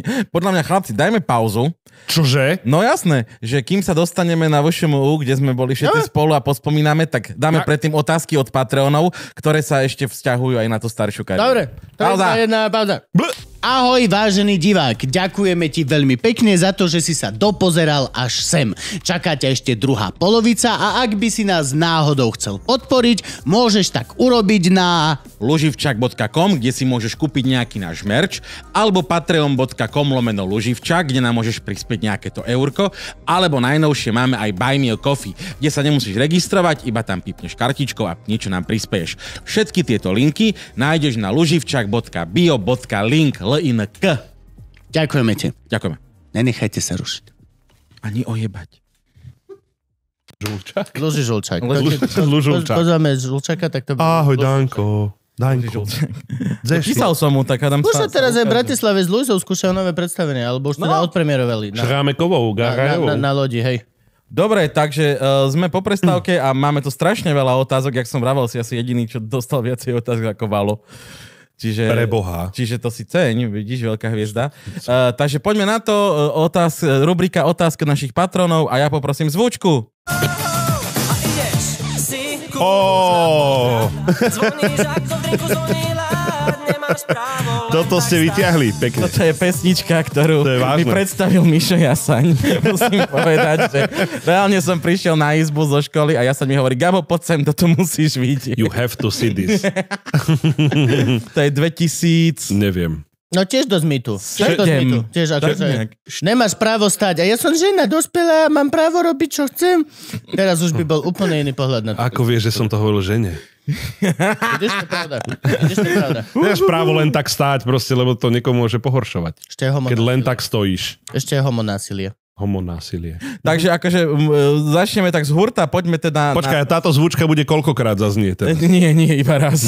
(laughs) podľa mňa chlapci, dajme pauzu. Čože? No jasné, že kým sa dostaneme na VŠMU, kde sme boli všetci ja? spolu a pospomíname, tak dáme a... predtým otázky od Patreonov, ktoré sa ešte vzťahujú aj na tú staršiu kariéru. Dobre, to pauza. je jedna pauza. Bl- Ahoj vážený divák, ďakujeme ti veľmi pekne za to, že si sa dopozeral až sem. Čaká ťa ešte druhá polovica a ak by si nás náhodou chcel podporiť, môžeš tak urobiť na loživčak.com, kde si môžeš kúpiť nejaký náš merch, alebo patreon.com lomeno loživčak, kde nám môžeš prispieť nejaké to eurko, alebo najnovšie máme aj Buy Me a Coffee, kde sa nemusíš registrovať, iba tam pipneš kartičkou a niečo nám prispieš. Všetky tieto linky nájdeš na loživčak.bio.link L in K. Ďakujeme ti. Ďakujeme. Nenechajte sa rušiť. Ani ojebať. Žulčak. Luži Žulčak. Luži (laughs) Žulčak. Pozvame Žulčaka, tak to... Ahoj, Danko. Danko. No, písal som mu, tak Adam Už sa teraz aj v Bratislave s Luizou skúšajú nové predstavenie, alebo už no. teda no. odpremierovali. Na, Šrámekovou, Garajovou. Na, na, na, lodi, hej. Dobre, takže uh, sme po prestávke a máme tu strašne veľa otázok, jak som vravel si asi jediný, čo dostal viacej otázok ako Valo. Čiže, Pre Boha. Čiže to si ceň, vidíš, veľká hviezda. Uh, takže poďme na to, e, otáz, e, rubrika otázka našich patronov a ja poprosím zvučku. Oh! Toto ste vyťahli, pekne. Toto je pesnička, ktorú je mi predstavil Mišo Jasaň. (laughs) Musím povedať, že reálne som prišiel na izbu zo školy a ja mi hovorí, Gabo, poď sem, toto musíš vidieť. You have to see this. (laughs) to je 2000... Neviem. No tiež dosť zmitu. Tiež ako Nemáš právo stať. A ja som žena, dospelá, mám právo robiť, čo chcem. Teraz už by bol úplne iný pohľad na to. Ako vieš, že som to hovoril žene? Vidíš, to pravda. to pravda. Nemáš právo len tak stáť proste, lebo to niekomu môže pohoršovať. Ešte je homo Keď len tak stojíš. Ešte je homo násilie homonásilie. Takže akože e, začneme tak z hurta, poďme teda... Počkaj, na... táto zvučka bude koľkokrát zaznieť? teda? (laughs) Nie, nie, iba raz.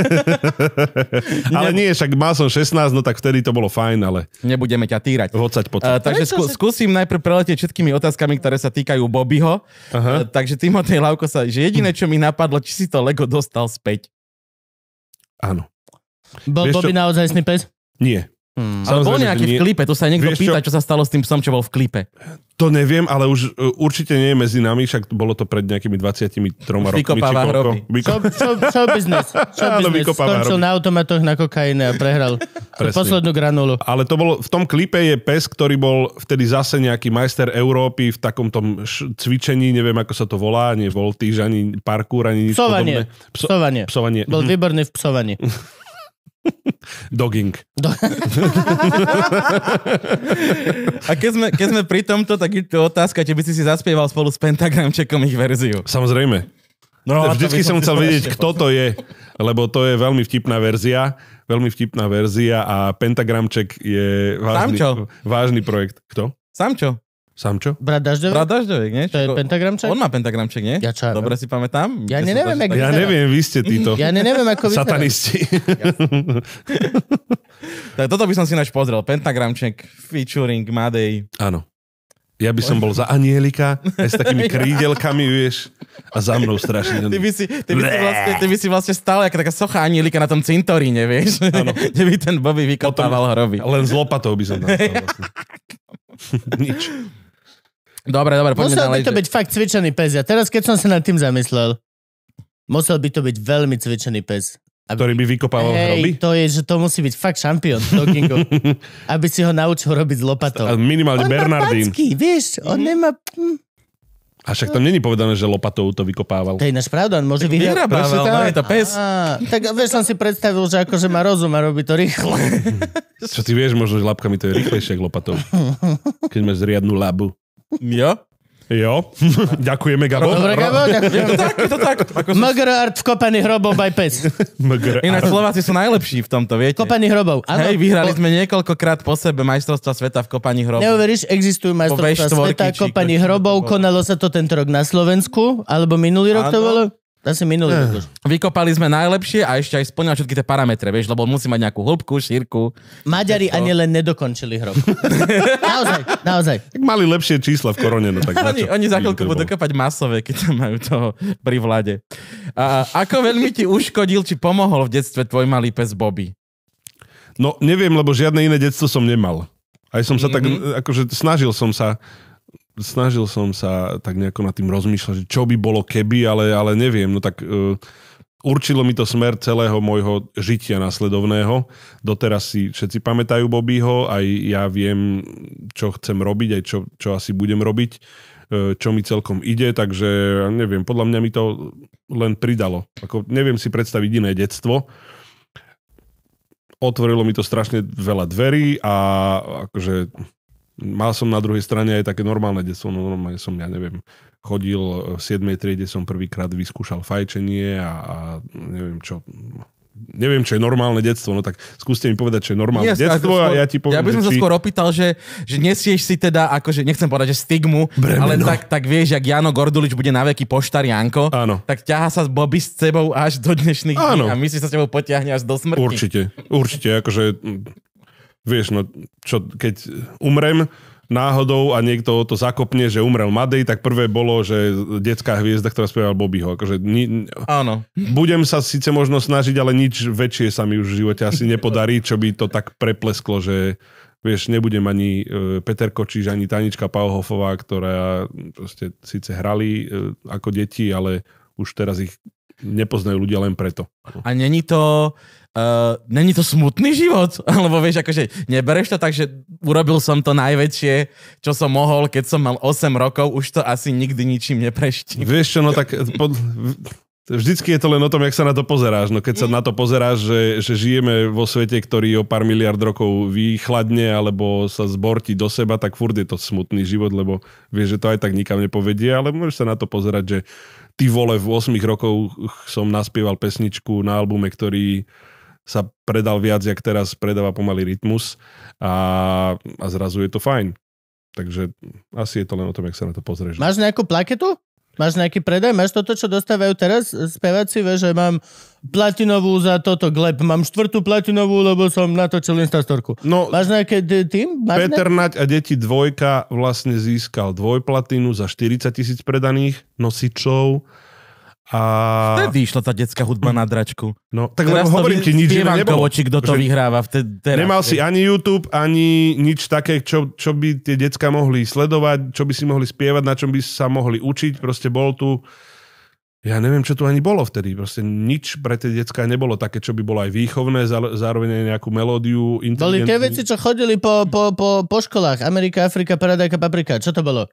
(laughs) (laughs) ale nie, však mal som 16, no tak vtedy to bolo fajn, ale... Nebudeme ťa týrať. Vocať Uh, takže skú, sa... skúsim najprv preletieť všetkými otázkami, ktoré sa týkajú Bobbyho. Uh, takže Timotej Lauko sa, že jediné, čo mi napadlo, či si to Lego dostal späť. Áno. Bol Bobby naozaj sný pes? Nie. Hmm, ale bol nejaký nie, v klipe, to sa niekto pýta, čo? čo sa stalo s tým psom, čo bol v klipe. To neviem, ale už uh, určite nie je medzi nami, však bolo to pred nejakými 23 rokmi. Vykopáva hroby. Vyko... biznes? Čo (laughs) biznes? Skončil na automatoch na kokaine a prehral (laughs) Presne. poslednú granulu. Ale to bolo, v tom klipe je pes, ktorý bol vtedy zase nejaký majster Európy v takom tom š- cvičení, neviem ako sa to volá, nie voltíž, ani parkour, ani nič psovanie. podobné. Pso- psovanie. Psovanie. Bol mhm. výborný v psovaní. (laughs) Dogging. Do... A keď sme, keď sme pri tomto, tak je to otázka, či by si si zaspieval spolu s Pentagramčekom ich verziu. Samozrejme. No, Vždycky som chcel vedieť, kto to je, lebo to je veľmi vtipná verzia. Veľmi vtipná verzia a Pentagramček je vážny, vážny projekt. Kto? Samčo. Sám čo? Brat Dažďovek? Brat Dažďovek, nie? To je pentagramček? On má pentagramček, nie? Ja čo, ja Dobre si pamätám? Ja neviem, ako Ja neviem, vy ste títo. ja neviem, ako vyzerá. Satanisti. (laughs) tak toto by som si naš pozrel. Pentagramček, featuring Madej. Áno. Ja by som bol za anielika, aj s takými (laughs) krídelkami, vieš, a za mnou strašne. Ty by si, ty by si, vlastne, ty by si vlastne stále ako taká socha anielika na tom cintoríne, vieš, ano. (laughs) kde by ten Bobby vykopával hroby. Len z lopatou by som tam vlastne. Nič. Dobre, dobre, poďme Musel by to byť fakt cvičený pes. Ja teraz, keď som sa nad tým zamyslel, musel by to byť veľmi cvičený pes. Aby... Ktorý by vykopával hey, hroby? to je, že to musí byť fakt šampión (laughs) aby si ho naučil robiť s lopatou. A minimálne on Bernardín. vieš, on mhm. nemá... Hm. A však tam není povedané, že lopatou to vykopával. To je náš pravda, on môže vyhrať. Vyhrával, no, je to pes. Á, tak vieš, som si predstavil, že akože má rozum a robí to rýchlo. Čo ty vieš, možno, že labkami to je rýchlejšie ako lopatou. (laughs) Keď máš zriadnú labu. Ja? Jo, (laughs) ďakujeme Gabo. Dobre, Gabo, ďakujem. Je (laughs) to tak, je to tak. Ako Mgr art vkopený hrobov by pes. Mgr Ináč Slováci sú najlepší v tomto, viete. Kopaní hrobov. Hej, vyhrali po... sme niekoľkokrát po sebe majstrovstva sveta v kopaní hrobov. Neuveríš, existujú majstrovstva sveta, kopaní hrobov, konalo sa to tento rok na Slovensku, alebo minulý rok ano. to bolo. Ten si minulý uh. Vykopali sme najlepšie a ešte aj splnil všetky tie parametre, vieš, lebo musí mať nejakú hĺbku, šírku. Maďari to... ani len nedokončili hrom. (laughs) naozaj, naozaj. Tak mali lepšie čísla v korone, no tak Oni, oni za chvíľku budú kopať masové, keď tam majú toho pri vlade. A, ako veľmi ti uškodil, či pomohol v detstve tvoj malý pes Bobby? No neviem, lebo žiadne iné detstvo som nemal. Aj som sa mm-hmm. tak, mhm. akože snažil som sa snažil som sa tak nejako nad tým rozmýšľať, že čo by bolo keby, ale, ale neviem, no tak uh, určilo mi to smer celého môjho žitia nasledovného. Doteraz si všetci pamätajú Bobbyho, aj ja viem, čo chcem robiť, aj čo, čo asi budem robiť, uh, čo mi celkom ide, takže neviem, podľa mňa mi to len pridalo. Ako, neviem si predstaviť iné detstvo, otvorilo mi to strašne veľa dverí a akože Mal som na druhej strane aj také normálne detstvo, no normálne som, ja neviem, chodil v 7. triede som prvýkrát vyskúšal fajčenie a, a neviem čo, neviem, čo je normálne detstvo, no tak skúste mi povedať, čo je normálne Jasne, detstvo skôr, a ja ti poviem, Ja by som sa či... skôr opýtal, že, že nesieš si teda, akože nechcem povedať, že stigmu, Bremeno. ale tak, tak vieš, ak Jano Gordulič bude na veky poštar Janko, Áno. tak ťaha sa z Bobby s tebou až do dnešných Áno. dní a myslíš sa s tebou potiahne až do smrti. Určite, určite, akože vieš, no čo, keď umrem, náhodou a niekto to zakopne, že umrel Madej, tak prvé bolo, že detská hviezda, ktorá spieval Bobbyho. Akože ni... Áno. Budem sa síce možno snažiť, ale nič väčšie sa mi už v živote asi nepodarí, čo by to tak preplesklo, že vieš, nebudem ani e, Peter Kočíš, ani Tanička Pauhofová, ktorá proste síce hrali e, ako deti, ale už teraz ich nepoznajú ľudia len preto. A není to uh, není to smutný život? (laughs) Lebo vieš, akože nebereš to tak, že urobil som to najväčšie, čo som mohol, keď som mal 8 rokov, už to asi nikdy ničím nepreštím. Vieš čo, no tak eh, pod, Vždycky je to len o tom, jak sa na to pozeráš. No keď sa na to pozeráš, že, že žijeme vo svete, ktorý o pár miliard rokov vychladne alebo sa zborti do seba, tak furt je to smutný život, lebo vieš, že to aj tak nikam nepovedie, ale môžeš sa na to pozerať, že ty vole, v 8 rokov som naspieval pesničku na albume, ktorý sa predal viac, jak teraz predáva pomaly rytmus a, a zrazu je to fajn. Takže asi je to len o tom, jak sa na to pozrieš. Máš nejakú plaketu? Máš nejaký predaj? Máš toto, čo dostávajú teraz speváci? Vieš, že mám platinovú za toto gleb. Mám štvrtú platinovú, lebo som natočil Instastorku. No, Máš nejaké d- tým? Máš Peter Naď a deti dvojka vlastne získal dvojplatinu za 40 tisíc predaných nosičov a... Vtedy išla tá detská hudba na dračku. No, tak teraz lebo hovorím ti, nič iné nebolo. Oči, kto to že... vyhráva. Vtedy, teraz, Nemal si ani YouTube, ani nič také, čo, čo by tie decka mohli sledovať, čo by si mohli spievať, na čom by sa mohli učiť. Proste bol tu... Ja neviem, čo tu ani bolo vtedy. Proste nič pre tie decka nebolo také, čo by bolo aj výchovné, zároveň aj nejakú melódiu, Boli tie veci, čo chodili po, po, po, po školách. Amerika, Afrika, Paradajka, Paprika. Čo to bolo?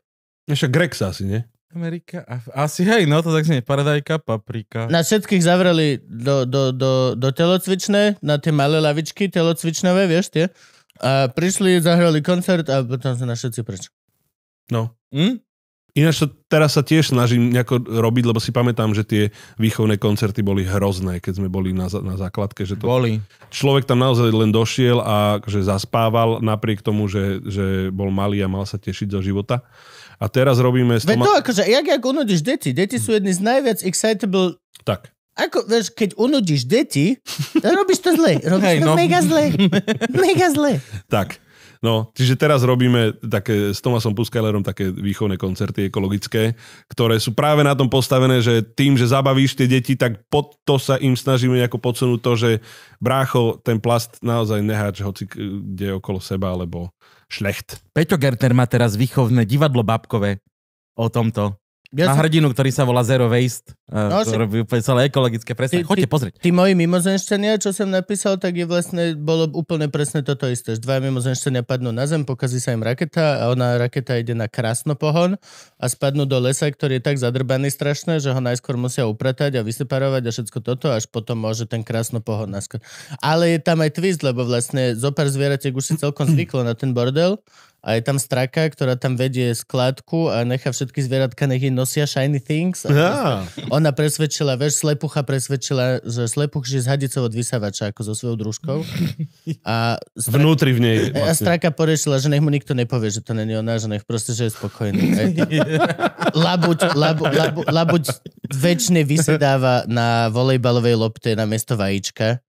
Ešte Grex asi, nie? Amerika, Af- asi hej, no to tak znie, paradajka, paprika. Na všetkých zavreli do, do, do, do telocvičné, na tie malé lavičky telocvičnové, vieš tie. A prišli, zahrali koncert a potom sa na všetci preč. No. Hm? Ináč to teraz sa tiež snažím nejako robiť, lebo si pamätám, že tie výchovné koncerty boli hrozné, keď sme boli na, na základke. Že to, boli. Človek tam naozaj len došiel a že zaspával napriek tomu, že, že bol malý a mal sa tešiť zo života. A teraz robíme... Stoma... Veď to no, akože, jak, jak unudíš deti? Deti sú jedni z najviac excitable... Tak. Ako, vieš, keď unudíš deti, no, robíš to zle. Robíš hey, to no. mega zle. (laughs) Mega zle. Tak. No, čiže teraz robíme také, s Tomasom Puskalerom také výchovné koncerty ekologické, ktoré sú práve na tom postavené, že tým, že zabavíš tie deti, tak pod to sa im snažíme nejako podsunúť to, že brácho, ten plast naozaj neháč hoci kde okolo seba, lebo Šlecht. Peťo Gertner má teraz výchovné divadlo babkové o tomto. Ja na som... hrdinu, ktorý sa volá Zero Waste, no, ktorý robí úplne celé ekologické, presne. Ty, pozrieť. Tí moji mimozenštenia, čo som napísal, tak je vlastne, bolo úplne presne toto isté. Dva mimozenštenia padnú na zem, pokazí sa im raketa a ona raketa ide na krásno pohon a spadnú do lesa, ktorý je tak zadrbaný strašne, že ho najskôr musia upratať a vyseparovať a všetko toto, až potom môže ten krásno pohon naskôr. Ale je tam aj twist, lebo vlastne zopár zvieratek už si celkom (clears throat) zvyklo na ten bordel a je tam straka, ktorá tam vedie skladku a nechá všetky zvieratka, nech je nosia shiny things. A yeah. Ona presvedčila, veš, slepucha presvedčila, že slepuch žije z hadicov od vysavača, ako so svojou družkou. A straka, Vnútri v nej. A vlastne. straka porešila, že nech mu nikto nepovie, že to není ona, že nech proste, že je spokojný. labuť, labu, labu, labuť väčšine vysedáva na volejbalovej lopte na mesto vajíčka.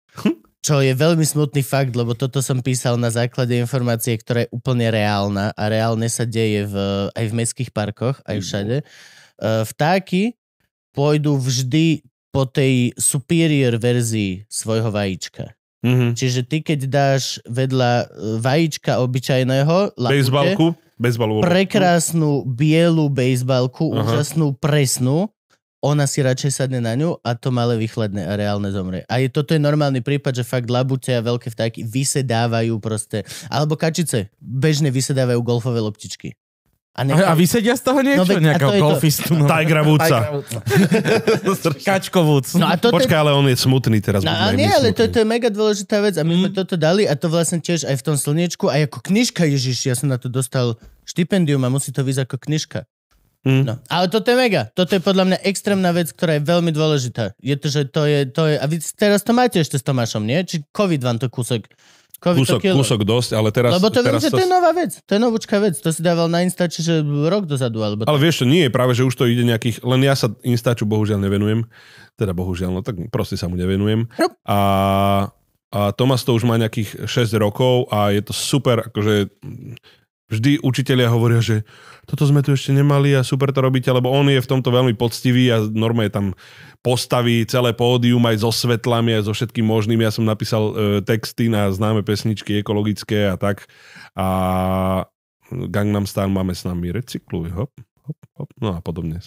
Čo je veľmi smutný fakt, lebo toto som písal na základe informácie, ktorá je úplne reálna a reálne sa deje v, aj v mestských parkoch, aj všade. E, vtáky pôjdu vždy po tej superior verzii svojho vajíčka. Mm-hmm. Čiže ty, keď dáš vedľa e, vajíčka obyčajného bejzbalku, prekrásnu bielu bejzbalku, úžasnú presnú, ona si radšej sadne na ňu a to malé vychladne a reálne zomrie. A je, toto je normálny prípad, že fakt labute a veľké vtáky vysedávajú proste, alebo kačice, bežne vysedávajú golfové loptičky. A, nechaj... a vysedia z toho niečo? No, veď, nejakého to golfistu? To... No. Tigra Woodsa. Kačko Woods. (laughs) No, toto... Počkaj, ale on je smutný teraz. No, a nie, ale to, to je mega dôležitá vec a my mm. sme toto dali a to vlastne tiež aj v tom slniečku, a ako knižka Ježiš, ja som na to dostal štipendium a musí to vyjsť ako knižka. Mm. No, ale toto je mega. Toto je podľa mňa extrémna vec, ktorá je veľmi dôležitá. Je to, že to je, to je... A vy teraz to máte ešte s Tomášom, nie? Či COVID vám to kúsok... COVID kúsok, to kúsok dosť, ale teraz... Lebo to teraz viem, to... to je nová vec. To je novúčka vec. To si dával na Instači, že rok dozadu. Alebo Ale vieš, nie, je práve, že už to ide nejakých... Len ja sa Instaču bohužiaľ nevenujem. Teda bohužiaľ, no tak proste sa mu nevenujem. No. A a Tomas to už má nejakých 6 rokov a je to super, akože vždy učitelia hovoria, že toto sme tu ešte nemali a super to robíte, lebo on je v tomto veľmi poctivý a normálne tam postaví celé pódium aj so svetlami, aj so všetkým možným. Ja som napísal e, texty na známe pesničky ekologické a tak. A Gangnam Style máme s nami recykluj, hop hop, hop, no a podobne.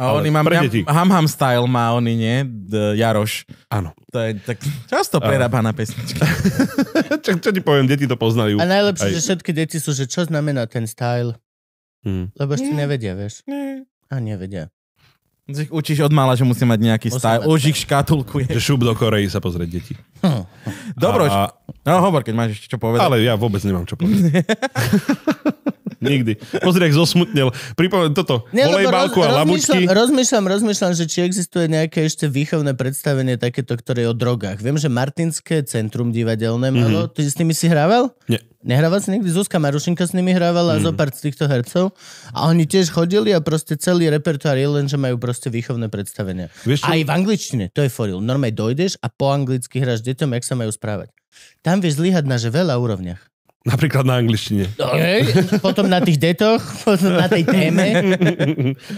A oni mám, ham, ham style má oni, nie? D, Jaroš. Áno. To je tak často prerábaná pesnička. (laughs) čo, čo ti poviem, deti to poznajú. A najlepšie, Aj. že všetky deti sú, že čo znamená ten style. Hmm. Lebo ešte nevedia, vieš. Nie. A nevedia. ich učíš od mala, že musí mať nejaký style. Už ich škatulkuje. Že šup do Korei sa pozrieť deti. (laughs) Dobro, a... no hovor, keď máš ešte čo povedať. Ale ja vôbec nemám čo povedať. (laughs) Nikdy. Pozri, ak zosmutnil. Pripomínam toto. Nie, Volejbalku roz, a labučky. Rozmýšľam, rozmýšľam, rozmýšľam, že či existuje nejaké ešte výchovné predstavenie takéto, ktoré je o drogách. Viem, že Martinské centrum divadelné mhm. malo. Mm-hmm. Ty s nimi si hrával? Nie. Nehrával si nikdy? Zuzka Marušinka s nimi hrávala mm. zo pár z týchto hercov a oni tiež chodili a proste celý repertoár je len, že majú proste výchovné predstavenia. Vieš, čo? Aj v angličtine, to je foril. Normálne dojdeš a po anglicky hráš deťom, jak sa majú správať. Tam vieš zlyhať na že veľa úrovniach. Napríklad na angličtine. Okay. Potom na tých detoch, (laughs) potom na tej téme.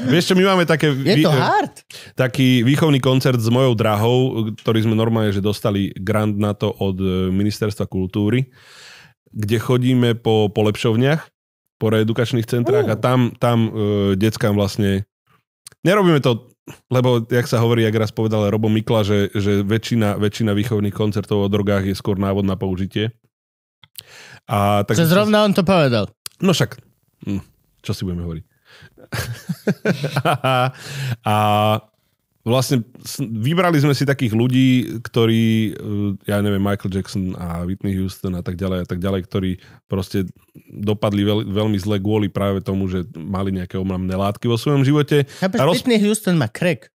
Vieš čo, my máme také... Je to hard. Taký výchovný koncert s mojou drahou, ktorý sme normálne, že dostali grant na to od e, Ministerstva kultúry, kde chodíme po polepšovniach, po reedukačných centrách uh. a tam, tam uh, deckám vlastne... Nerobíme to lebo, jak sa hovorí, jak raz povedal Robo Mikla, že, že väčšina, väčšina výchovných koncertov o drogách je skôr návod na použitie. A tak... Čo zrovna on to povedal. No však, hm, čo si budeme hovoriť. (laughs) a, vlastne vybrali sme si takých ľudí, ktorí, e, ja neviem, Michael Jackson a Whitney Houston a tak ďalej a tak ďalej, ktorí proste dopadli veľ, veľmi zle kvôli práve tomu, že mali nejaké omamné látky vo svojom živote. Chápeš, roz... Whitney Houston má krek.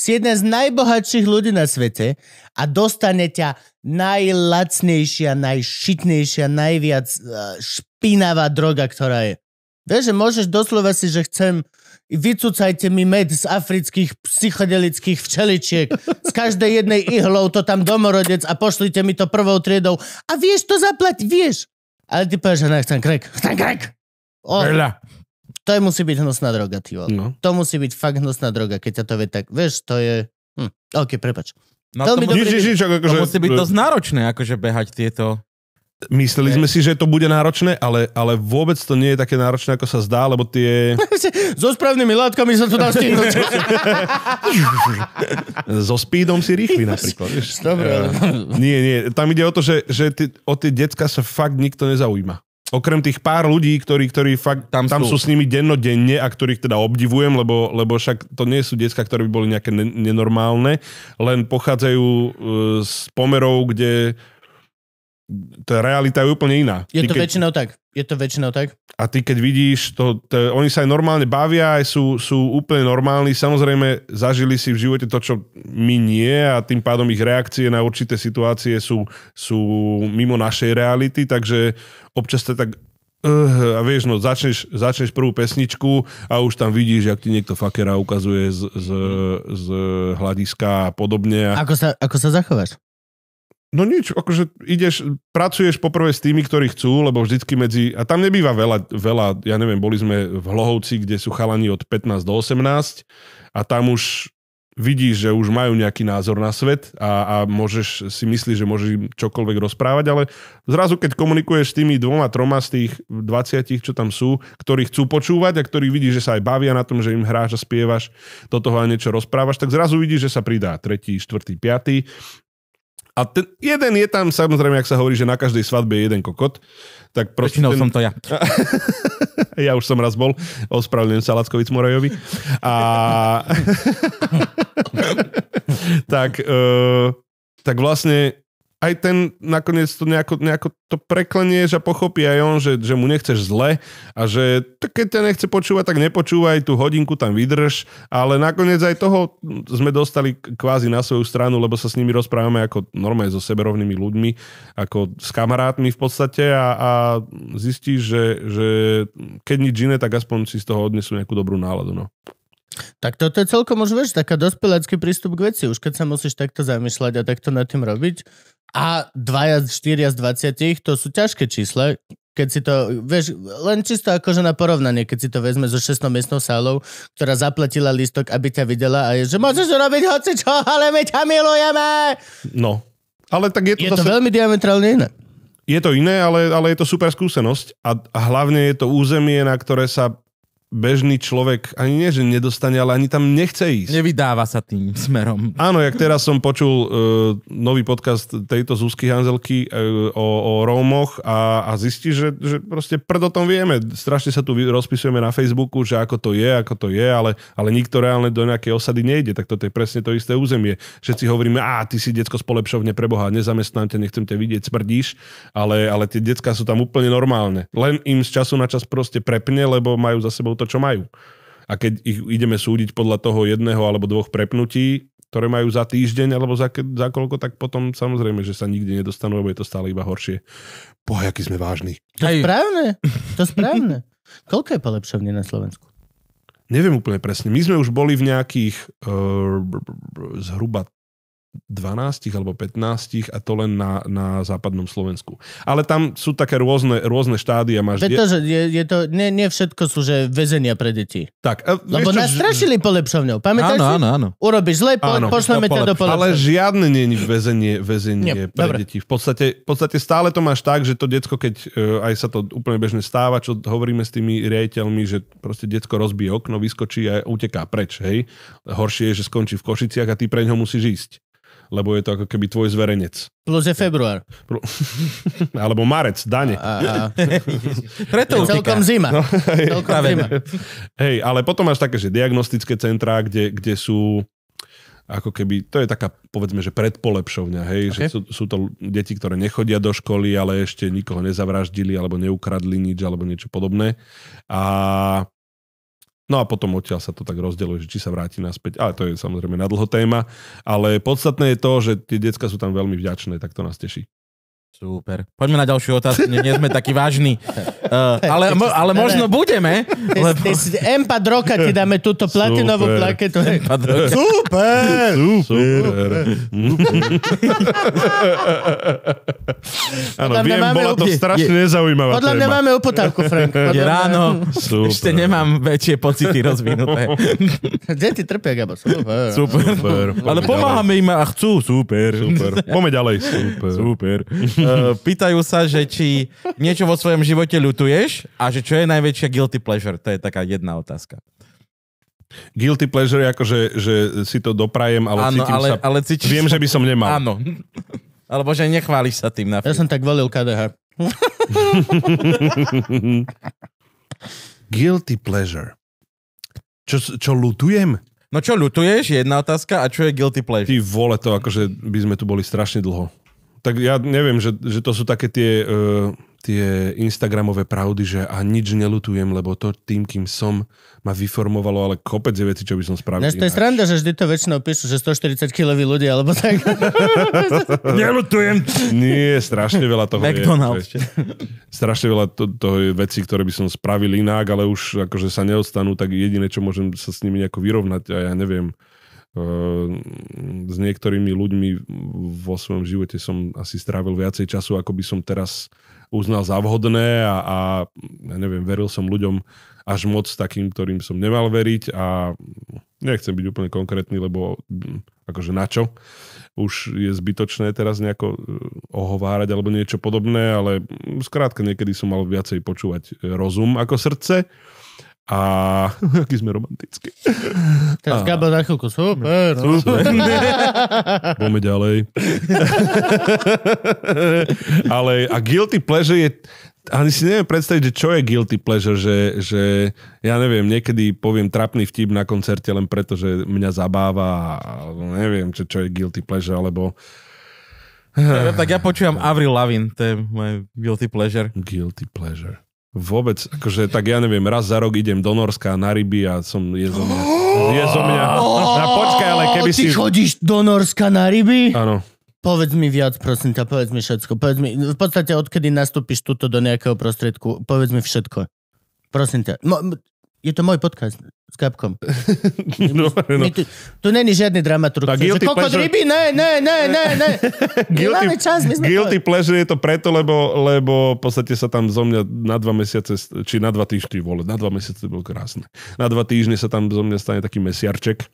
Si jeden z najbohatších ľudí na svete a dostane ťa najlacnejšia, najšitnejšia, najviac e, špinavá droga, ktorá je. Vieš, že môžeš doslova si, že chcem vycúcajte mi med z afrických psychodelických včeličiek. Z každej jednej ihlou to tam domorodec a pošlite mi to prvou triedou. A vieš, to zaplať, vieš. Ale ty povieš, že nechcem krek. Chcem krek. O, Veľa. To musí byť hnosná droga, ty no. To musí byť fakt hnosná droga, keď ťa to vie tak. Vieš, to je... Hm. OK, prepač. No, to, to, musí, nič, nič, akože... to musí byť dosť náročné, akože behať tieto... Mysleli sme si, že to bude náročné, ale, ale vôbec to nie je také náročné, ako sa zdá, lebo tie... (laughs) so správnymi látkami sa to dá stihnúť. (laughs) so speedom si rýchli napríklad. Dobre. Uh, nie, nie, tam ide o to, že, že ty, o tie decka sa fakt nikto nezaujíma okrem tých pár ľudí, ktorí, ktorí fakt tam, tam sú. sú s nimi dennodenne a ktorých teda obdivujem, lebo, lebo však to nie sú detská, ktoré by boli nejaké nenormálne, len pochádzajú e, z pomerov, kde tá realita je úplne iná. Je to ty, keď... väčšinou tak. Je to väčšinou tak. A ty keď vidíš, to, to, oni sa aj normálne bavia, aj sú, sú úplne normálni. Samozrejme, zažili si v živote to, čo my nie a tým pádom ich reakcie na určité situácie sú, sú mimo našej reality, takže uh, občas to tak Uh, a vieš, no začneš, začneš prvú pesničku a už tam vidíš, jak ti niekto fakera ukazuje z, z, z hľadiska a podobne. Ako sa, ako sa zachováš? No nič, akože ideš, pracuješ poprvé s tými, ktorí chcú, lebo vždycky medzi, a tam nebýva veľa, veľa, ja neviem, boli sme v Hlohovci, kde sú chalani od 15 do 18 a tam už vidíš, že už majú nejaký názor na svet a, a môžeš si myslíš, že môžeš im čokoľvek rozprávať, ale zrazu, keď komunikuješ s tými dvoma, troma z tých 20, čo tam sú, ktorí chcú počúvať a ktorí vidíš, že sa aj bavia na tom, že im hráš a spievaš do toho a niečo rozprávaš, tak zrazu vidíš, že sa pridá tretí, štvrtý, piatý. A ten jeden je tam, samozrejme, ak sa hovorí, že na každej svadbe je jeden kokot, tak proste... ten... som to ja. (laughs) ja už som raz bol, ospravedlňujem sa Lackovic Morajovi. A... (laughs) tak, uh, tak vlastne aj ten nakoniec to nejako, nejako to preklenie, že pochopí aj on, že, že mu nechceš zle a že keď ťa nechce počúvať, tak nepočúvaj, tú hodinku tam vydrž, ale nakoniec aj toho sme dostali kvázi na svoju stranu, lebo sa s nimi rozprávame ako normálne so seberovnými ľuďmi, ako s kamarátmi v podstate a, a zistíš, že, že keď nič iné, tak aspoň si z toho odnesú nejakú dobrú náladu. No. Tak toto je celkom už, vieš, taká dospelácky prístup k veci. Už keď sa musíš takto zamýšľať a takto nad tým robiť. A 2, 4 z 20, to sú ťažké čísla, keď si to, vieš, len čisto akože na porovnanie, keď si to vezme so 6 miestnou sálou, ktorá zaplatila lístok, aby ťa videla a je, že môžeš robiť hocičo, ale my ťa milujeme. No, ale tak je to... Je zase... to veľmi diametrálne iné. Je to iné, ale, ale je to super skúsenosť a, a hlavne je to územie, na ktoré sa bežný človek ani nie, že nedostane, ale ani tam nechce ísť. Nevydáva sa tým smerom. Áno, jak teraz som počul uh, nový podcast tejto Zuzky Hanzelky uh, o, o Rómoch a, a zistí, že, že proste prd o tom vieme. Strašne sa tu rozpisujeme na Facebooku, že ako to je, ako to je, ale, ale nikto reálne do nejakej osady nejde. Tak toto je presne to isté územie. Všetci hovoríme, a ty si detsko z polepšovne preboha, nezamestnám ťa, nechcem ťa vidieť, smrdíš, ale, ale tie detská sú tam úplne normálne. Len im z času na čas proste prepne, lebo majú za sebou to, čo majú. A keď ich ideme súdiť podľa toho jedného alebo dvoch prepnutí, ktoré majú za týždeň alebo za, za koľko, tak potom samozrejme, že sa nikde nedostanú, lebo je to stále iba horšie. Boha, aký sme vážni. To je správne. To je (laughs) správne. koľko je polepšovne na Slovensku? Neviem úplne presne. My sme už boli v nejakých uh, zhruba 12 alebo 15 a to len na, na západnom Slovensku. Ale tam sú také rôzne, rôzne štádia. Máš Pretože de- je, je to, nie, nie všetko sú, že väzenia pre deti. Tak. A, Lebo čo, nás strašili že... polepšovňou. Pamätáš áno, si? Áno, áno. Urobíš zle, po, áno, pošleme ťa do polepšovňa. Ale žiadne nie je väzenie, väzenie nie, pre dobra. deti. V podstate, v podstate stále to máš tak, že to detsko, keď uh, aj sa to úplne bežne stáva, čo hovoríme s tými riaditeľmi, že proste detsko rozbije okno, vyskočí a uteká preč. Hej? Horšie je, že skončí v Košiciach a ty pre ňo musíš ísť lebo je to ako keby tvoj zverejnec. Plus je február. (laughs) Alebo marec, dane. A, a, a. Preto už celkom zima. No, hej. Celkom zima. Hej, ale potom máš také, že diagnostické centrá, kde, kde sú ako keby, to je taká, povedzme, že predpolepšovňa, hej, okay. že sú, sú to deti, ktoré nechodia do školy, ale ešte nikoho nezavraždili alebo neukradli nič alebo niečo podobné. A No a potom odtiaľ sa to tak rozdeluje, že či sa vráti naspäť. Ale to je samozrejme na dlho téma. Ale podstatné je to, že tie decka sú tam veľmi vďačné, tak to nás teší. Super. Poďme na ďalšiu otázku, nie, nie sme takí vážni. Uh, (laughs) ale, mo, ale možno budeme. Lebo... Empa Droka ti dáme túto platinovú Super. plaketu. Super! Super! Super! ano, viem, bola to strašne je, nezaujímavá Podľa mňa máme upotávku, Frank. Podľa je ráno, Super. ešte nemám väčšie pocity rozvinuté. Deti trpia, Gabo. Super. Super. Super. Ale pomáhame im a chcú. Super. Super. Poďme ďalej. (laughs) Super. Super. Eh, pýtajú sa, že či niečo vo svojom živote ľutuješ a že čo je najväčšia guilty pleasure. To je taká jedna otázka. Guilty pleasure je ako, že, že si to doprajem, ale ano, cítim ale, sa... Ale cítiš viem, sa... že by som nemal. Áno. Alebo že nechváliš sa tým. Na Ja som tak volil KDH. (laughs) Guilty pleasure. Čo, čo lutujem? No čo ľutuješ, je jedna otázka, a čo je guilty pleasure? Ty vole, to akože by sme tu boli strašne dlho tak ja neviem, že, že to sú také tie, uh, tie Instagramové pravdy, že a nič nelutujem, lebo to tým, kým som, ma vyformovalo, ale kopec je veci, čo by som spravil. Než to je sranda, že vždy to väčšinou píšu, že 140 kilový ľudia, alebo tak. (laughs) Nelutujem. Nie, strašne veľa toho McDonald's. je. Strašne veľa to, toho je veci, ktoré by som spravil inak, ale už akože sa neostanú, tak jediné, čo môžem sa s nimi nejako vyrovnať, a ja neviem, Ehm, s niektorými ľuďmi vo svojom živote som asi strávil viacej času, ako by som teraz uznal za vhodné a, a ja neviem, veril som ľuďom až moc takým, ktorým som nemal veriť a nechcem byť úplne konkrétny, lebo hm, akože na čo? Už je zbytočné teraz nejako e, ohovárať alebo niečo podobné, ale hm, skrátka niekedy som mal viacej počúvať rozum ako srdce a (laughs) aký sme romantickí. Tak Gabo na chvíľku, super. No, super. (laughs) ďalej. (laughs) Ale a guilty pleasure je ani si neviem predstaviť, že čo je guilty pleasure, že, že ja neviem, niekedy poviem trapný vtip na koncerte len preto, že mňa zabáva a neviem, čo, čo je guilty pleasure, alebo tak ja počúvam Avril Lavin, to je môj guilty pleasure. Guilty pleasure. Vôbec, akože tak ja neviem, raz za rok idem do Norska na ryby a som, je zo mňa. Je zo mňa. Oh, a počkaj, ale keby si... Ty chodíš do Norska na ryby? Áno. Povedz mi viac, prosím ťa, povedz mi všetko. Povedz mi, v podstate odkedy nastúpiš tuto do nejakého prostriedku, povedz mi všetko. Prosím ťa. Mo, je to môj podcast s Gabkom. (laughs) No, no. Tu, tu není žiadny dramaturg. Že koľko pleasure... ryby? Ne, ne, ne, ne, ne. (laughs) guilty, máme čas, my sme guilty to... pleasure je to preto, lebo, lebo v podstate sa tam zo mňa na dva mesiace, či na dva týždne, vole, na dva mesiace to bolo krásne. Na dva týždne sa tam zo mňa stane taký mesiarček,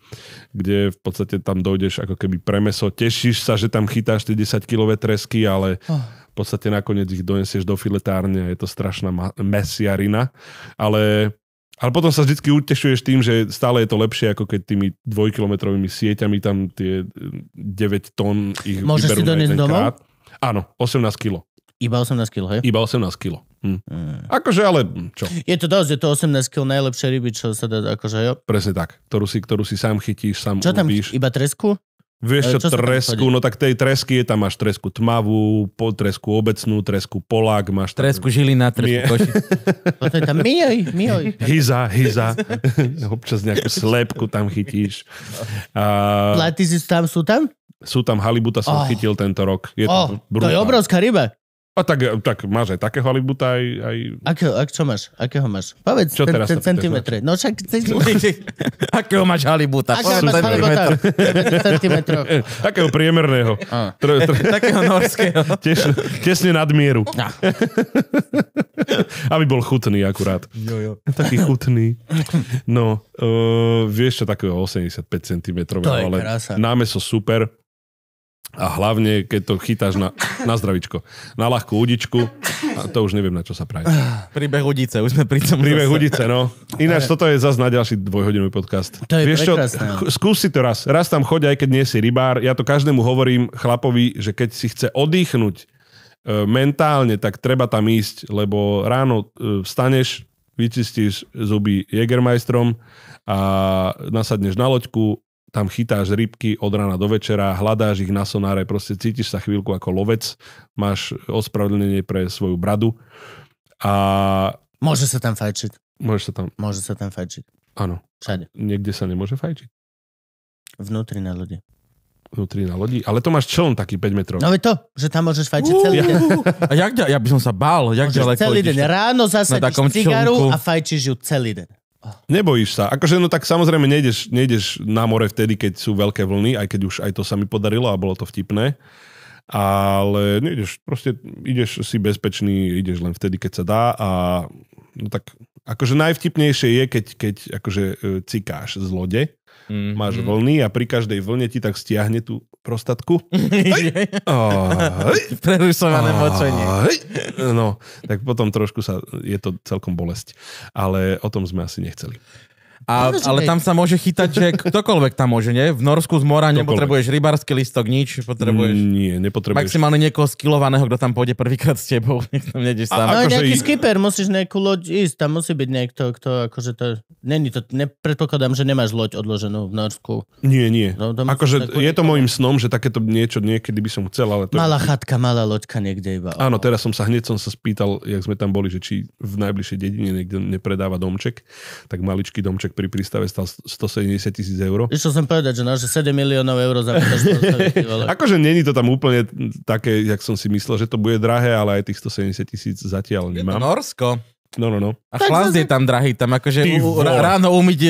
kde v podstate tam dojdeš ako keby premeso. Tešíš sa, že tam chytáš tie 10 kilové tresky, ale... Oh v podstate nakoniec ich donesieš do filetárne a je to strašná ma- mesiarina. Ale ale potom sa vždy utešuješ tým, že stále je to lepšie, ako keď tými dvojkilometrovými sieťami tam tie 9 mm, tón ich Môžeš si doniesť domov? Áno, 18 kilo. Iba 18 kilo, hej? Iba 18 kilo. Hm. Mm. Akože, ale čo? Je to dosť, je to 18 kg najlepšie ryby, čo sa dá, akože jo? Presne tak, ktorú si, ktorú si sám chytíš, sám Čo tam, iba tresku? Vieš čo, čo tresku, no tak tej tresky je tam, máš tresku tmavú, po, tresku obecnú, tresku polák, máš... Tresku žili žilina, tresku koši. (laughs) No Toto tam mijoj, Hyza, Hiza. (laughs) Občas nejakú slepku tam chytíš. A... Platy tam, sú tam? Sú tam halibuta, som oh. chytil tento rok. Je oh, to, to je obrovská ryba. A tak, tak máš aj takého alibuta. aj... aj... Akého, ak, čo máš? Akého máš? Povedz, čo teraz ten centimetre. No však... (laughs) akého máš halibuta? Akého máš halibuta? Takého priemerného. Tr- tr- (laughs) Takého norského. tesne nad mieru. No. Aby bol chutný akurát. Jo, jo. Taký chutný. No, uh, vieš čo, takého 85 cm. To je krása. Námeso super. A hlavne, keď to chytáš na, na zdravičko. Na ľahkú udičku. A to už neviem, na čo sa praje. Príbeh udice, už sme pri tom. Príbeh udice, no. Ináč, Ale... toto je zase na ďalší dvojhodinový podcast. To je Vieš čo, skúsi to raz. Raz tam choď, aj keď nie si rybár. Ja to každému hovorím chlapovi, že keď si chce oddychnúť e, mentálne, tak treba tam ísť, lebo ráno e, vstaneš, vyčistíš zuby Jägermeistrom a nasadneš na loďku, tam chytáš rybky od rána do večera, hľadáš ich na sonáre, proste cítiš sa chvíľku ako lovec, máš ospravedlnenie pre svoju bradu a... Môže sa tam fajčiť. Môže sa tam. Môže sa tam fajčiť. Áno. Všade. Niekde sa nemôže fajčiť. Vnútri na lodi. Vnútri na lodi? Ale to máš čln taký 5 metrov. No je to, že tam môžeš fajčiť uh, celý ja, deň. (laughs) A jak, ja by som sa bál. Jak môžeš celý deň. Ráno zasadíš cigaru a fajčíš ju celý deň. Nebojíš sa. Akože, no tak samozrejme nejdeš, nejdeš na more vtedy, keď sú veľké vlny, aj keď už aj to sa mi podarilo a bolo to vtipné. Ale nejdeš, proste ideš si bezpečný, ideš len vtedy, keď sa dá a no tak akože najvtipnejšie je, keď, keď akože e, cikáš z lode Mm. Máš vlny a pri každej vlne ti tak stiahne tú prostatku. (laughs) (laughs) Prerušované močenie. No, tak potom trošku sa, je to celkom bolesť. Ale o tom sme asi nechceli. A, ale tam sa môže chytať, že (laughs) ktokoľvek tam môže, nie? V Norsku z mora ktokoľvek. nepotrebuješ rybársky listok, nič, potrebuješ... Mm, nie, nepotrebuješ. Maximálne niekoho skilovaného, kto tam pôjde prvýkrát s tebou, nech tam nedeš sám. A, ale akože no, nejaký i... skipper, musíš nejakú loď ísť, tam musí byť niekto, kto akože to... Není to, nepredpokladám, predpokladám, že nemáš loď odloženú v Norsku. Nie, nie. No, akože je to môjim snom, že takéto niečo niekedy by som chcel, ale to... Malá chatka, malá loďka niekde iba. Áno, teraz som sa hneď som sa spýtal, jak sme tam boli, že či v najbližšej dedine niekde nepredáva domček, tak maličký domček pri prístave stal 170 tisíc eur. Išiel som povedať, že naše 7 miliónov eur za (laughs) Akože není to tam úplne také, jak som si myslel, že to bude drahé, ale aj tých 170 tisíc zatiaľ nemám. Je to Norsko. No, no, no. A chlast je tam drahý, tam akože u, ráno umyť e,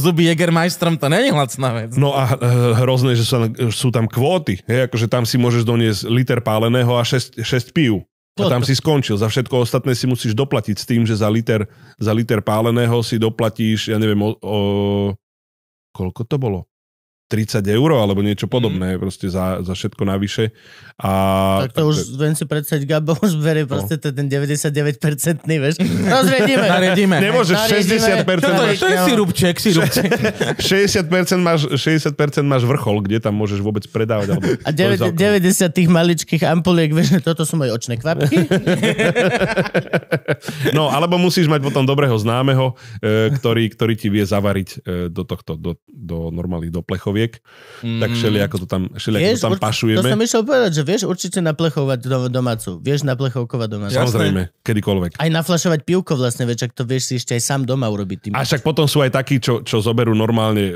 zuby Jägermeisterom, to není lacná vec. No a e, hrozné, že sú, sú tam kvóty, hej, akože tam si môžeš doniesť liter páleného a 6, 6 pív. A tam no si skončil. Za všetko ostatné si musíš doplatiť s tým, že za liter, za liter páleného si doplatíš, ja neviem, o, o, koľko to bolo? 30 eur alebo niečo mhm. podobné mm. proste za, za všetko navyše. A, tak to tak, už viem si predstaviť, Gabo (laughs) už no. proste ten 99-percentný, vieš. (laughs) Rozredíme. Naredíme. Nemôžeš Naredíme. 60%. Čo to, to je sirupček, sirupček. 60% (laughs) máš, 60% máš vrchol, kde tam môžeš vôbec predávať. Alebo A 9, 90 tých maličkých ampuliek, vieš, toto sú moje očné kvapky. no, alebo musíš mať potom dobrého známeho, e, ktorý, ktorý ti vie zavariť e, do tohto, do, do normálnych, doplechov plechoviek, mm. tak šeli ako to tam, šeli vieš, ako to tam pašujeme. To som išiel povedať, že vieš určite naplechovať dom- domácu. Vieš naplechovkovať domácu. Samozrejme, kedykoľvek. Aj naflašovať pivko vlastne, vieš, ak to vieš si ešte aj sám doma urobiť. Tým. A však potom sú aj takí, čo, čo zoberú normálne e,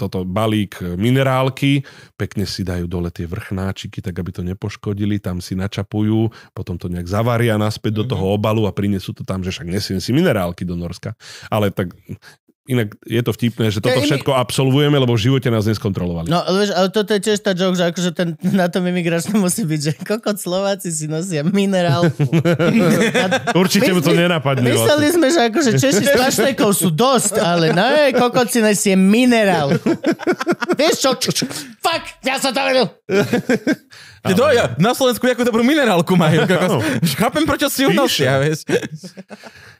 toto balík e, minerálky, pekne si dajú dole tie vrchnáčiky, tak aby to nepoškodili, tam si načapujú, potom to nejak zavaria naspäť mm-hmm. do mhm. toho obalu a prinesú to tam, že však nesiem si minerálky do Norska. Ale tak Inak je to vtipné, že toto všetko absolvujeme, lebo v živote nás neskontrolovali. No, ale, ale toto je tiež tá joke, že akože ten, na tom imigračnom musí byť, že kokot Slováci si nosia minerál. (laughs) Určite mu to nenapadne. Mysleli sme, že akože Češi s paštekov sú dosť, ale ne, kokot si nosie minerál. Vieš čo? Fuck, ja sa to vedel. Ty ja, na Slovensku jakú dobrú minerálku majú. Chápem, prečo si ju nosia, vieš.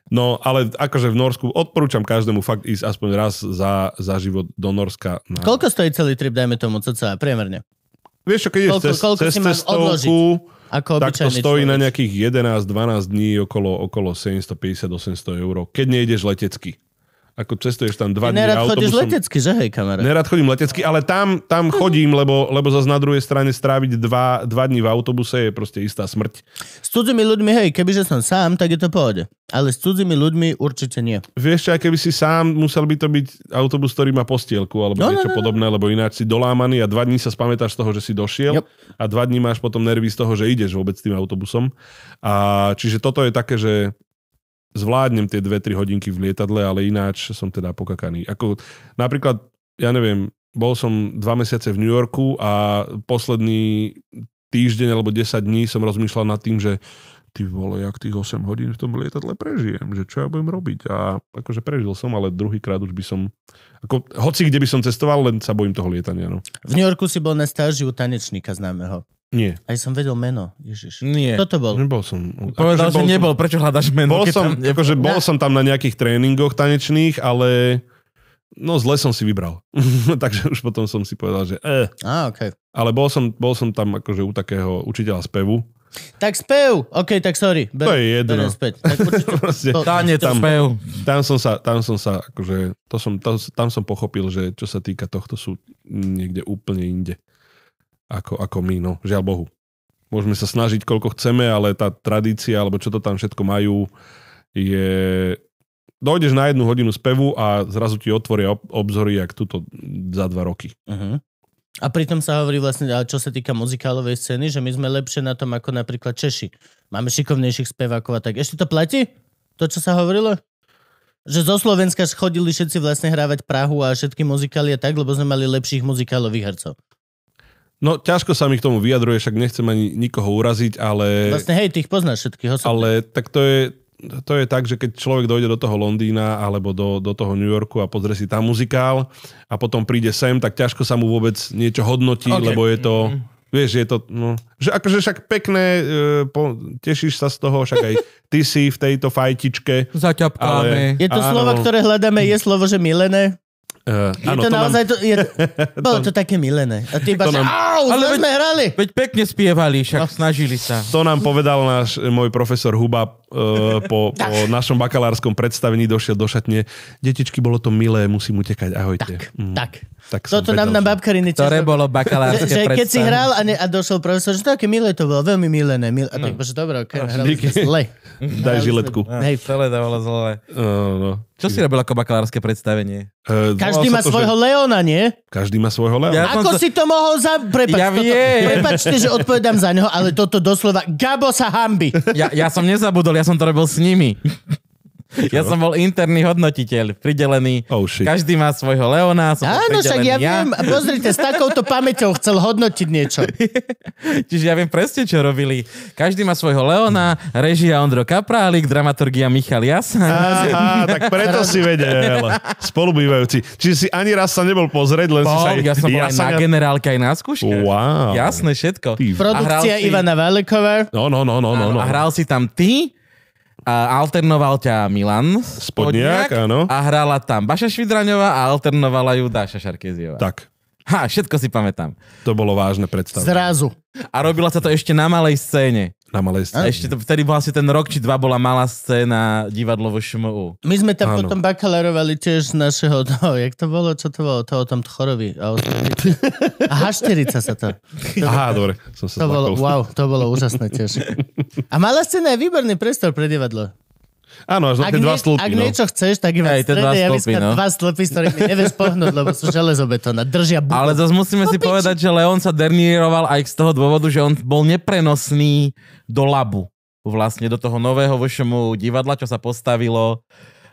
No ale akože v Norsku odporúčam každému fakt ísť aspoň raz za, za život do Norska. Na... Koľko stojí celý trip, dajme tomu, cca, priemerne? Vieš čo, keď koľko, cez, koľko cez si cestovku, ako tak to stojí človek. na nejakých 11-12 dní okolo, okolo 750-800 eur, keď nejdeš letecky ako cestuješ tam dva dní nerad chodíš letecky, že hej, kamarát? Nerad chodím letecky, ale tam, tam hm. chodím, lebo, lebo zase na druhej strane stráviť dva, dva dní v autobuse je proste istá smrť. S cudzými ľuďmi, hej, kebyže som sám, tak je to pohode. Ale s cudzými ľuďmi určite nie. Vieš čo, aj keby si sám, musel by to byť autobus, ktorý má postielku alebo no, no niečo no, no, podobné, lebo ináč si dolámaný a dva dní sa spamätáš z toho, že si došiel yep. a dva dní máš potom nervy z toho, že ideš vôbec tým autobusom. A, čiže toto je také, že zvládnem tie 2-3 hodinky v lietadle, ale ináč som teda pokakaný. Ako, napríklad, ja neviem, bol som 2 mesiace v New Yorku a posledný týždeň alebo 10 dní som rozmýšľal nad tým, že ty vole, jak tých 8 hodín v tom lietadle prežijem, že čo ja budem robiť. A akože prežil som, ale druhýkrát už by som, ako, hoci kde by som cestoval, len sa bojím toho lietania. No. V New Yorku si bol na stáži u tanečníka známeho. Nie. Aj som vedel meno, Ježiš. Nie. Kto to bol? Nebol som. Povedal, že akože nebol, som... prečo hľadaš meno? Bol, som, tam... akože bol na... som tam na nejakých tréningoch tanečných, ale no zle som si vybral. (laughs) Takže už potom som si povedal, že eh. A, okay. Ale bol som, bol som tam akože u takého učiteľa spevu. Tak spev! OK, tak sorry. Ber, to je jedno. Späť. Tak určite, (laughs) to, tá tam, spev. Tam som sa, tam som sa akože, to som, to, tam som pochopil, že čo sa týka tohto sú niekde úplne inde ako, ako my, no, žiaľ Bohu. Môžeme sa snažiť, koľko chceme, ale tá tradícia, alebo čo to tam všetko majú, je... Dojdeš na jednu hodinu spevu a zrazu ti otvoria ob- obzory, jak tuto za dva roky. Uh-huh. A pritom sa hovorí vlastne, čo sa týka muzikálovej scény, že my sme lepšie na tom ako napríklad Češi. Máme šikovnejších spevákov a tak. Ešte to platí? To, čo sa hovorilo? že zo Slovenska chodili všetci vlastne hrávať Prahu a všetky muzikály a tak, lebo sme mali lepších muzikálových hercov. No ťažko sa mi k tomu vyjadruje, však nechcem ani nikoho uraziť, ale... Vlastne hej, tých poznáš všetkých osobne. Ale tak to je, to je tak, že keď človek dojde do toho Londýna alebo do, do toho New Yorku a pozrie si tam muzikál a potom príde sem, tak ťažko sa mu vôbec niečo hodnotí, okay. lebo je to... Mm-hmm. Vieš, je to, no, že akože však pekné, e, po, tešíš sa z toho, však aj ty si v tejto fajtičke. Zaťapkáme. Ale, je to áno. slovo, ktoré hľadáme, je slovo, že milené? Uh, je áno, to, to naozaj, nám... to, je, (laughs) bolo to také milené. A ty iba, to nám... Au, ale veď, sme hrali. Veď pekne spievali, však no. snažili sa. To nám povedal náš, e, môj profesor Huba uh, po, po (laughs) našom bakalárskom predstavení, došiel do šatne. Detičky, bolo to milé, musím utekať, ahojte. Tak, mm. tak. Tak Toto vedel, nám na babkariny Ktoré bolo bakalárske (laughs) že, že keď si hral a, ne, a došiel profesor, že také milé to bolo, veľmi ne, Mil... A no. tak, no. bože, dobro, okay, hral zle. (laughs) Daj žiletku. Hej. Celé dávalo zle. No, no, no. Čo si robil ako bakalárske predstavenie? Uh, Každý má to, svojho že... Leona, nie? Každý má svojho Leona. Ja ako sa... si to mohol za... Prepač, ja toto... Prepačte, že odpovedám za neho, ale toto doslova... Gabo sa hambi. Ja, ja som nezabudol, ja som to robil s nimi. Čo? Ja som bol interný hodnotiteľ, pridelený. Oh, Každý má svojho Leona, som Áno, však ja, ja viem, pozrite, s takouto pamäťou chcel hodnotiť niečo. (laughs) Čiže ja viem presne, čo robili. Každý má svojho Leona, režia Ondro Kaprálik, dramaturgia Michal Jasan. tak preto si vedel. Spolubývajúci. Čiže si ani raz sa nebol pozrieť, len Bol, si sa... Ja som bol ja aj na generálke, aj na skúške. Wow. Jasné, všetko. Ty. Produkcia si... Ivana Valeková. No, no, no, no, no, no. A hral si tam ty a alternoval ťa Milan Spodniak, áno. a hrala tam Baša Švidraňová a alternovala ju Dáša Šarkeziová. Tak. Ha, všetko si pamätám. To bolo vážne predstavenie. Zrazu. A robila sa to ešte na malej scéne. Na malej scéne. Ešte to, vtedy bol asi ten rok či dva bola malá scéna divadlo vo ŠMU. My sme tam ano. potom bakalárovali tiež z našeho, no, jak to bolo, čo to bolo, to o tom tchorovi. A 40 sa to. Aha, dobre. Som sa to bolo, wow, to bolo úžasné tiež. A malá scéna je výborný priestor pre divadlo. Áno, až na tie dva stĺpy. Ak no. niečo chceš, tak iba Hej, dva stĺpy, no. dva stĺpy, s ktorými nevieš pohnúť, lebo sú železobetóna, Držia buku. Ale zase musíme Popič. No si povedať, že Leon sa dernieroval aj z toho dôvodu, že on bol neprenosný do labu. Vlastne do toho nového vošemu divadla, čo sa postavilo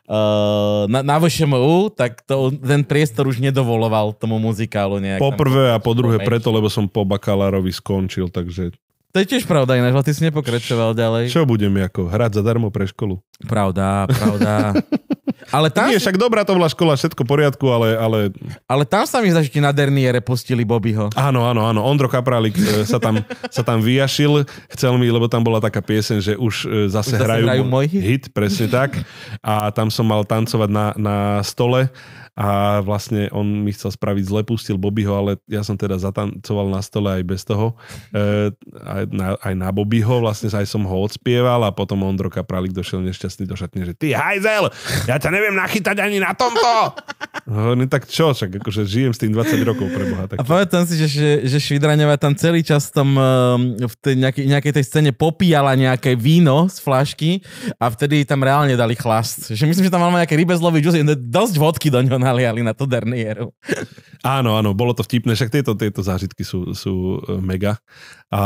Uh, na, na VŠMU, tak to, ten priestor už nedovoloval tomu muzikálu nejak. Po prvé a po druhé preto, lebo som po bakalárovi skončil, takže to je tiež pravda, ináč, ty si nepokračoval ďalej. Čo budem ako? Hrať zadarmo pre školu. Pravda, pravda. (laughs) ale tam... Nie, však dobrá to bola škola, všetko v poriadku, ale... Ale, ale tam sa mi zdá, že ti na Derniere pustili Bobbyho. Áno, áno, áno. Ondro Kapralik e, sa tam, (laughs) sa tam vyjašil. Chcel mi, lebo tam bola taká piesen, že už e, zase, už zase hrajú, hrajú môj hit. hit. presne tak. A tam som mal tancovať na, na stole a vlastne on mi chcel spraviť zle, pustil Bobbyho, ale ja som teda zatancoval na stole aj bez toho, e, aj, na, aj na Bobbyho, vlastne aj som ho odspieval a potom Ondro Kapralik došiel nešťastný do šatne, že ty hajzel, ja ťa neviem nachytať ani na tomto. No tak čo, však akože žijem s tým 20 rokov pre Boha. Tak... A povedal si, že, že, že Švidraňová tam celý čas tam e, v tej nejakej, nejakej tej scéne popíjala nejaké víno z flašky a vtedy tam reálne dali chlast. Že myslím, že tam mal nejaké rybezlový džus, dosť vodky do ňoho naliali na to Dernieru. Áno, áno, bolo to vtipné, však tieto, tieto zážitky sú, sú e, mega. A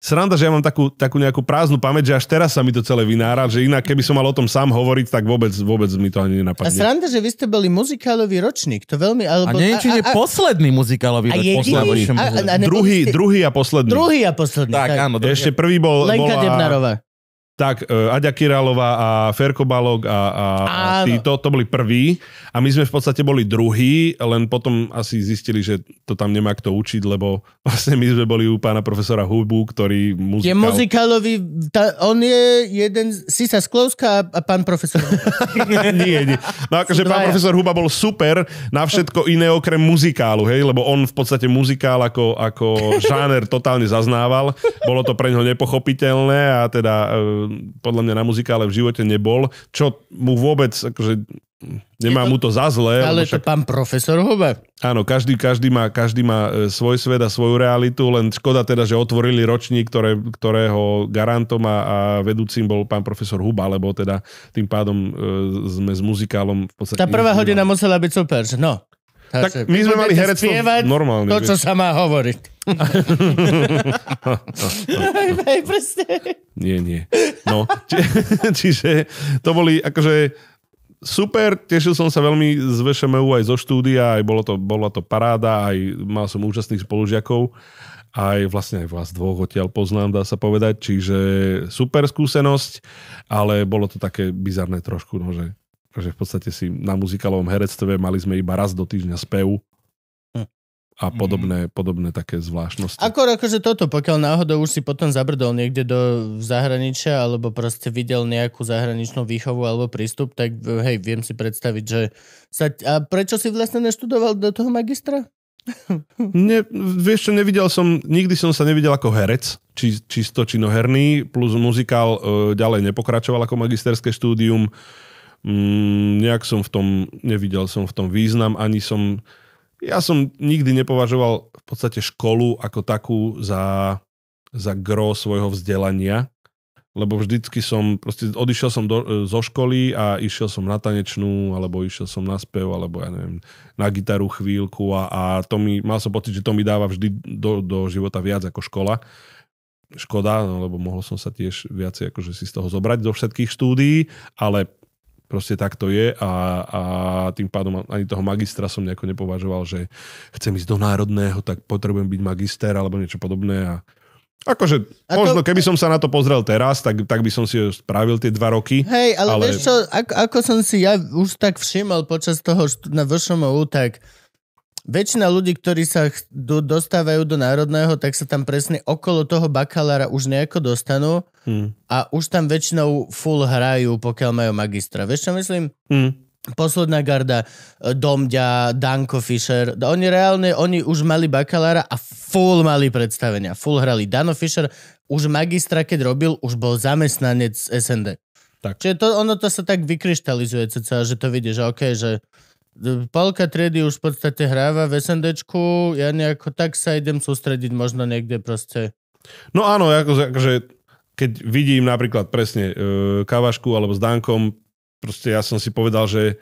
sranda, že ja mám takú, takú nejakú prázdnu pamäť, že až teraz sa mi to celé vynára, že inak keby som mal o tom sám hovoriť, tak vôbec, vôbec mi to ani nenapadne. A sranda, že vy ste boli muzikálový ročník, to veľmi... Alebo, a nie, či je posledný muzikálový ročník. Jediný, posledný, a, a, a druhý, ste... druhý a posledný. Druhý a posledný. Tak, tak. áno. Druhý. Ešte prvý bol... Lenka bola, Debnarová tak uh, Aďa Királová a Ferko Balog a, a, a títo, to boli prví a my sme v podstate boli druhí, len potom asi zistili, že to tam nemá kto učiť, lebo (laughs) vlastne my sme boli u pána profesora Hubu, ktorý muzikál... Je muzikálový, tá, on je jeden, Sisa Sklovská a pán profesor (laughs) Nie, nie. No akože pán profesor Huba bol super na všetko iné okrem muzikálu, hej, lebo on v podstate muzikál ako, ako (laughs) žáner totálne zaznával, bolo to pre neho nepochopiteľné a teda e, podľa mňa na muzikále v živote nebol, čo mu vôbec, akože nemá to, mu to za zlé. Ale však... to pán profesor Hove. Áno, každý, každý, má, každý má e, svoj svet a svoju realitu, len škoda teda, že otvorili ročník, ktoré, ktorého garantom a, a vedúcim bol pán profesor Huba, lebo teda tým pádom e, sme s muzikálom v podstate... Tá prvá hodina musela byť super, no. Tak my sme mali herectvo normálne. To, čo sa má hovoriť. (laughs) presne. Nie, nie. No, či, (laughs) čiže to boli akože super, tešil som sa veľmi z VŠMU aj zo štúdia, aj bolo to, bola to paráda, aj mal som účastných spolužiakov, aj vlastne aj vás dvoch odtiaľ poznám, dá sa povedať, čiže super skúsenosť, ale bolo to také bizarné trošku, no, že že v podstate si na muzikálovom herectve mali sme iba raz do týždňa spev. Hm. a mhm. podobné, mm-hmm. podobné také zvláštnosti. Ako, akože toto, pokiaľ náhodou už si potom zabrdol niekde do zahraničia alebo proste videl nejakú zahraničnú výchovu alebo prístup, tak hej, viem si predstaviť, že sa... A prečo si vlastne neštudoval do toho magistra? (laughs) Ne, vieš čo, nevidel som, nikdy som sa nevidel ako herec, či, čisto činoherný, plus muzikál e, ďalej nepokračoval ako magisterské štúdium. E, Mm, nejak som v tom, nevidel som v tom význam, ani som, ja som nikdy nepovažoval v podstate školu ako takú za, za gro svojho vzdelania, lebo vždycky som, proste odišiel som do, e, zo školy a išiel som na tanečnú, alebo išiel som na spev, alebo ja neviem, na gitaru chvíľku a, a to mi, mal som pocit, že to mi dáva vždy do, do života viac ako škola. Škoda, no, lebo mohol som sa tiež viacej akože si z toho zobrať zo všetkých štúdií, ale Proste tak to je a, a tým pádom ani toho magistra som nejako nepovažoval, že chcem ísť do národného, tak potrebujem byť magister alebo niečo podobné. A Akože, ako... možno keby som sa na to pozrel teraz, tak, tak by som si spravil tie dva roky. Hej, ale, ale... vieš čo, ako, ako som si ja už tak všimol počas toho na VŠMU, tak väčšina ľudí, ktorí sa do, dostávajú do národného, tak sa tam presne okolo toho bakalára už nejako dostanú Mm. A už tam väčšinou full hrajú, pokiaľ majú magistra. Vieš, čo myslím? Hmm. Posledná garda, e, Domďa, Danko Fischer, oni reálne, oni už mali bakalára a full mali predstavenia. Full hrali. Dano Fischer už magistra, keď robil, už bol zamestnanec SND. Tak. Čiže to, ono to sa tak vykryštalizuje, ceca, že to vidíš, že OK, že e, polka triedy už v podstate hráva v SNDčku, ja nejako tak sa idem sústrediť možno niekde proste. No áno, akože keď vidím napríklad presne e, Kavašku alebo s Dankom, proste ja som si povedal, že,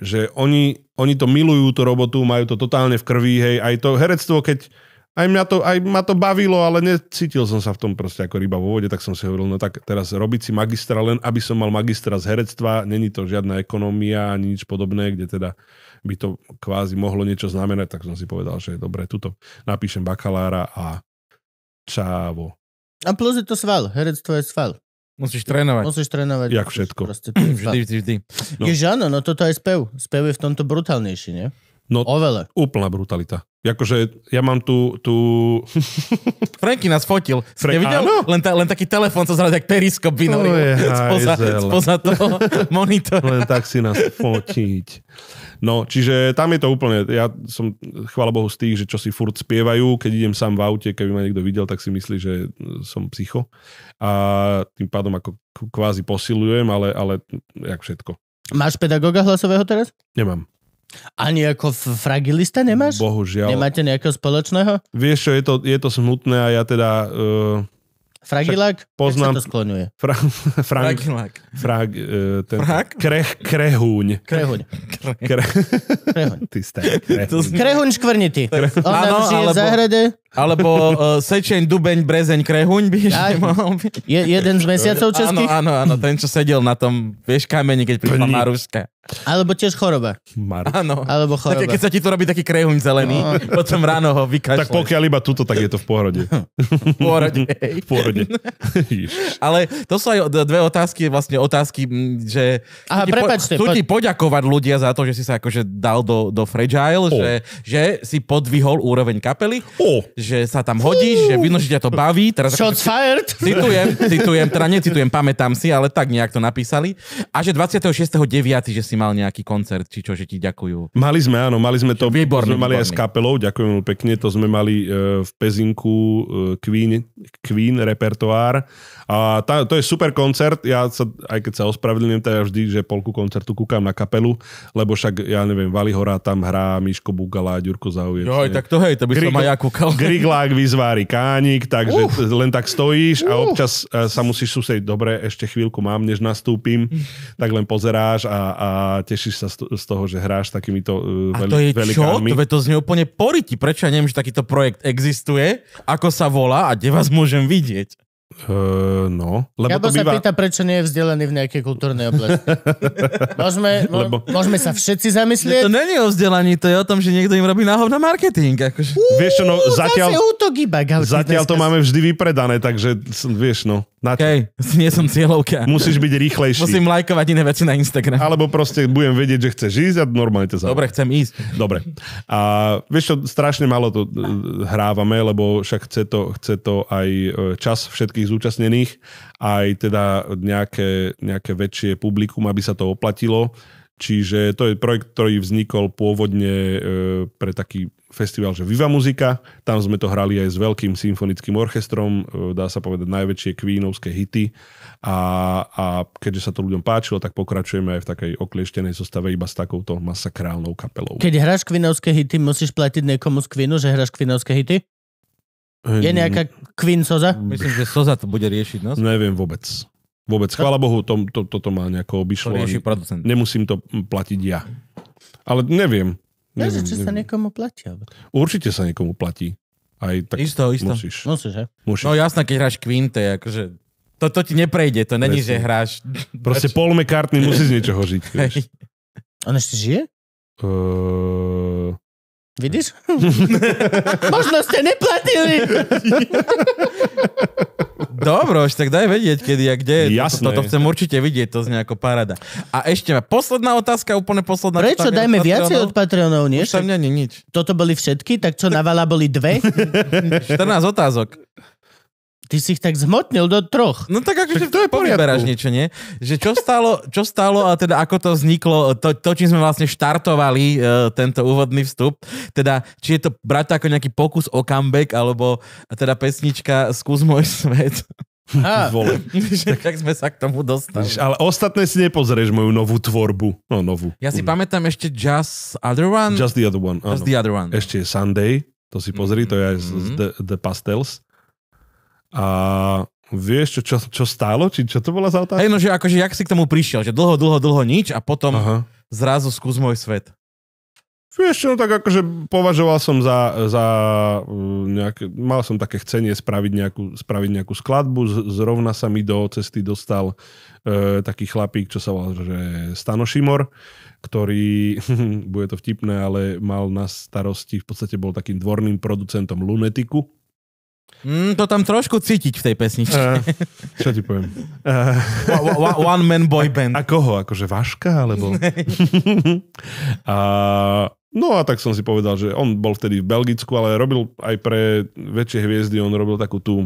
že oni, oni to milujú, tú robotu, majú to totálne v krvi, hej, aj to herectvo, keď aj mňa to, aj ma to bavilo, ale necítil som sa v tom proste ako ryba vo vode, tak som si hovoril, no tak teraz robiť si magistra len, aby som mal magistra z herectva, není to žiadna ekonomia ani nič podobné, kde teda by to kvázi mohlo niečo znamenať, tak som si povedal, že dobre, tuto napíšem bakalára a čávo. A plus je to sval, herectvo je sval. Musíš trénovať. Musíš trénovať. Jak všetko. Proste, (clears throat) vždy, vždy, vždy. No. Jež áno, no toto je spev. Spev je v tomto brutálnejší, nie? No, Oveľa. Úplná brutalita. Jakože ja mám tu... tu... (laughs) Franky nás fotil. Frank, videl? Áno? Len, ta, len taký telefon sa zrať, jak periskop vynoril. (laughs) Spoza, spoza toho (laughs) monitora. Len tak si nás fotiť. No, čiže tam je to úplne, ja som, chvála Bohu, z tých, že čo si furt spievajú, keď idem sám v aute, keby ma niekto videl, tak si myslí, že som psycho. A tým pádom ako kvázi posilujem, ale, ale jak všetko. Máš pedagóga hlasového teraz? Nemám. Ani ako fragilista nemáš? Bohužiaľ. Nemáte nejakého spoločného? Vieš čo, je to, je to smutné a ja teda... Uh Fragilák? Poznám... Jak sa to skloňuje? Fra, (laughs) frank, Fragilák. Frag, Uh, ten, Frag? Kreh, Krehuň. Krehuň. Kre... Krehuň. (laughs) Ty starý, krehuň. krehuň škvrnitý. Kre... Ona nám žije alebo... v záhrade. Alebo uh, Sečeň, Dubeň, Brezeň, Krehuň by ešte (laughs) mohol byť. Je, jeden z mesiacov českých? Áno, áno, áno, ten, čo sedel na tom, vieš, kameni, keď prišla Maruška. Alebo tiež choroba. Áno. Alebo choroba. Také, keď sa ti to robí taký krehuň zelený, no. (laughs) potom ráno ho vykašľaš. Tak pokiaľ iba tuto, tak je to v pohrode. (laughs) v pohrode. v pohrode. Ale to sú aj dve otázky, vlastne otázky, že Aha, chcú, prepačte, chcú ti poďakovať ľudia za to, že si sa akože dal do, do Fragile, že, že si podvihol úroveň kapely. O že sa tam hodíš, že vidno, že ťa to baví. Teraz Shots ako, fired! Citujem, citujem, teda necitujem, pamätám si, ale tak nejak to napísali. A že 26.9., že si mal nejaký koncert, či čo, že ti ďakujú. Mali sme, áno, mali sme to. Výborný, sme mali výborný. aj s kapelou, ďakujem pekne, to sme mali e, v Pezinku e, Queen, Queen repertoár a tá, to je super koncert, ja sa, aj keď sa ospravedlňujem, teda vždy, že polku koncertu kúkam na kapelu, lebo však, ja neviem, Valihora tam hrá, Miško Bugala, Ďurko Zaujec. Jo, tak to hej, to by Grig- som aj ja kúkal. (laughs) Griglák vyzvári kánik, takže uh. len tak stojíš uh. a občas e, sa musíš susieť, dobre, ešte chvíľku mám, než nastúpim, (laughs) tak len pozeráš a, a tešíš sa z toho, že hráš takýmito uh, e, veľ- a to je velikánmi. čo? to znie úplne poriti. Prečo ja neviem, že takýto projekt existuje? Ako sa volá a kde vás môžem vidieť? Uh, no. Lebo ja to býva... sa pýta, prečo nie je vzdelený v nejakej kultúrnej oblasti. (laughs) môžeme, mo- Lebo... môžeme sa všetci zamyslieť. To není o vzdelaní, to je o tom, že niekto im robí náhodný marketing. Akože. Uú, vieš, no, zatiaľ, iba, galky, zatiaľ to máme vždy vypredané, takže vieš, no. Na čo? Hej, nie som cieľovka. Musíš byť rýchlejší. Musím lajkovať iné veci na Instagram. Alebo proste budem vedieť, že chceš ísť a normálne to zaujíma. Dobre, chcem ísť. Dobre. A vieš čo, strašne málo to eh, hrávame, lebo však chce to, chce to aj eh, čas všetko všetkých zúčastnených, aj teda nejaké, nejaké väčšie publikum, aby sa to oplatilo. Čiže to je projekt, ktorý vznikol pôvodne e, pre taký festival, že Viva Muzika. Tam sme to hrali aj s veľkým symfonickým orchestrom, e, dá sa povedať najväčšie kvínovské hity. A, a keďže sa to ľuďom páčilo, tak pokračujeme aj v takej oklieštenej zostave iba s takouto masakrálnou kapelou. Keď hráš kvínovské hity, musíš platiť niekomu z kvínu, že hráš kvínovské hity? Je hm. nejaká Queen Soza? Myslím, že Soza to bude riešiť, no? Neviem vôbec. Vôbec. Chvála Bohu, to, to, toto má nejako obišlo. To rieši producent. Nemusím to platiť ja. Ale neviem. neviem, neviem. sa niekomu platí. Ale... Určite sa niekomu platí. Aj tak isto, isto. musíš. Musíš, he? musíš. No jasné, keď hráš Queen, to je akože... To, to ti neprejde, to není, Presne. že hráš... Proste Paul McCartney musí z niečoho žiť. Vieš. On ešte žije? Uh, Vidíš? (laughs) Možno ste neplatili. (laughs) Dobro, už tak daj vedieť, kedy a kde. Jasné. Toto, toto chcem určite vidieť, to znie ako parada. A ešte posledná otázka, úplne posledná. Prečo dajme od viacej od Patreonov, nie? Už tam nie, nie, nič. Toto boli všetky, tak čo na boli dve? 14 (laughs) otázok. Ty si ich tak zhmotnil do troch. No tak akože to je povyberáš niečo, nie? Že čo stalo, čo stalo a teda ako to vzniklo, to, to čím sme vlastne štartovali e, tento úvodný vstup, teda či je to brať ako nejaký pokus o comeback, alebo teda pesnička Skús môj svet. (laughs) Ah. Vole. tak, tak sme sa k tomu dostali. Ale ostatné si nepozrieš moju novú tvorbu. No, novú. Ja si pamätám ešte Just Other One. Just the Other One, Just the other one. Ešte je Sunday, to si pozri, mm-hmm. to je aj z, z mhm. the, the Pastels. A vieš, čo, čo, čo stálo? Či čo to bola za otázka? Hej, no, že akože, jak si k tomu prišiel? Že dlho, dlho, dlho nič a potom Aha. zrazu skús môj svet. Vieš čo, no tak akože považoval som za, za mm, nejaké, mal som také chcenie spraviť nejakú, spraviť nejakú skladbu, zrovna sa mi do cesty dostal e, taký chlapík, čo sa volal, že Stano Šimor, ktorý, (laughs) bude to vtipné, ale mal na starosti, v podstate bol takým dvorným producentom Lunetiku Mm, to tam trošku cítiť v tej pesničke. Uh, (laughs) čo ti poviem? Uh, eh, one, one man boy band. A, a koho? Akože Vaška? Alebo... (laughs) (laughs) a, no a tak som si povedal, že on bol vtedy v Belgicku, ale robil aj pre väčšie hviezdy, on robil takú tú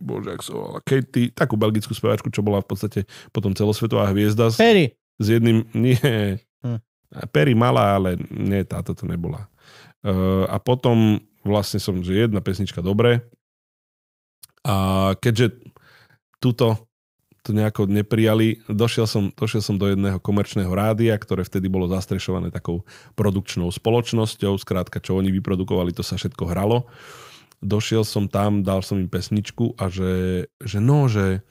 bože, ak som volal, Katie, takú belgickú speváčku, čo bola v podstate potom celosvetová hviezda. S, Perry. S jedným, nie. Hm. Perry malá, ale nie, táto to nebola. Uh, a potom vlastne som, že jedna pesnička dobre, a keďže túto to nejako neprijali. Došiel som, došiel som do jedného komerčného rádia, ktoré vtedy bolo zastrešované takou produkčnou spoločnosťou. Zkrátka čo oni vyprodukovali, to sa všetko hralo. Došiel som tam, dal som im pesničku a že, že no, že,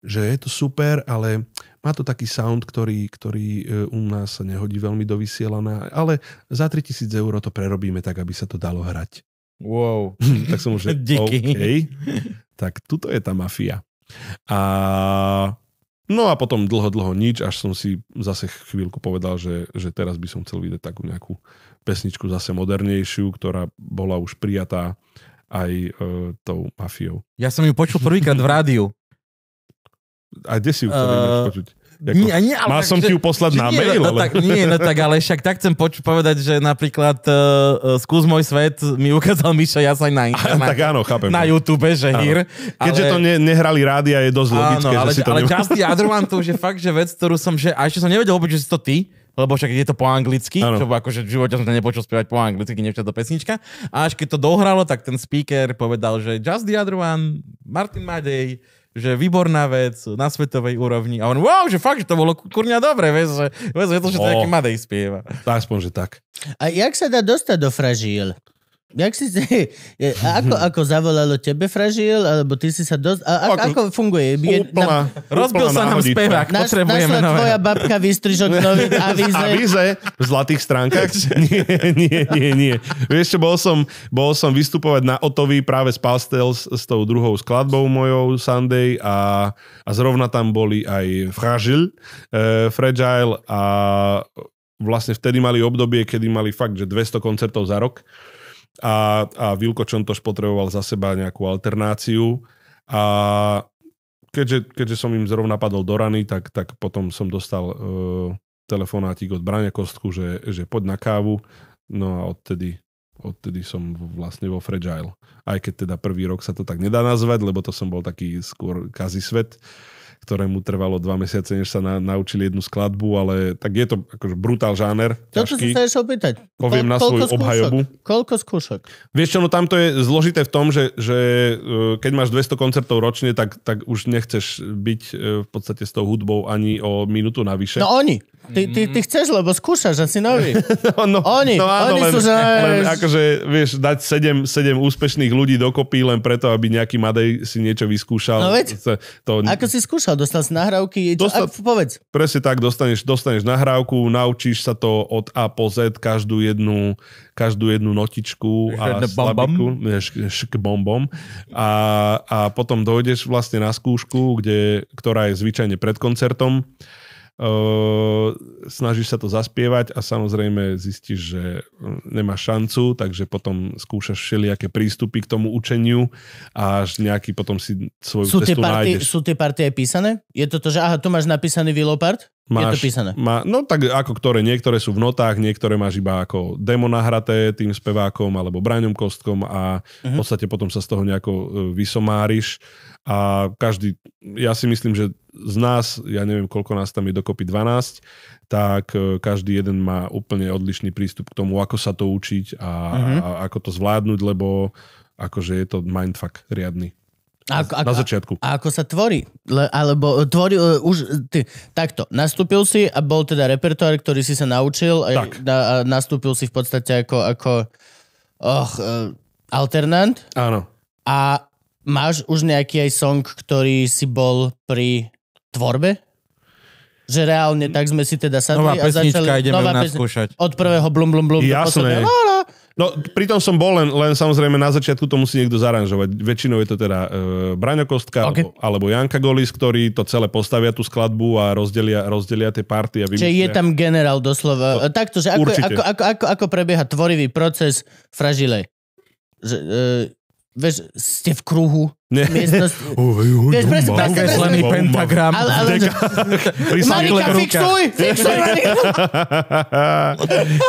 že je to super, ale má to taký sound, ktorý, ktorý e, u nás sa nehodí veľmi do vysielania, ale za 3000 eur to prerobíme tak, aby sa to dalo hrať. Wow. (laughs) tak som už, (laughs) Díky. Okay. Tak tuto je tá mafia. A No a potom dlho, dlho nič, až som si zase chvíľku povedal, že, že teraz by som chcel vydať takú nejakú pesničku zase modernejšiu, ktorá bola už prijatá aj e, tou mafiou. Ja som ju počul prvýkrát v rádiu. A kde si ju chcel uh, e, počuť? Jako, nie, nie, ale mal tak, som že, ti ju poslať na nie, no mail. No, ale... tak, nie, no tak ale však tak chcem poč- povedať, že napríklad uh, Skús môj svet mi ukázal Miša Jasaj na, (laughs) na, na, tak áno, chápem. na YouTube, že áno. hír. Keďže ale... to ne, nehrali rádia, je dosť logické, áno, ale, že si to Ale nemá... Justy Adroman (laughs) to už je fakt, že vec, ktorú som, že, a ešte som nevedel vôbec, že si to ty, lebo však je to po anglicky, ano. čo akože v živote som to nepočul spievať po anglicky, nevčas to pesnička. A až keď to dohralo, tak ten speaker povedal, že Just the other one, Martin Madej, že výborná vec na svetovej úrovni. A on, wow, že fakt, že to bolo kurňa dobre, vieš, že, vieš, je to, že to nejaký no. Madej spieva. Aspoň, že tak. A jak sa dá dostať do Fražíl? Jak si, ako, ako zavolalo tebe fražil, alebo ty si sa dosť... A, ako, ako funguje? Je, úplná, na, rozbil úplná sa nám spevák, na, potrebujeme nové. tvoja babka vystrižok nových (laughs) avíze. Avíze v zlatých stránkach? (laughs) nie, nie, nie, nie. Vieš čo, bol som, bol som vystupovať na Otovi práve s Pastels, s, tou druhou skladbou mojou Sunday a, a zrovna tam boli aj Fražil, e, Fragile a vlastne vtedy mali obdobie, kedy mali fakt, že 200 koncertov za rok a, a Vilko Čontoš potreboval za seba nejakú alternáciu a keďže, keďže som im zrovna padol do rany, tak, tak potom som dostal e, telefonátik od Brania Kostku, že, že poď na kávu, no a odtedy, odtedy som vlastne vo Fragile. Aj keď teda prvý rok sa to tak nedá nazvať, lebo to som bol taký skôr kazi svet, ktorému trvalo dva mesiace, než sa na, naučili jednu skladbu, ale tak je to akože brutál žáner. To, čo sa chceš opýtať. Poviem Ko, na svoju skúšok? obhajobu. Koľko skúšok? Vieš čo, no tamto je zložité v tom, že, že e, keď máš 200 koncertov ročne, tak, tak už nechceš byť e, v podstate s tou hudbou ani o minútu navyše. No oni. Ty, ty, ty mm. chceš, lebo skúšaš, že si nový. (laughs) No, no, oni, no áno, oni len, sú, že... Len akože, vieš, dať sedem, sedem úspešných ľudí dokopy len preto, aby nejaký Madej si niečo vyskúšal. No veď, to, to... ako si skúšal, dostal si nahrávky, Dosta... ak, povedz. Presne tak, dostaneš, dostaneš nahrávku, naučíš sa to od A po Z, každú jednu, každú jednu notičku a slabiku, bombom. A, a potom dojdeš vlastne na skúšku, kde, ktorá je zvyčajne pred koncertom snažíš sa to zaspievať a samozrejme zistíš, že hm, nemá šancu, takže potom skúšaš všelijaké prístupy k tomu učeniu a až nejaký potom si svoju sú cestu tie party, nájdeš. Sú tie partie písané? Je to to, že aha, tu máš napísaný Willopard? Máš, je to písané? Má, no tak ako ktoré, niektoré sú v notách, niektoré máš iba ako demo nahraté tým spevákom alebo Braňom Kostkom a uh-huh. v mhm. podstate potom sa z toho nejako e, vysomáriš a každý, ja si myslím, že z nás, ja neviem, koľko nás tam je dokopy 12, tak e, každý jeden má úplne odlišný prístup k tomu, ako sa to učiť a, uh-huh. a ako to zvládnuť, lebo akože je to mindfuck riadny. A ako, ako, na začiatku. A ako sa tvorí? Le, alebo e, tvorí uh, už... Ty, takto, nastúpil si a bol teda repertoár, ktorý si sa naučil a, na, a nastúpil si v podstate ako, ako oh, uh, alternant. Áno. A Máš už nejaký aj song, ktorý si bol pri tvorbe? Že reálne tak sme si teda sadli nová a začali... Ideme nová pesnička, skúšať. Od prvého blum blum blum. Jasné. Do No, pritom som bol len, len samozrejme na začiatku to musí niekto zaranžovať. Väčšinou je to teda e, Braňo Kostka okay. alebo, alebo Janka Golis, ktorí to celé postavia tú skladbu a rozdelia, rozdelia tie party. A Čiže je tam generál doslova. No, Takto, že ako, ako, ako, ako, ako prebieha tvorivý proces fražilej? Že, e, vieš, ste v kruhu nie. Miestnosť... Vieš, presne, presne, presne. pentagram. Ale, ale... Marika, fixuj! Fixuj, Marika!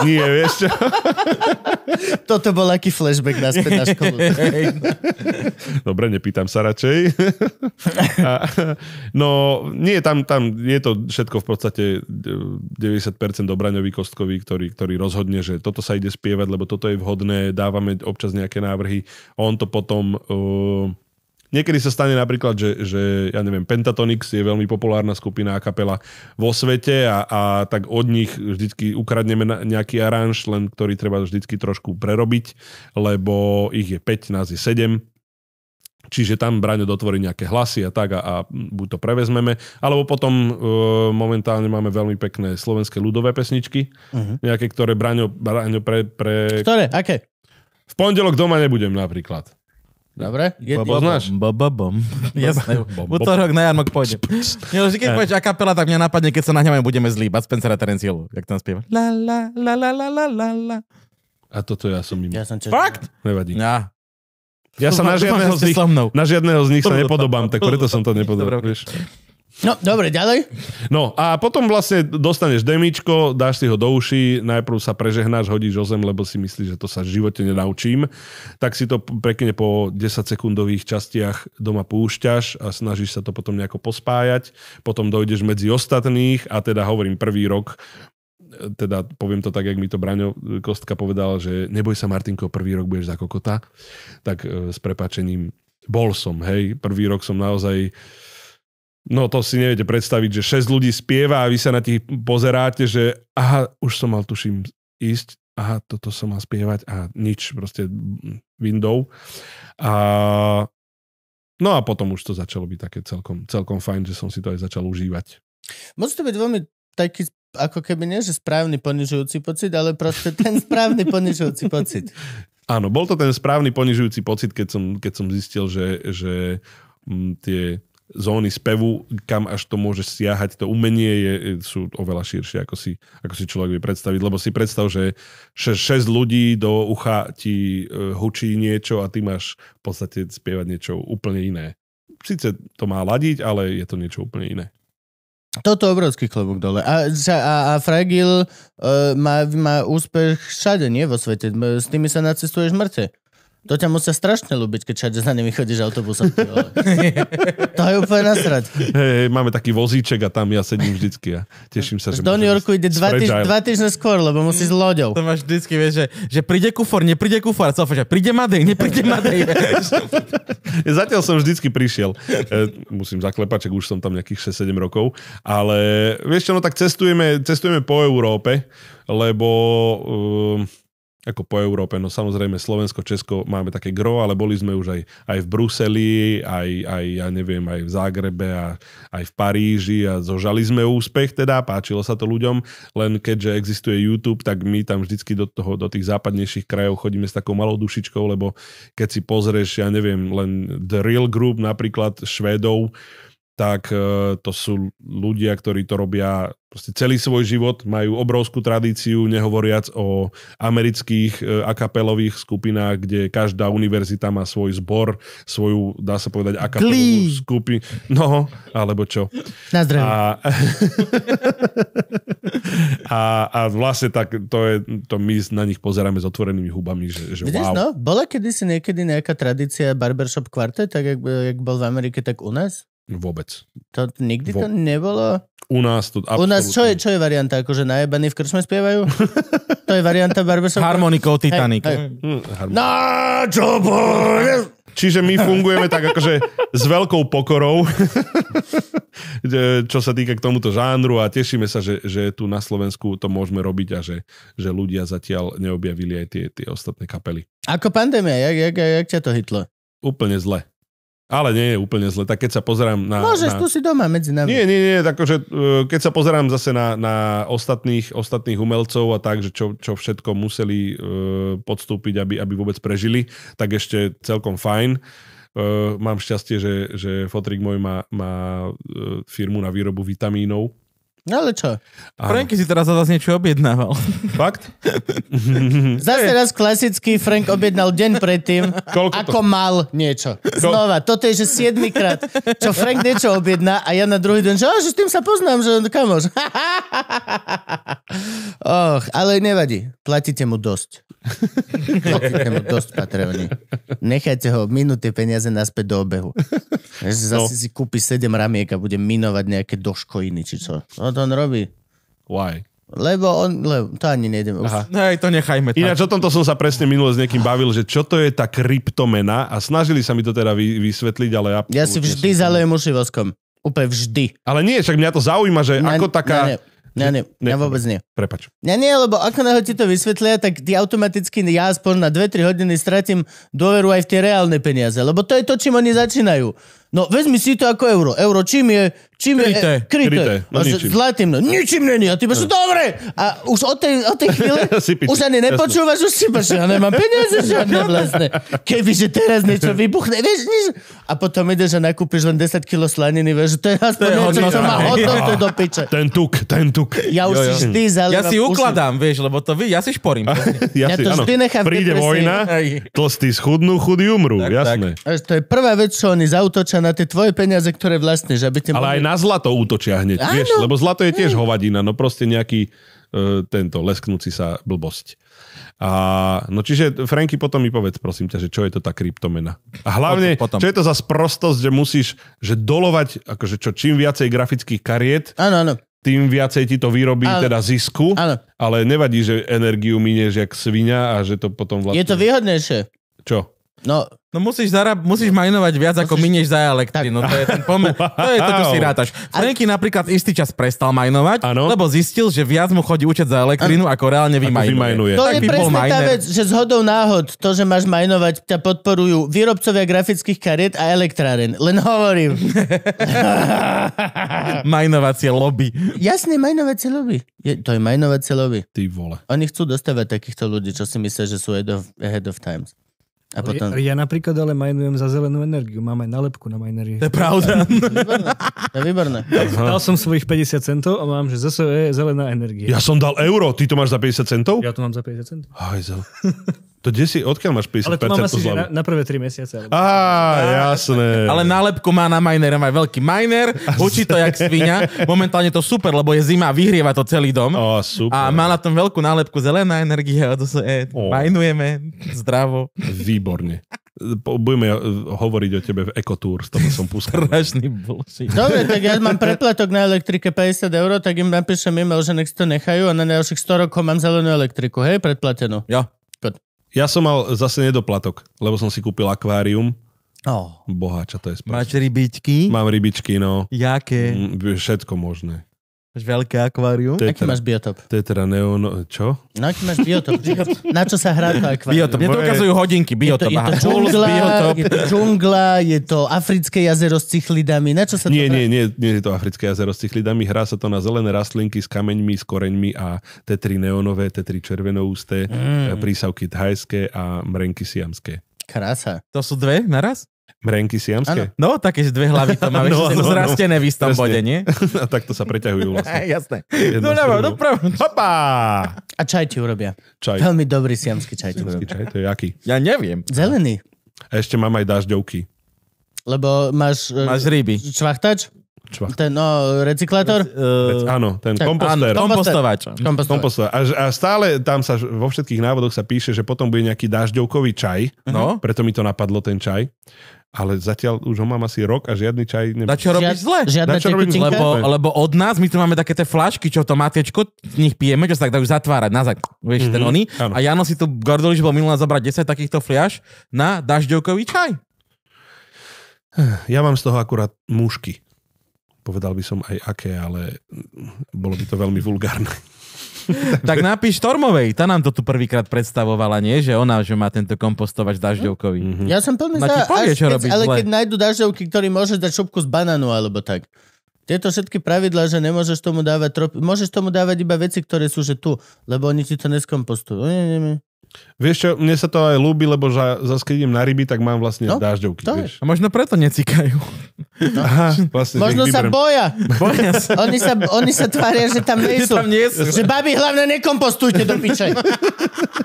Nie, vieš čo? Toto bol aký flashback späť na školu. Dobre, nepýtam sa radšej. A, no, nie, tam, tam je to všetko v podstate 90% dobraňový kostkový, ktorý, ktorý rozhodne, že toto sa ide spievať, lebo toto je vhodné, dávame občas nejaké návrhy. On to potom... Uh, Niekedy sa stane napríklad, že, že ja neviem, Pentatonix je veľmi populárna skupina a kapela vo svete a, a tak od nich vždycky ukradneme nejaký aranž, len ktorý treba vždycky trošku prerobiť, lebo ich je 5, nás je 7, Čiže tam Braňo dotvorí nejaké hlasy a tak a, a buď to prevezmeme, alebo potom e, momentálne máme veľmi pekné slovenské ľudové pesničky, uh-huh. nejaké, ktoré Braňo, Braňo pre, pre... Ktoré? Aké? V pondelok doma nebudem napríklad. Dobre? Je, poznáš? Bababom. Jasné. Útorok na jarmok pôjde. Nie, už keď povieš a kapela, tak mňa napadne, keď sa nahňame, budeme zlí. Bud Terence Hill. jak tam spieva. La, la, la, la, la, la, la, A toto ja som mimo. Ja som čas... Fakt? Nevadí. Ja. Ja sa na žiadneho, z nich, na žiadneho z nich sa nepodobám, tak preto som to nepodobal. Dobre, Vieš. No, dobre, ďalej. No a potom vlastne dostaneš demičko, dáš si ho do uší, najprv sa prežehnáš, hodíš o zem, lebo si myslíš, že to sa v živote nenaučím. Tak si to pekne po 10-sekundových častiach doma púšťaš a snažíš sa to potom nejako pospájať. Potom dojdeš medzi ostatných a teda hovorím prvý rok teda poviem to tak, jak mi to Braňo Kostka povedal, že neboj sa Martinko, prvý rok budeš za kokota, tak e, s prepačením bol som, hej, prvý rok som naozaj uh, No to si neviete predstaviť, že 6 ľudí spieva a vy sa na tých pozeráte, že aha, už som mal tuším ísť, aha, toto som mal spievať a nič, proste window. A, no a potom už to začalo byť také celkom, celkom fajn, že som si to aj začal užívať. Môže to byť veľmi taký ako keby nie, že správny ponižujúci pocit, ale proste ten správny (laughs) ponižujúci pocit. Áno, bol to ten správny ponižujúci pocit, keď som, keď som zistil, že, že mm, tie zóny spevu, kam až to môže siahať. To umenie je, sú oveľa širšie, ako si, ako si človek vie predstaviť. Lebo si predstav, že 6 ľudí do ucha ti e, hučí niečo a ty máš v podstate spievať niečo úplne iné. Sice to má ladiť, ale je to niečo úplne iné. Toto obrovský klobúk dole. A, a, a Fragil e, má, má úspech všade, nie vo svete. S tými sa nacestuješ mŕte. To ťa musia strašne ľúbiť, keď všade za nimi chodíš autobusom. to je úplne nasrať. Hej, hey, máme taký vozíček a tam ja sedím vždycky a teším sa, že... Do New Yorku ide dva, týž, dva týždne skôr, lebo musí s loďou. To máš vždycky, vieš, že, že príde kufor, nepríde kufor, co, že príde Madej, nepríde Madej. (laughs) Zatiaľ som vždycky prišiel. E, musím zaklepať, už som tam nejakých 6-7 rokov, ale vieš čo, no tak cestujeme, cestujeme po Európe, lebo... Uh, ako po Európe, no samozrejme Slovensko, Česko máme také gro, ale boli sme už aj, aj v Bruseli, aj, aj, ja neviem, aj v Zágrebe a aj v Paríži a zožali sme úspech teda, páčilo sa to ľuďom, len keďže existuje YouTube, tak my tam vždycky do, toho, do tých západnejších krajov chodíme s takou malou dušičkou, lebo keď si pozrieš, ja neviem, len The Real Group, napríklad Švédov, tak e, to sú ľudia, ktorí to robia proste celý svoj život, majú obrovskú tradíciu, nehovoriac o amerických e, akapelových skupinách, kde každá univerzita má svoj zbor, svoju, dá sa povedať, akapelovú skupinu. No, alebo čo. Na zdravie. A, (laughs) a, a vlastne tak to, je, to my na nich pozeráme s otvorenými hubami, že, že wow. no, bola kedysi niekedy nejaká tradícia barbershop kvartet, tak jak, jak bol v Amerike, tak u nás? Vôbec. To, nikdy Vo... to nebolo? U nás to absolútne. U nás čo je, čo je varianta? Akože najebaní v krčme spievajú? to je varianta barbershop? Harmonikou Titanic. Hey, hey. Hm, na čo bude? Čiže my fungujeme tak akože s veľkou pokorou, (laughs) čo sa týka k tomuto žánru a tešíme sa, že, že tu na Slovensku to môžeme robiť a že, že ľudia zatiaľ neobjavili aj tie, tie ostatné kapely. Ako pandémia, jak, jak, jak ťa to hitlo? Úplne zle. Ale nie je úplne zle. Tak keď sa pozerám na... Môžeš, na... tu si doma medzi nami. Nie, nie, nie. že, akože, e, keď sa pozerám zase na, na ostatných, ostatných umelcov a tak, že čo, čo všetko museli uh, podstúpiť, aby, aby vôbec prežili, tak ešte celkom fajn. Uh, mám šťastie, že, že Fotrik môj má, má firmu na výrobu vitamínov No, ale čo? Franky si teraz zase niečo objednával. Fakt? Zase raz klasicky Frank objednal deň predtým, Koľko ako to? mal niečo. Znova, toto je, že siedmikrát, čo Frank niečo objedná a ja na druhý deň, že, že s tým sa poznám, že kamoš. (laughs) Och, ale nevadí, platíte mu dosť. Platíte mu dosť, Patreoni. Nechajte ho minúty peniaze naspäť do obehu. Zase no. si kúpi sedem ramiek a bude minovať nejaké doškojiny, či čo. No, to on robí. Why? Lebo on, lebo, to ani nejdem. Aha. Ne, to nechajme tak. Ináč o tomto som sa presne minule s niekým bavil, že čo to je tá kryptomena a snažili sa mi to teda vy, vysvetliť, ale... Ja Ja si vždy som... zalejem uši voskom. Úplne vždy. Ale nie, však mňa to zaujíma, že ne, ako taká... Ne, ne, ne, ne, ja vôbec nie. Prepač. Ne, nie, lebo ako náhle ti to vysvetlia, tak ty automaticky ja aspoň na 2-3 hodiny stratím dôveru aj v tie reálne peniaze, lebo to je to, čím oni začínajú. No vezmi si to ako euro. Euro čím je? Čím kryté. Je, kryté. kryté. No, ničím. Zlatým. No, ničím není. A ty no. dobre. A už od tej, od tej chvíle (laughs) už ani nepočúvaš, už si máš, ja nemám peniaze žiadne vlastne. Keby, že teraz niečo vybuchne, vieš, nič. A potom ideš a nakúpiš len 10 kg slaniny, vieš, to je aspoň to je niečo, čo má (laughs) hodnotu do piče. Ten tuk, ten tuk. Ja už jo, jo. si vždy zalievam Ja si ukladám, uši. vieš, lebo to vy, ja si šporím. (laughs) ja, ja si, to vždy nechám Príde vojna, tlstí schudnú, chudí umrú, jasné. To je prvá vec, čo oni zautočia na tie tvoje peniaze, ktoré vlastne, že aby Ale mohli... aj na zlato útočia hneď, Áno. vieš, lebo zlato je tiež hovadina, no proste nejaký uh, tento lesknúci sa blbosť. A, no čiže, Franky, potom mi povedz, prosím ťa, že čo je to tá kryptomena. A hlavne, potom, potom. čo je to za sprostosť, že musíš že dolovať, akože čo, čím viacej grafických kariet, ano, ano. tým viacej ti to vyrobí ano. teda zisku, ano. ale nevadí, že energiu minieš jak svinia a že to potom vlastne... Je to vlastne- výhodnejšie. Čo? No, no musíš, zarab- musíš majnovať viac, musíš... ako minieš za elektrínu. Tak. No to je ten pomer. To je to, čo si rátaš. Franky napríklad istý čas prestal majnovať, ano? lebo zistil, že viac mu chodí účet za elektrínu, ako reálne vymajnuje. To tak je presne tá vec, že zhodou náhod to, že máš majnovať, ťa podporujú výrobcovia grafických kariet a elektráren. Len hovorím. (laughs) majnovacie lobby. Jasné, majnovacie lobby. Je, to je majnovacie lobby. Ty vole. Oni chcú dostávať takýchto ľudí, čo si myslia, že sú ahead of, ahead of times. A potom... ja, ja napríklad ale majnujem za zelenú energiu. Mám aj nalepku na majnerie. To je pravda. (laughs) To je výborné. Dal som svojich 50 centov a mám, že zase je zelená energia. Ja som dal euro, ty to máš za 50 centov? Ja to mám za 50 centov. Hajzel. (laughs) To kde si, odkiaľ máš 50% Ale to mám asi zľavu? na, na prvé 3 mesiace. Á, jasné. Ale nálepku má na miner, má veľký miner, hučí to jak svinia. Momentálne to super, lebo je zima, vyhrieva to celý dom. Ó, oh, super. A má na tom veľkú nálepku zelená energia, to sa, eh, oh. majnujeme, zdravo. Výborne budeme e, hovoriť o tebe v Ecotour, z toho som pustil. Strašný bullshit. Dobre, tak ja mám preplatok na elektrike 50 eur, tak im napíšem e-mail, že nech to nechajú a na ďalších 100 rokov mám zelenú elektriku, hej, predplatenú. Jo. Ja som mal zase nedoplatok, lebo som si kúpil akvárium. Oh. čo to je spáč. Máš rybičky? Mám rybičky, no. Jaké? Mm, všetko možné. Máš veľké akvárium. Aký teda- máš biotop? To je teda neon... Čo? No aký máš biotop? (laughs) Na čo sa hrá to akvárium? Biotop. Mne to ukazujú hodinky. Biotop. Je to, je to džungla, je to džungla, je to africké jazero s cichlidami. Na čo sa to nie, hrá? Nie, nie, nie je to africké jazero s cichlidami. Hrá sa to na zelené rastlinky s kameňmi, s koreňmi a tetri neonové, tetri červenou mm. E, prísavky thajské a mrenky siamské. Krása. To sú dve naraz? Mrenky siamské? Ano. No, také, dve hlavy to má, (laughs) no, no, no, zrastené no, v istom presne. bode, nie? (laughs) A takto sa preťahujú (laughs) vlastne. Jasné. Jedno doľava, no, no, doprava, hopa! A čaj ti urobia. Čaj. Veľmi dobrý siamský čaj Siamský čaj, to je aký? Ja neviem. Zelený. A ešte mám aj dažďovky. Lebo máš... E, máš ryby. Čvachtač? Čvach. Ten no, recyklátor? Uh, áno, ten tak, komposter. kompostovač. kompostovač. kompostovač. A, a stále tam sa vo všetkých návodoch sa píše, že potom bude nejaký dažďovkový čaj. No. Preto mi to napadlo, ten čaj ale zatiaľ už ho mám asi rok a žiadny čaj... Ne... Na čo robíš zle? Žiadne čo robíš zle? Lebo, lebo od nás, my tu máme také tie flašky, čo to matečko, z nich pijeme, čo sa tak dajú zatvárať, nazad, vieš, mm-hmm. ten mhm, oný. Ano. A Jano si tu gordoliš bol minulá zobrať 10 takýchto fliaš na dažďovkový čaj. Ja mám z toho akurát mušky. Povedal by som aj aké, ale bolo by to veľmi vulgárne. (laughs) tak napíš Tormovej, tá nám to tu prvýkrát predstavovala, nie? Že ona, že má tento kompostovač dažďovkový. Mm-hmm. Ja som plný za... Povie, až, čo keď, ale zle. keď nájdu dažďovky, ktorý môže dať šupku z banánu alebo tak. Tieto všetky pravidlá, že nemôžeš tomu dávať tropi- môžeš tomu dávať iba veci, ktoré sú že tu, lebo oni ti to neskompostujú. No, nie, nie, nie. Vieš čo, mne sa to aj ľúbi, lebo za, zase keď idem na ryby, tak mám vlastne no, dážďovky. To vieš. A možno preto necikajú. No. Aha, vlastne možno sa vyberem. boja. boja sa. Oni, sa, oni sa tvária, že tam (laughs) nie sú. Tam nie sú. Že babi, hlavne nekompostujte do piče.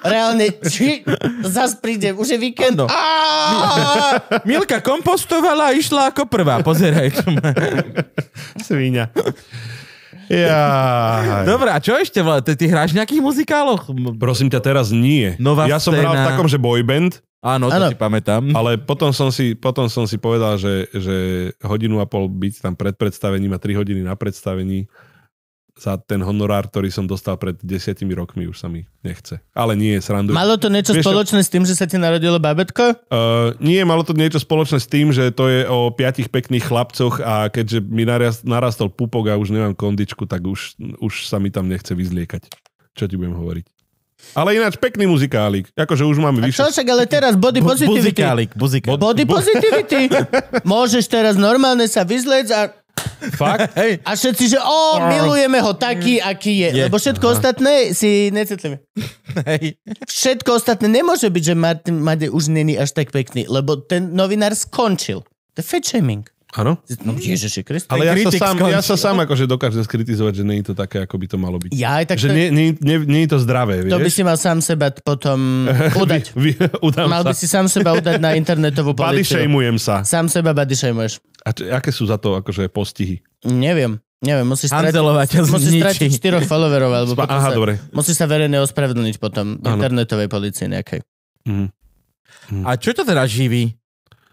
Reálne, či zas príde, už je víkend. No. (laughs) Milka kompostovala a išla ako prvá, pozeraj. Svíňa. Ja. Dobre, a čo ešte? Ty, ty hráš v nejakých muzikáloch? Prosím ťa, teraz nie. Nová ja som hral v takom, že boyband. Áno, to ano. si pamätám. Ale potom som si, potom som si povedal, že, že hodinu a pol byť tam pred predstavením a tri hodiny na predstavení za ten honorár, ktorý som dostal pred desiatimi rokmi, už sa mi nechce. Ale nie, srandujem. Malo to niečo Vieš, spoločné s tým, že sa ti narodilo babetko? Uh, nie, malo to niečo spoločné s tým, že to je o piatich pekných chlapcoch a keďže mi narastol pupok a už nemám kondičku, tak už, už sa mi tam nechce vyzliekať. Čo ti budem hovoriť? Ale ináč pekný muzikálik. Akože už máme vyššie... Čo však, ale teraz body Bu- pozitivity. Buzikálik, buzikálik. Body pozitivity. (laughs) Môžeš teraz normálne sa vyzlieť a Fakt? (laughs) Hej. A všetci, že o, milujeme ho taký, aký je. je. Lebo všetko Aha. ostatné si necetlíme. Hej. Všetko ostatné nemôže byť, že Martin Made už není až tak pekný, lebo ten novinár skončil. To je fat shaming. Áno. No, mm. Ježiši Kriste. Ale ja sa, sám, ja sa sám akože dokážem skritizovať, že nie je to také, ako by to malo byť. Ja aj tak... Že to... nie, nie, nie, nie je to zdravé, vieš? To by si mal sám seba potom (laughs) udať. vy, vy, mal sa. by si sám seba udať na internetovú (laughs) policiu. Body sa. Sám seba body A č- aké sú za to akože postihy? Neviem. Neviem, musíš stratiť, musíš stratiť followerov, alebo Spá- aha, sa, dobre. musíš sa verejne ospravedlniť potom ano. internetovej policii nejakej. Mm. Mm. A čo to teda živí?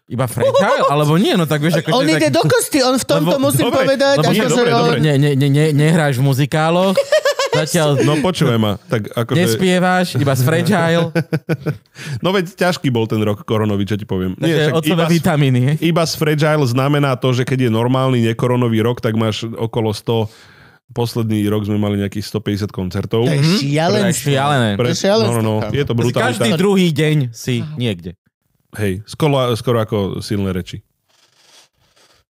Iba freča? (laughs) Alebo nie, no tak vieš... Ako, on akože ide tak... do kosty, on v tomto lebo, musím dobre, povedať. Lebo nie, akože dobre, on... dobre. Ne, ne, ne, nehráš v muzikáloch, (laughs) zatiaľ... No počujem ma. Tak ako Nespievaš, iba z fragile. (laughs) No veď ťažký bol ten rok koronový, čo ti poviem. Nie, však iba, vitamíny. Iba z fragile znamená to, že keď je normálny nekoronový rok, tak máš okolo 100 posledný rok sme mali nejakých 150 koncertov. To je mhm. šialené. Pre, pre, Pre, no, no, no, je to brutálne. Každý druhý deň si niekde. Hej, skoro, skoro ako silné reči.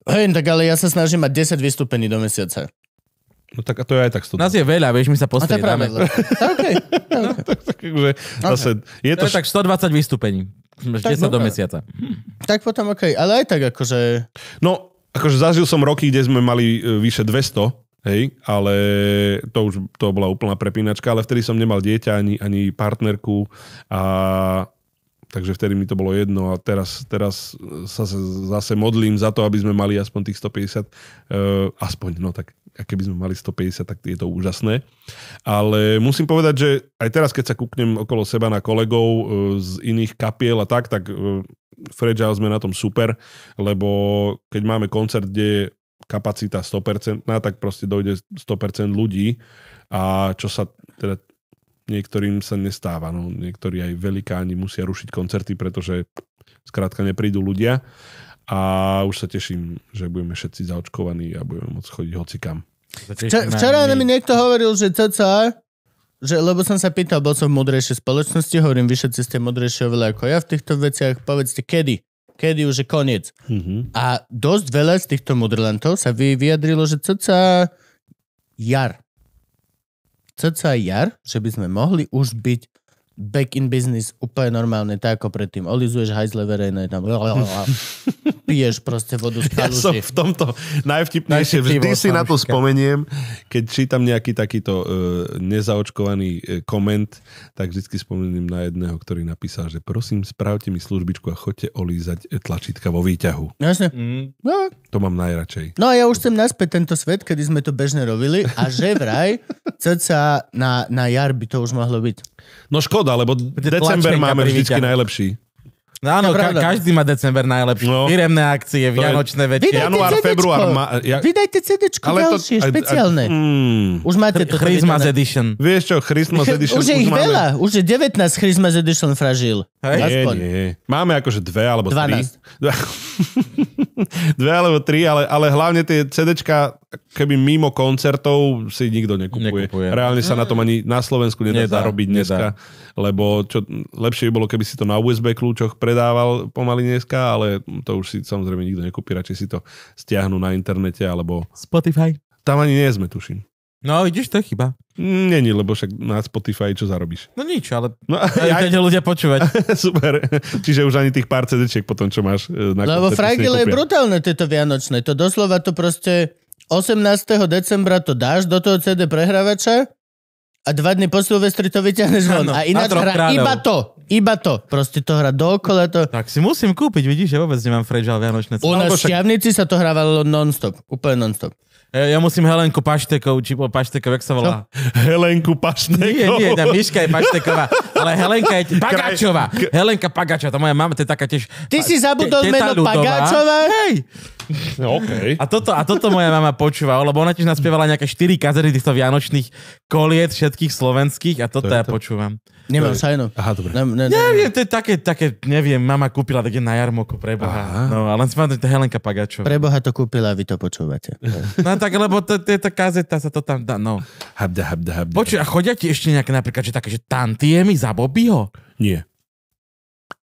Hej, tak ale ja sa snažím mať 10 vystúpení do mesiaca. No tak a to je aj tak 100. Nás je veľa, vieš, my sa postavíme. A to je práve. okay, (laughs) okay. No, tak, tak, akože okay. zase, je to, to je tak 120 vystúpení. 10 tak, do okay. mesiaca. Tak potom OK, ale aj tak akože... No, akože zažil som roky, kde sme mali e, vyše 200 Hej, ale to už to bola úplná prepínačka, ale vtedy som nemal dieťa ani, ani partnerku a takže vtedy mi to bolo jedno a teraz, teraz sa zase modlím za to, aby sme mali aspoň tých 150, uh, eh, aspoň, no tak keby sme mali 150, tak je to úžasné. Ale musím povedať, že aj teraz, keď sa kúknem okolo seba na kolegov uh, z iných kapiel a tak, tak uh, eh, Fragile sme na tom super, lebo keď máme koncert, kde je kapacita 100%, tak proste dojde 100% ľudí a čo sa teda niektorým sa nestáva. No, niektorí aj velikáni musia rušiť koncerty, pretože skrátka neprídu ľudia. A už sa teším, že budeme všetci zaočkovaní a budeme môcť chodiť hocikam. Včera, včera mi niekto hovoril, že co, že, lebo som sa pýtal, bol som v múdrejšej spoločnosti, hovorím, vy všetci ste múdrejšie oveľa ako ja v týchto veciach, povedzte kedy, kedy už je koniec. Mm-hmm. A dosť veľa z týchto mudrlantov sa vyjadrilo, že sa jar cca jar, že by sme mohli už byť back in business úplne normálne, tak ako predtým. Olizuješ hajzle verejné, tam (laughs) piješ proste vodu z kaluži. Ja som v tomto najvtipnejšie. Vždy si na to spomeniem, keď čítam nejaký takýto uh, nezaočkovaný uh, koment, tak vždy spomeniem na jedného, ktorý napísal, že prosím, spravte mi službičku a choďte olízať e, tlačítka vo výťahu. No, jasne. Mm. No. To mám najradšej. No a ja už chcem naspäť tento svet, kedy sme to bežne robili a že vraj, cca na, na jar by to už mohlo byť. No škoda, lebo december máme vždycky najlepší. No áno, ka- každý má december najlepší. No. Firemné akcie, vianočné Vydajte Január, cedečko. február. Ma- ja... Vydajte CD ďalšie, to, špeciálne. A, a, mm. Už máte to. Christmas vedené. edition. Vieš čo, Christmas (laughs) edition. už je ich už veľa. Už je 19 Christmas edition fražil. Hej? Aspoň. Nie, nie. Máme akože dve alebo 12. tri. (laughs) dve alebo tri, ale, ale hlavne tie CDčka keby mimo koncertov si nikto nekupuje. nekupuje. Reálne sa na tom ani na Slovensku nedá, nedá zarobiť dneska, nedá. lebo čo, lepšie by bolo, keby si to na USB kľúčoch predával pomaly dneska, ale to už si samozrejme nikto nekúpi, radšej si to stiahnu na internete alebo... Spotify. Tam ani nie sme, tuším. No, vidíš, to je chyba. Není, lebo však na Spotify čo zarobíš? No nič, ale no, aj, aj... ľudia počúvať. (laughs) Super. Čiže už ani tých pár cd potom, čo máš. E, na lebo frajgile je brutálne tieto Vianočné. To doslova to proste 18. decembra to dáš do toho CD prehrávača a dva dny po Silvestri to vyťahneš von. A ináč hra kránov. iba to. Iba to. Proste to hra dookola. To... Tak si musím kúpiť, vidíš, že ja vôbec nemám frejžal vianočné. U no, nás v Šťavnici sa to hrávalo non-stop. Úplne non-stop. E, ja musím Helenku Paštekov, či po Paštekov, jak sa volá? Čo? Helenku Paštekov. Nie, nie, tá Miška je Pašteková, ale Helenka je Pagačová. Helenka Pagačová, to moja mama, to je taká tiež... Ty si zabudol te, meno Pagačová? Hej! No, okay. A, toto, a toto moja mama počúva, lebo ona tiež naspievala nejaké 4 kazery týchto vianočných koliet všetkých slovenských a toto to ja to? počúvam. Nemám sajno. Aha, dobre. Ne, ne, ne, neviem, to je také, také, neviem, mama kúpila také na jarmoku, preboha. No, ale len si pamätám, to je Helenka Pagačová. Preboha to kúpila, vy to počúvate. No, tak lebo to tá kazeta sa to tam dá, no. Habda, habda, habda. Počuj, a chodia ti ešte nejaké napríklad, že také, že tantiemy za Bobbyho? Nie.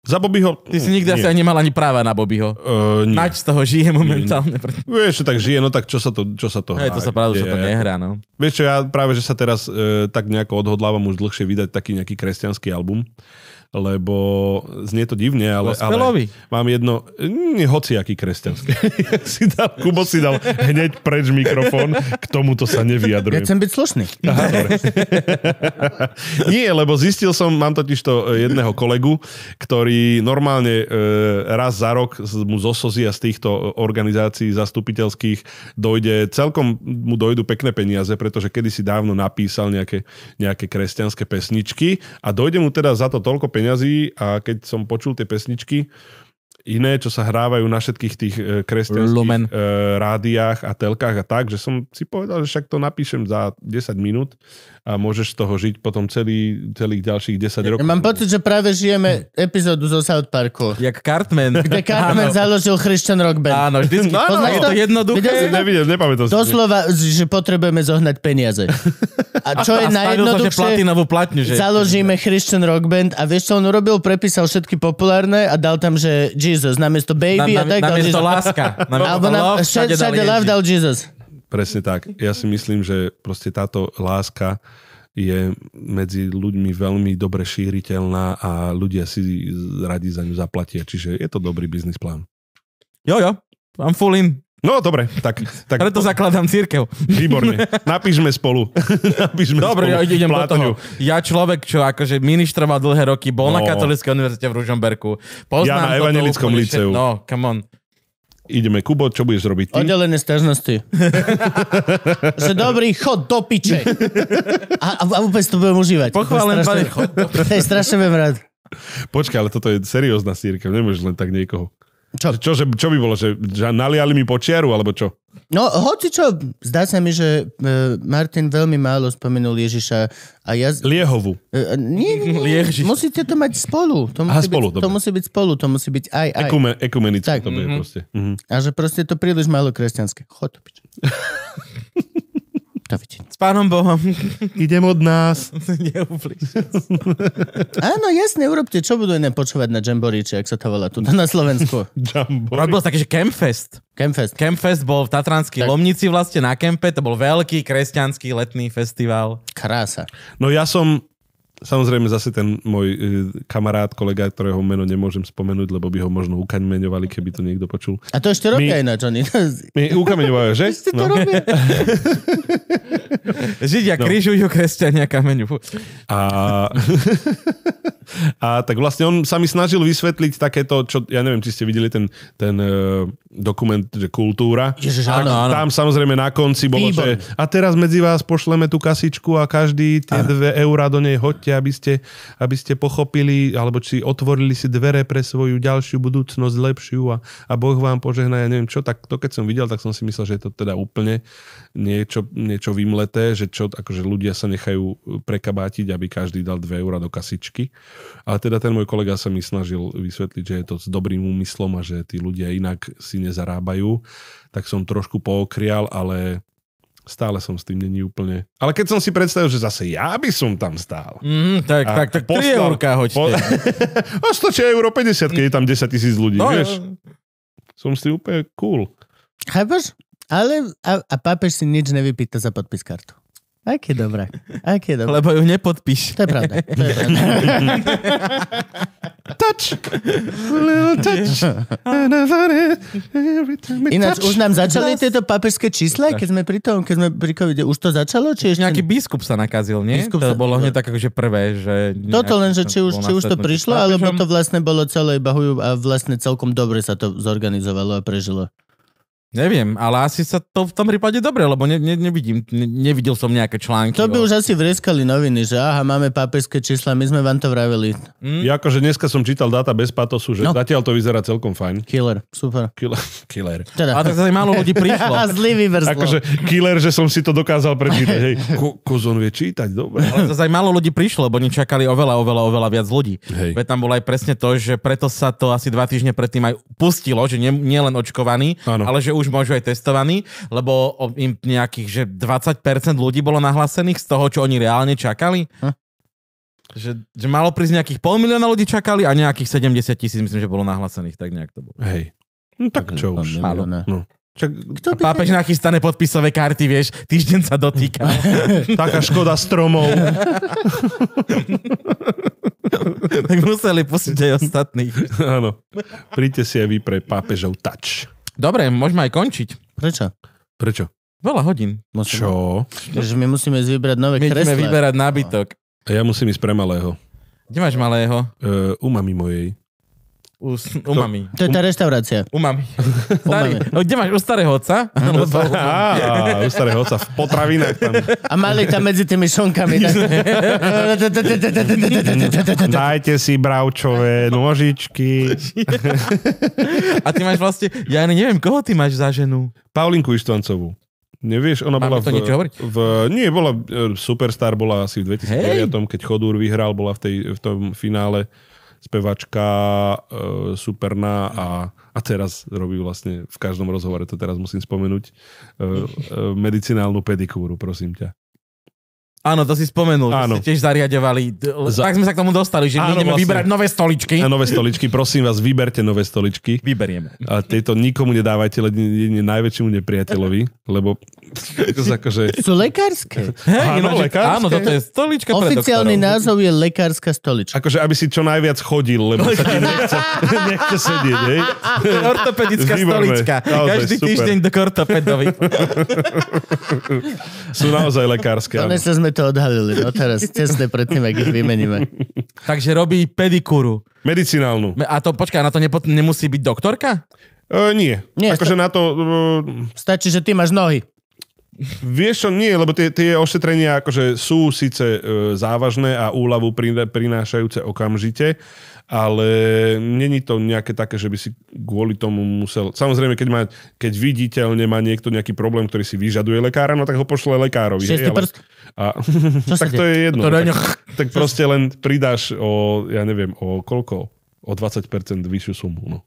Za Bobbyho? Ty si nikdy nie. asi nemal ani práva na Bobbyho. Uh, nie. Nač z toho žije momentálne. Nie, nie. Vieš, tak žije, no tak čo sa to, čo sa to hrá? Hej, to sa pravda, že to nehrá, no. Vieš čo, ja práve, že sa teraz e, tak nejako odhodlávam už dlhšie vydať taký nejaký kresťanský album lebo znie to divne, ale, ale mám jedno, mm, hociaký kresťanský. (laughs) si dal, Kubo si dal hneď preč mikrofón, k tomuto sa nevyjadrujem. Ja chcem byť slušný. Aha, (laughs) Nie, lebo zistil som, mám totiž to e, jedného kolegu, ktorý normálne e, raz za rok mu zosozia z týchto e, organizácií zastupiteľských dojde, celkom mu dojdu pekné peniaze, pretože kedysi dávno napísal nejaké, nejaké kresťanské pesničky a dojde mu teda za to toľko peňazí a keď som počul tie pesničky, iné, čo sa hrávajú na všetkých tých e, kresťanských Lumen. E, rádiách a telkách a tak, že som si povedal, že však to napíšem za 10 minút a môžeš z toho žiť potom celý, celých ďalších 10 rokov. Ja mám pocit, že práve žijeme epizódu zo South Parku. Jak Cartman. (laughs) Kde Cartman založil Christian Rock Band. Áno, vždy No, no, je to jednoduché. Videl, nevidel, nepamätám si. Doslova, že potrebujeme zohnať peniaze. A čo a, je najjednoduchšie? platňu, že... Založíme Christian Rock Band a vieš, čo on urobil? Prepísal všetky populárne a dal tam, že Jesus Jesus, namiesto baby na, na, a tak Namiesto Jesus. láska. (laughs) Alebo na, love, všade, všade love dal Jesus. Presne tak. Ja si myslím, že proste táto láska je medzi ľuďmi veľmi dobre šíriteľná a ľudia si radi za ňu zaplatia. Čiže je to dobrý biznis plán. Jo, jo. I'm full in. No dobre, tak... tak Preto zakladám církev. Výborne. Napíšme spolu. (laughs) Napíšme dobre, spolu. ja idem Plátňu. do toho. Ja človek, čo akože minister má dlhé roky, bol no. na katolíckej univerzite v Ružomberku. Poznám ja na evangelickom liceu. No, come on. Ideme, Kubo, čo budeš robiť ty? Oddelené stiažnosti. (laughs) že dobrý, chod do piče. A, a, a vôbec to budem užívať. Pochválen, pane, chod do piče. strašne rád. Počkaj, ale toto je seriózna církev, nemôžeš len tak niekoho. Čo? Čo, že, čo by bolo? Že, že naliali mi počiaru, alebo čo? No, hoci čo. Zdá sa mi, že e, Martin veľmi málo spomenul Ježiša a ja... Liehovu. E, e, nie, nie, nie. Musíte to mať spolu. To musí, Aha, byť, spolu, byť, to musí byť spolu, to musí byť aj, aj. Ekumen, ekumenické tak. to bude mm-hmm. proste. Mm-hmm. A že proste to príliš málo kresťanské. Chod, (laughs) Dovidenia. S pánom Bohom. (laughs) Idem od nás. (laughs) Neublíš. (laughs) Áno, jasne, urobte. Čo budú iné počúvať na Jamboree, či ak sa to volá tu na Slovensku? Jamboree. Bol taký, že Campfest. Campfest. Campfest bol v Tatranskej tak. Lomnici vlastne na Kempe. To bol veľký kresťanský letný festival. Krása. No ja som samozrejme zase ten môj e, kamarát, kolega, ktorého meno nemôžem spomenúť, lebo by ho možno ukaňmeňovali, keby to niekto počul. A to ešte robia ináč oni. My ukameňovajú, že? Ešte to no. robia. (laughs) Židia no. križujú, kresťania kameňu. A... (laughs) a tak vlastne on sa mi snažil vysvetliť takéto, čo, ja neviem, či ste videli ten, ten uh, dokument, že kultúra. Ježiš, áno, áno. Tam samozrejme na konci bolo, že a teraz medzi vás pošleme tú kasičku a každý tie áno. dve eurá do nej hoď podstate, aby ste, aby ste pochopili, alebo či otvorili si dvere pre svoju ďalšiu budúcnosť lepšiu a, a Boh vám požehná, ja neviem čo, tak to keď som videl, tak som si myslel, že je to teda úplne niečo, niečo vymleté, že čo, akože ľudia sa nechajú eh, prekabátiť, aby každý dal 2 eurá do kasičky. Ale teda ten môj kolega sa mi snažil vysvetliť, že je to s dobrým úmyslom a že tí ľudia inak si nezarábajú, tak som trošku pookrial, ale stále som s tým není úplne... Ale keď som si predstavil, že zase ja by som tam stál. Mm, tak, a tak, tak, tak 3 eurká hoďte. Po... (laughs) a stačí euro 50, keď je tam 10 tisíc ľudí, no, vieš. Jo. Som si úplne cool. Chápeš? Ale a, a pápež si nič nevypýta za podpis kartu. Aké dobré. Aké dobré. Lebo ju nepodpíš. To je pravda. To je pravda. (laughs) touch. Little touch. Ináč už nám začali tieto papežské čísla, keď sme pri tom, keď sme pri covide, už to začalo? Či ešte... Nejaký biskup sa nakazil, nie? Biskup to sa... bolo hneď tak akože prvé, že... Toto len, že či už, či už to prišlo, alebo to vlastne bolo celé bahujú a vlastne celkom dobre sa to zorganizovalo a prežilo. Neviem, ale asi sa to v tom prípade dobre, lebo ne, ne, nevidím, ne, nevidel som nejaké články. To by o... už asi vrieskali noviny, že aha, máme pápežské čísla, my sme vám to vravili. Mm. Hm? Ja akože dneska som čítal dáta bez patosu, že no. zatiaľ to vyzerá celkom fajn. Killer, super. Killer. (laughs) killer. Teda. A tak sa málo ľudí prišlo. (laughs) Zlý vyvrzlo. Akože killer, že som si to dokázal prečítať. Hej, Ko, (laughs) kozon vie čítať, dobre. Ale zase aj málo ľudí prišlo, lebo oni čakali oveľa, oveľa, oveľa viac ľudí. Hej. tam bolo aj presne to, že preto sa to asi dva týždne predtým aj pustilo, že nielen nie, očkovaný, ano. ale že už môžu aj testovaní, lebo im nejakých, že 20% ľudí bolo nahlásených z toho, čo oni reálne čakali. Hm. Že, že malo prísť nejakých pol milióna ľudí čakali a nejakých 70 tisíc, myslím, že bolo nahlásených, tak nejak to bolo. Hej. No tak hm, čo už. Áno. No. Čak, Kto by... Pápež nachystané podpisové karty, vieš, týždeň sa dotýka. (laughs) Taká škoda stromov. (laughs) tak museli pustiť aj ostatných. Áno. Príďte si aj vy pre pápežov touch. Dobre, môžeme aj končiť. Prečo? Prečo? Veľa hodín. Musíme. Čo? Takže my musíme vybrať nové my musíme vyberať nábytok. No. A ja musím ísť pre malého. Kde máš malého? Uh, u mami mojej. U, u mami. To je tá reštaurácia. U mami. Starý, no, kde máš? U starého oca? No, á, u starého oca V potravinách tam. A mali tam medzi tými šonkami. (laughs) Dajte si bravčové (laughs) nožičky. A ty máš vlastne, ja neviem, koho ty máš za ženu? Paulinku Ištvancovú. Nevieš, ona bola to v, v... Nie, bola... E, Superstar bola asi v 2009, hey. keď Chodúr vyhral, bola v, tej, v tom finále spevačka, e, superná a, a teraz robí vlastne, v každom rozhovore to teraz musím spomenúť, e, e, medicinálnu pedikúru, prosím ťa. Áno, to si spomenul, Áno. ste tiež zariadovali. Za... Tak sme sa k tomu dostali, že Áno, ideme vlastne. vyberať nové stoličky. A nové stoličky, prosím vás, vyberte nové stoličky. Vyberieme. A tieto nikomu nedávajte, len najväčšiemu nepriateľovi, lebo akože... Sú lekárske. Hey, áno, no, lekárske. áno, toto je stolička Oficiálny pre názov je lekárska stolička. Akože, aby si čo najviac chodil, lebo sa ti nechce, (laughs) nechce sedieť, hej? Ortopedická Výborné. stolička. Naozaj, Každý super. týždeň do ortopedovi. Sú naozaj lekárske. Dnes sme to odhalili, no teraz tesne predtým, ak ich vymeníme. Takže robí pedikúru. Medicinálnu. A to, počkaj, na to nepo- nemusí byť doktorka? E, nie. nie akože sta- na to... E... Stačí, že ty máš nohy. Vieš čo, nie, lebo tie, tie ošetrenia akože sú síce e, závažné a úľavu prinášajúce okamžite, ale není to nejaké také, že by si kvôli tomu musel... Samozrejme, keď, má, keď viditeľne má niekto nejaký problém, ktorý si vyžaduje lekára, no tak ho pošle lekárovi. Hej, ale... a... tak to je jedno. To tak, tak proste len pridáš o, ja neviem, o koľko? O 20% vyššiu sumu. No.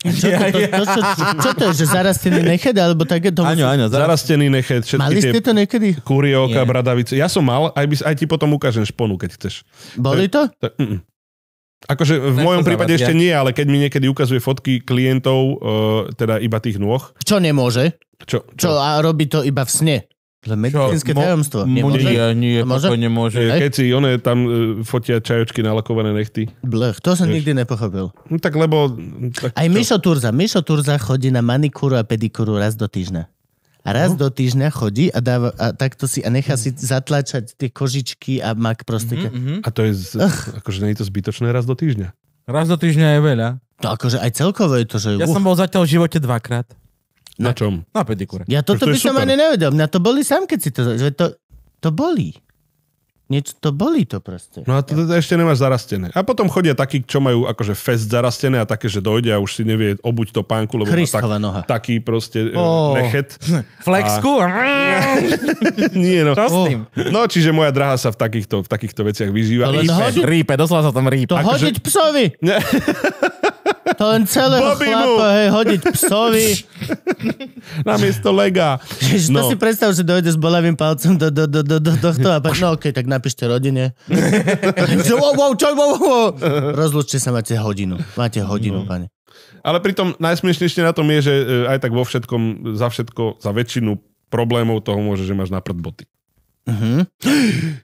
Čo, ja, to, to, to, čo, čo to je, že zarastený nechet? alebo to... Áno, áno, zarastený nechet. Všetky Mali ste to niekedy? Kurioka, bradavice. Ja som mal, aj, by, aj ti potom ukážem šponu, keď chceš. Boli to? to, to mm. Akože v Nechom mojom prípade ešte nie, ale keď mi niekedy ukazuje fotky klientov, uh, teda iba tých nôh. Čo nemôže? Čo, čo? čo a robí to iba v sne? Len medicínske Čo? tajomstvo. Mo- nemôže? Nie, nie, môže? to nemôže. Hej? Keď si one tam uh, fotia čajočky nalakované nechty. Blech, to som Jež. nikdy nepochopil. No tak lebo... Tak Aj Mišo Turza. Mišo Turza chodí na manikúru a pedikúru raz do týždňa. A raz no? do týždňa chodí a, dáva, a takto si a nechá si zatlačať tie kožičky a mak proste. Mm-hmm. Mhm. A to je, z, akože nie je to zbytočné raz do týždňa. Raz do týždňa je veľa. To no akože aj celkovo je to, že... Ja uh. som bol zatiaľ v živote dvakrát. Na čom? Na pedikúre. Ja toto to by som super. ani nevedel. Mňa to boli sám, keď si to... To, to boli. Niečo to boli to proste. No a to to ešte nemáš zarastené. A potom chodia takí, čo majú akože fest zarastené a také, že dojde a už si nevie obuť to pánku, lebo tak, noha. taký proste oh. nechet. (laughs) Flexku? A... (laughs) Nie no. Čo s tým? No čiže moja drahá sa v takýchto, v takýchto veciach vyžíva. To len rípe, hodiť, rípe, doslova sa tam rípe. To akože... hodiť psovi! (laughs) To len celého Bobby chlapa, hej, hodiť psovi. (laughs) Namiesto lega. Ježiš, no. to si predstav, že dojde s bolavým palcom do, do, do, do, do toho a pak, no okej, okay, tak napíšte rodine. (laughs) wow, wow, čo, wow, wow. Rozlučte sa, máte hodinu. Máte hodinu, no. pane. Ale pritom najsmiešnejšie na tom je, že e, aj tak vo všetkom, za všetko, za väčšinu problémov toho môže, že máš na boty. Uh-huh.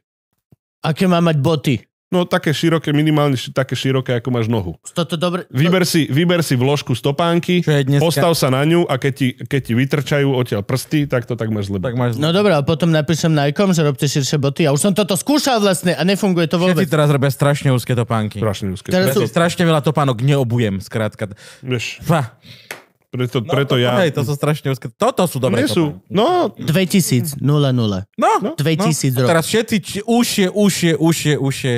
(gasps) Aké má mať boty? No také široké, minimálne také široké, ako máš nohu. Toto dobre, to... vyber, si, vyber si vložku stopánky, dneska... postav sa na ňu a keď ti, keď ti vytrčajú odtiaľ prsty, tak to tak máš zle. Tak máš zle. No dobré, a potom napíšem na ikom, že robte širšie boty. Ja už som toto skúšal vlastne a nefunguje to vôbec. Všetci teraz robia strašne úzke topánky. Strašne úzke. Teraz sú... strašne veľa topánok neobujem, skrátka. Vieš. Preto, no, preto to, ja... Hej, to sú strašne úzke. Toto sú dobré. Nie sú. No. 2000, 0. No. 2000 no. no. rokov. Teraz všetci či, ušie, ušie, ušie, ušie.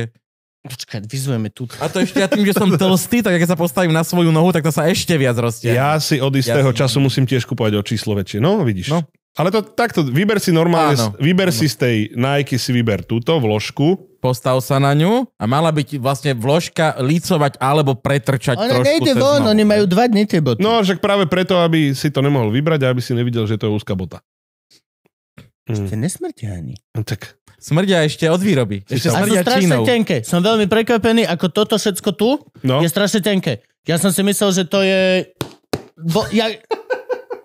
Počkaj, vyzujeme tu. A to ešte ja tým, že som tlstý, tak keď sa postavím na svoju nohu, tak to sa ešte viac rozťahne. Ja si od istého ja času si... musím tiež kupovať o číslo väčšie. No, vidíš. No. Ale to takto, vyber si normálne, Áno. vyber Áno. si z tej Nike si vyber túto vložku, postav sa na ňu a mala byť vlastne vložka lícovať alebo pretrčať Ona trošku nejde von, oni majú dva dny tie boty. No, však práve preto, aby si to nemohol vybrať a aby si nevidel, že to je úzka bota. Ešte hm. nesmrtia ani. No, tak. Smrdia ešte od výroby. Ešte a sú strašne tenké. Som veľmi prekvapený, ako toto všetko tu no. je strašne tenké. Ja som si myslel, že to je... Bo, ja,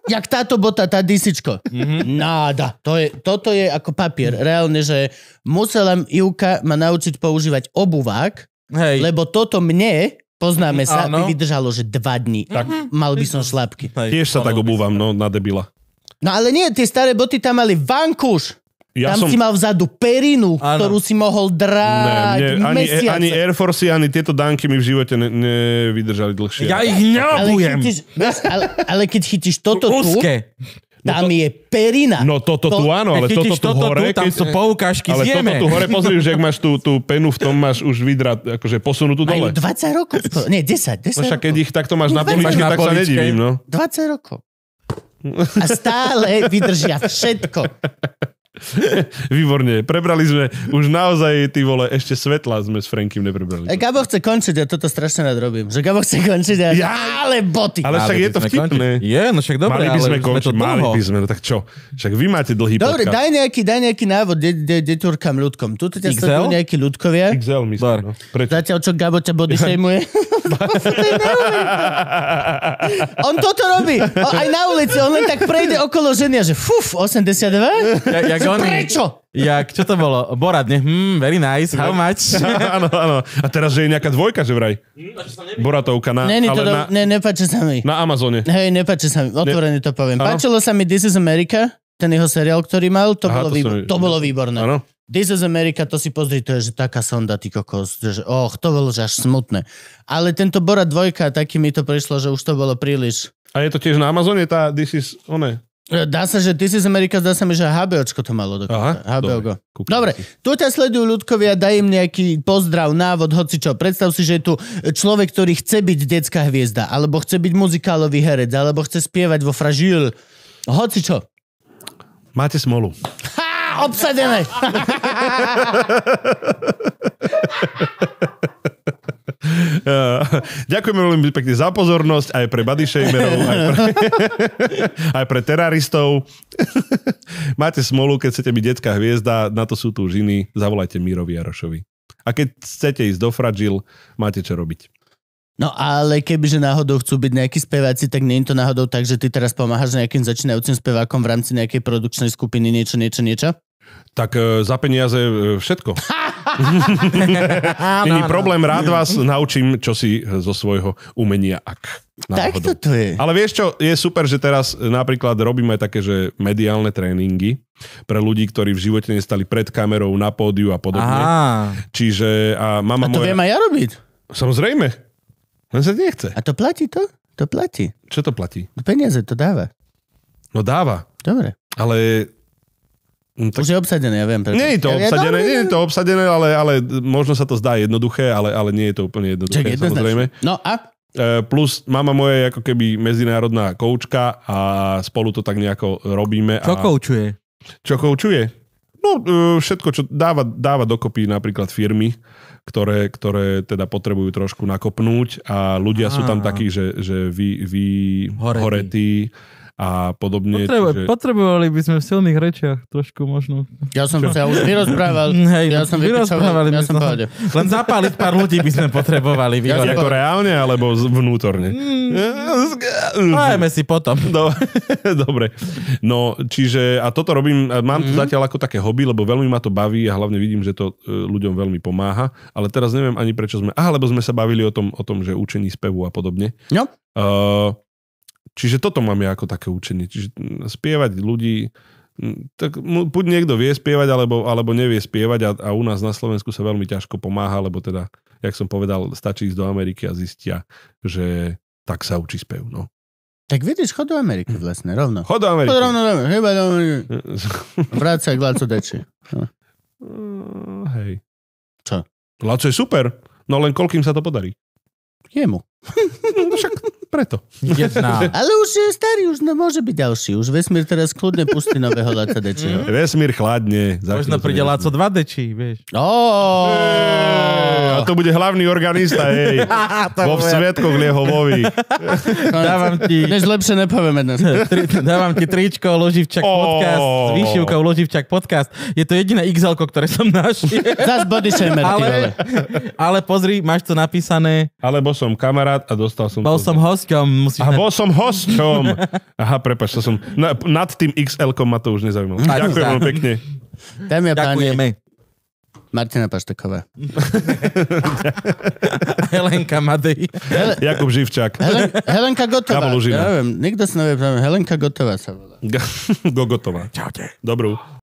jak táto bota, tá disičko. Mm-hmm. Náda. To je, toto je ako papier. Reálne, že musela Ivka ma naučiť používať obuvák, Hej. lebo toto mne poznáme sa, by vydržalo, že dva dní. Tak. Mhm. Mal by som šlapky. Tiež sa tak obúvam, no, na debila. No ale nie, tie staré boty tam mali vankúš ja Tam som... si mal vzadu perinu, ano. ktorú si mohol dráť ne, mne, ani, mesiace. E, ani Air Force, ani tieto danky mi v živote ne, nevydržali dlhšie. Ja ich neobujem. Ale, ale, ale keď chytíš toto Úzke. tu, tam no to, je perina. No toto to, tu áno, ale toto tu toto hore... Tu, tam keď, sú poukážky, Ale zjeme. toto tu hore, pozri, že ak máš tú, tú penu v tom, máš už vidra, akože posunú tu dole. Majú 20 rokov, nie, 10, 10 no Však keď ich takto máš no na poličke, tak sa nedivím, no. 20 rokov. A stále vydržia všetko. (laughs) (laughs) Výborne, prebrali sme už naozaj, ty vole, ešte svetla sme s Frankim neprebrali. E, Gabo chce končiť, ja toto strašne rád robím. Že Gabo chce končiť, ja... ja ale boty. Ale však je to vtipné. Je, no však dobre, Mali by sme ale končiť, sme to mali dlho. by sme, no tak čo? Však vy máte dlhý Dobre, podcast. daj nejaký, daj nejaký návod, de, de, de turkám ľudkom. Tuto ťa sledujú nejakí ľudkovia. XL myslím, Bar. no. Prečo? Zatiaľ, čo Gabo ťa body (laughs) shameuje. (laughs) on toto robí. O, aj na ulici, on len tak prejde okolo ženia, že fuf, 82? Ja, ja Tony. Prečo? Jak, čo to bolo? Borat, ne? Hmm, very nice, how much? (laughs) Áno, áno. A teraz, že je nejaká dvojka, že vraj? Boratovka na... Není to, ale do... na, ne, nepáči sa mi. na Amazone. Hej, nepáči sa mi, otvorene to poviem. Ano? Páčilo sa mi This is America, ten jeho seriál, ktorý mal, to, Aha, bolo, to, výbor... to bolo výborné. Áno. This is America, to si pozri, to je že taká sonda, ty kokos, že oh, to bolo že až smutné. Ale tento Borat dvojka, taký mi to prišlo, že už to bolo príliš. A je to tiež na Amazone, tá This is, one, E, dá sa, že This is America, zdá sa mi, že HBOčko to malo dokonca. Aha, HBO. Dobre, dobre, tu ťa sledujú ľudkovia, daj im nejaký pozdrav, návod, hoci čo. Predstav si, že je tu človek, ktorý chce byť detská hviezda, alebo chce byť muzikálový herec, alebo chce spievať vo Fražil. Hoci čo. Máte smolu. Ha, obsadené! (laughs) (laughs) Ďakujeme veľmi pekne za pozornosť aj pre body shamerov, aj pre, (laughs) aj pre teraristov. (laughs) Máte smolu, keď chcete byť detská hviezda, na to sú tu už iní. Zavolajte Mírovi Jarošovi. A keď chcete ísť do Fragil, máte čo robiť. No ale kebyže náhodou chcú byť nejakí speváci, tak nie je to náhodou tak, že ty teraz pomáhaš nejakým začínajúcim spevákom v rámci nejakej produkčnej skupiny niečo, niečo, niečo? Tak e, za peniaze e, všetko. (laughs) Není no, no. problém, rád vás naučím, čo si zo svojho umenia ak. Tak to, to je. Ale vieš čo, je super, že teraz e, napríklad robíme také, že mediálne tréningy pre ľudí, ktorí v živote nestali pred kamerou, na pódiu a podobne. Aha. Čiže a mama a to moja... viem aj ja robiť. Samozrejme. Len sa nechce. A to platí to? To platí. Čo to platí? No peniaze to dáva. No dáva. Dobre. Ale Mm, tak... Už je obsadené, ja viem. Preto... Nie je to obsadené, nie je to obsadené, ale, ale možno sa to zdá jednoduché, ale, ale nie je to úplne jednoduché, Čak, samozrejme. No a? E, plus mama moja je ako keby medzinárodná koučka a spolu to tak nejako robíme. Čo a... koučuje? Čo koučuje? No e, všetko, čo dáva, dáva dokopy napríklad firmy, ktoré, ktoré teda potrebujú trošku nakopnúť a ľudia a. sú tam takí, že, že vy, vy horetí. horetí a podobne. Potrebo, čiže... Potrebovali by sme v silných rečiach trošku možno. Ja som sa už vyrozprával. (laughs) Hej, ja som vyrozprával. Ja som pohode. Len zapáliť pár ľudí by sme potrebovali. Ja je to reálne alebo vnútorne? Pájeme mm. si potom. No, (laughs) (laughs) dobre. No, čiže a toto robím, mám to mhm. zatiaľ ako také hobby, lebo veľmi ma to baví a hlavne vidím, že to e, ľuďom veľmi pomáha. Ale teraz neviem ani prečo sme... Aha, lebo sme sa bavili o tom, o tom že učení spevu a podobne. No. Uh, Čiže toto mám ja ako také učenie. Čiže mm, spievať ľudí, mm, tak buď niekto vie spievať, alebo, alebo nevie spievať a, a u nás na Slovensku sa veľmi ťažko pomáha, lebo teda, jak som povedal, stačí ísť do Ameriky a zistia, že tak sa učí spev. No. Tak vidíš, chod do Ameriky hm. vlastne, rovno. Chod do Ameriky. Chod rovno, rovno, do Ameriky. (laughs) Vráť sa k Laco Deči. No. Uh, hej. Čo? Laco je super, no len koľkým sa to podarí? Jemu. (laughs) No, však preto. Jedná. (laughs) Ale už je starý, už no, môže byť ďalší. Už vesmír teraz kľudne pustí nového Laca Dečího. (laughs) Vesmír chladne. Možno príde Laco 2 Dečí, vieš. Oh! a to bude hlavný organista, hej. (laughs) Vo svetkoch Liehovovi. Dávam ti... Než lepšie nepovieme dnes. Dávam ti tričko Loživčak oh. podcast s výšivkou Loživčak podcast. Je to jediné xl ktoré som našiel. Zas body shamer, ale, ale pozri, máš to napísané. Alebo som kamarát a dostal som... Bol som host hosťom musíš... A bol som hosťom. Aha, prepač, to som... Na, nad tým XL-kom ma to už nezaujímalo. Ďakujem veľmi pekne. Dámy a páni, Martina Pašteková. (laughs) Helenka Madej. Hel- Jakub Živčák. Hel- Helenka Gotová. Ja neviem, nikto si nevie, Helenka Gotová sa volá. (laughs) Gogotová. Čaute. Dobrú.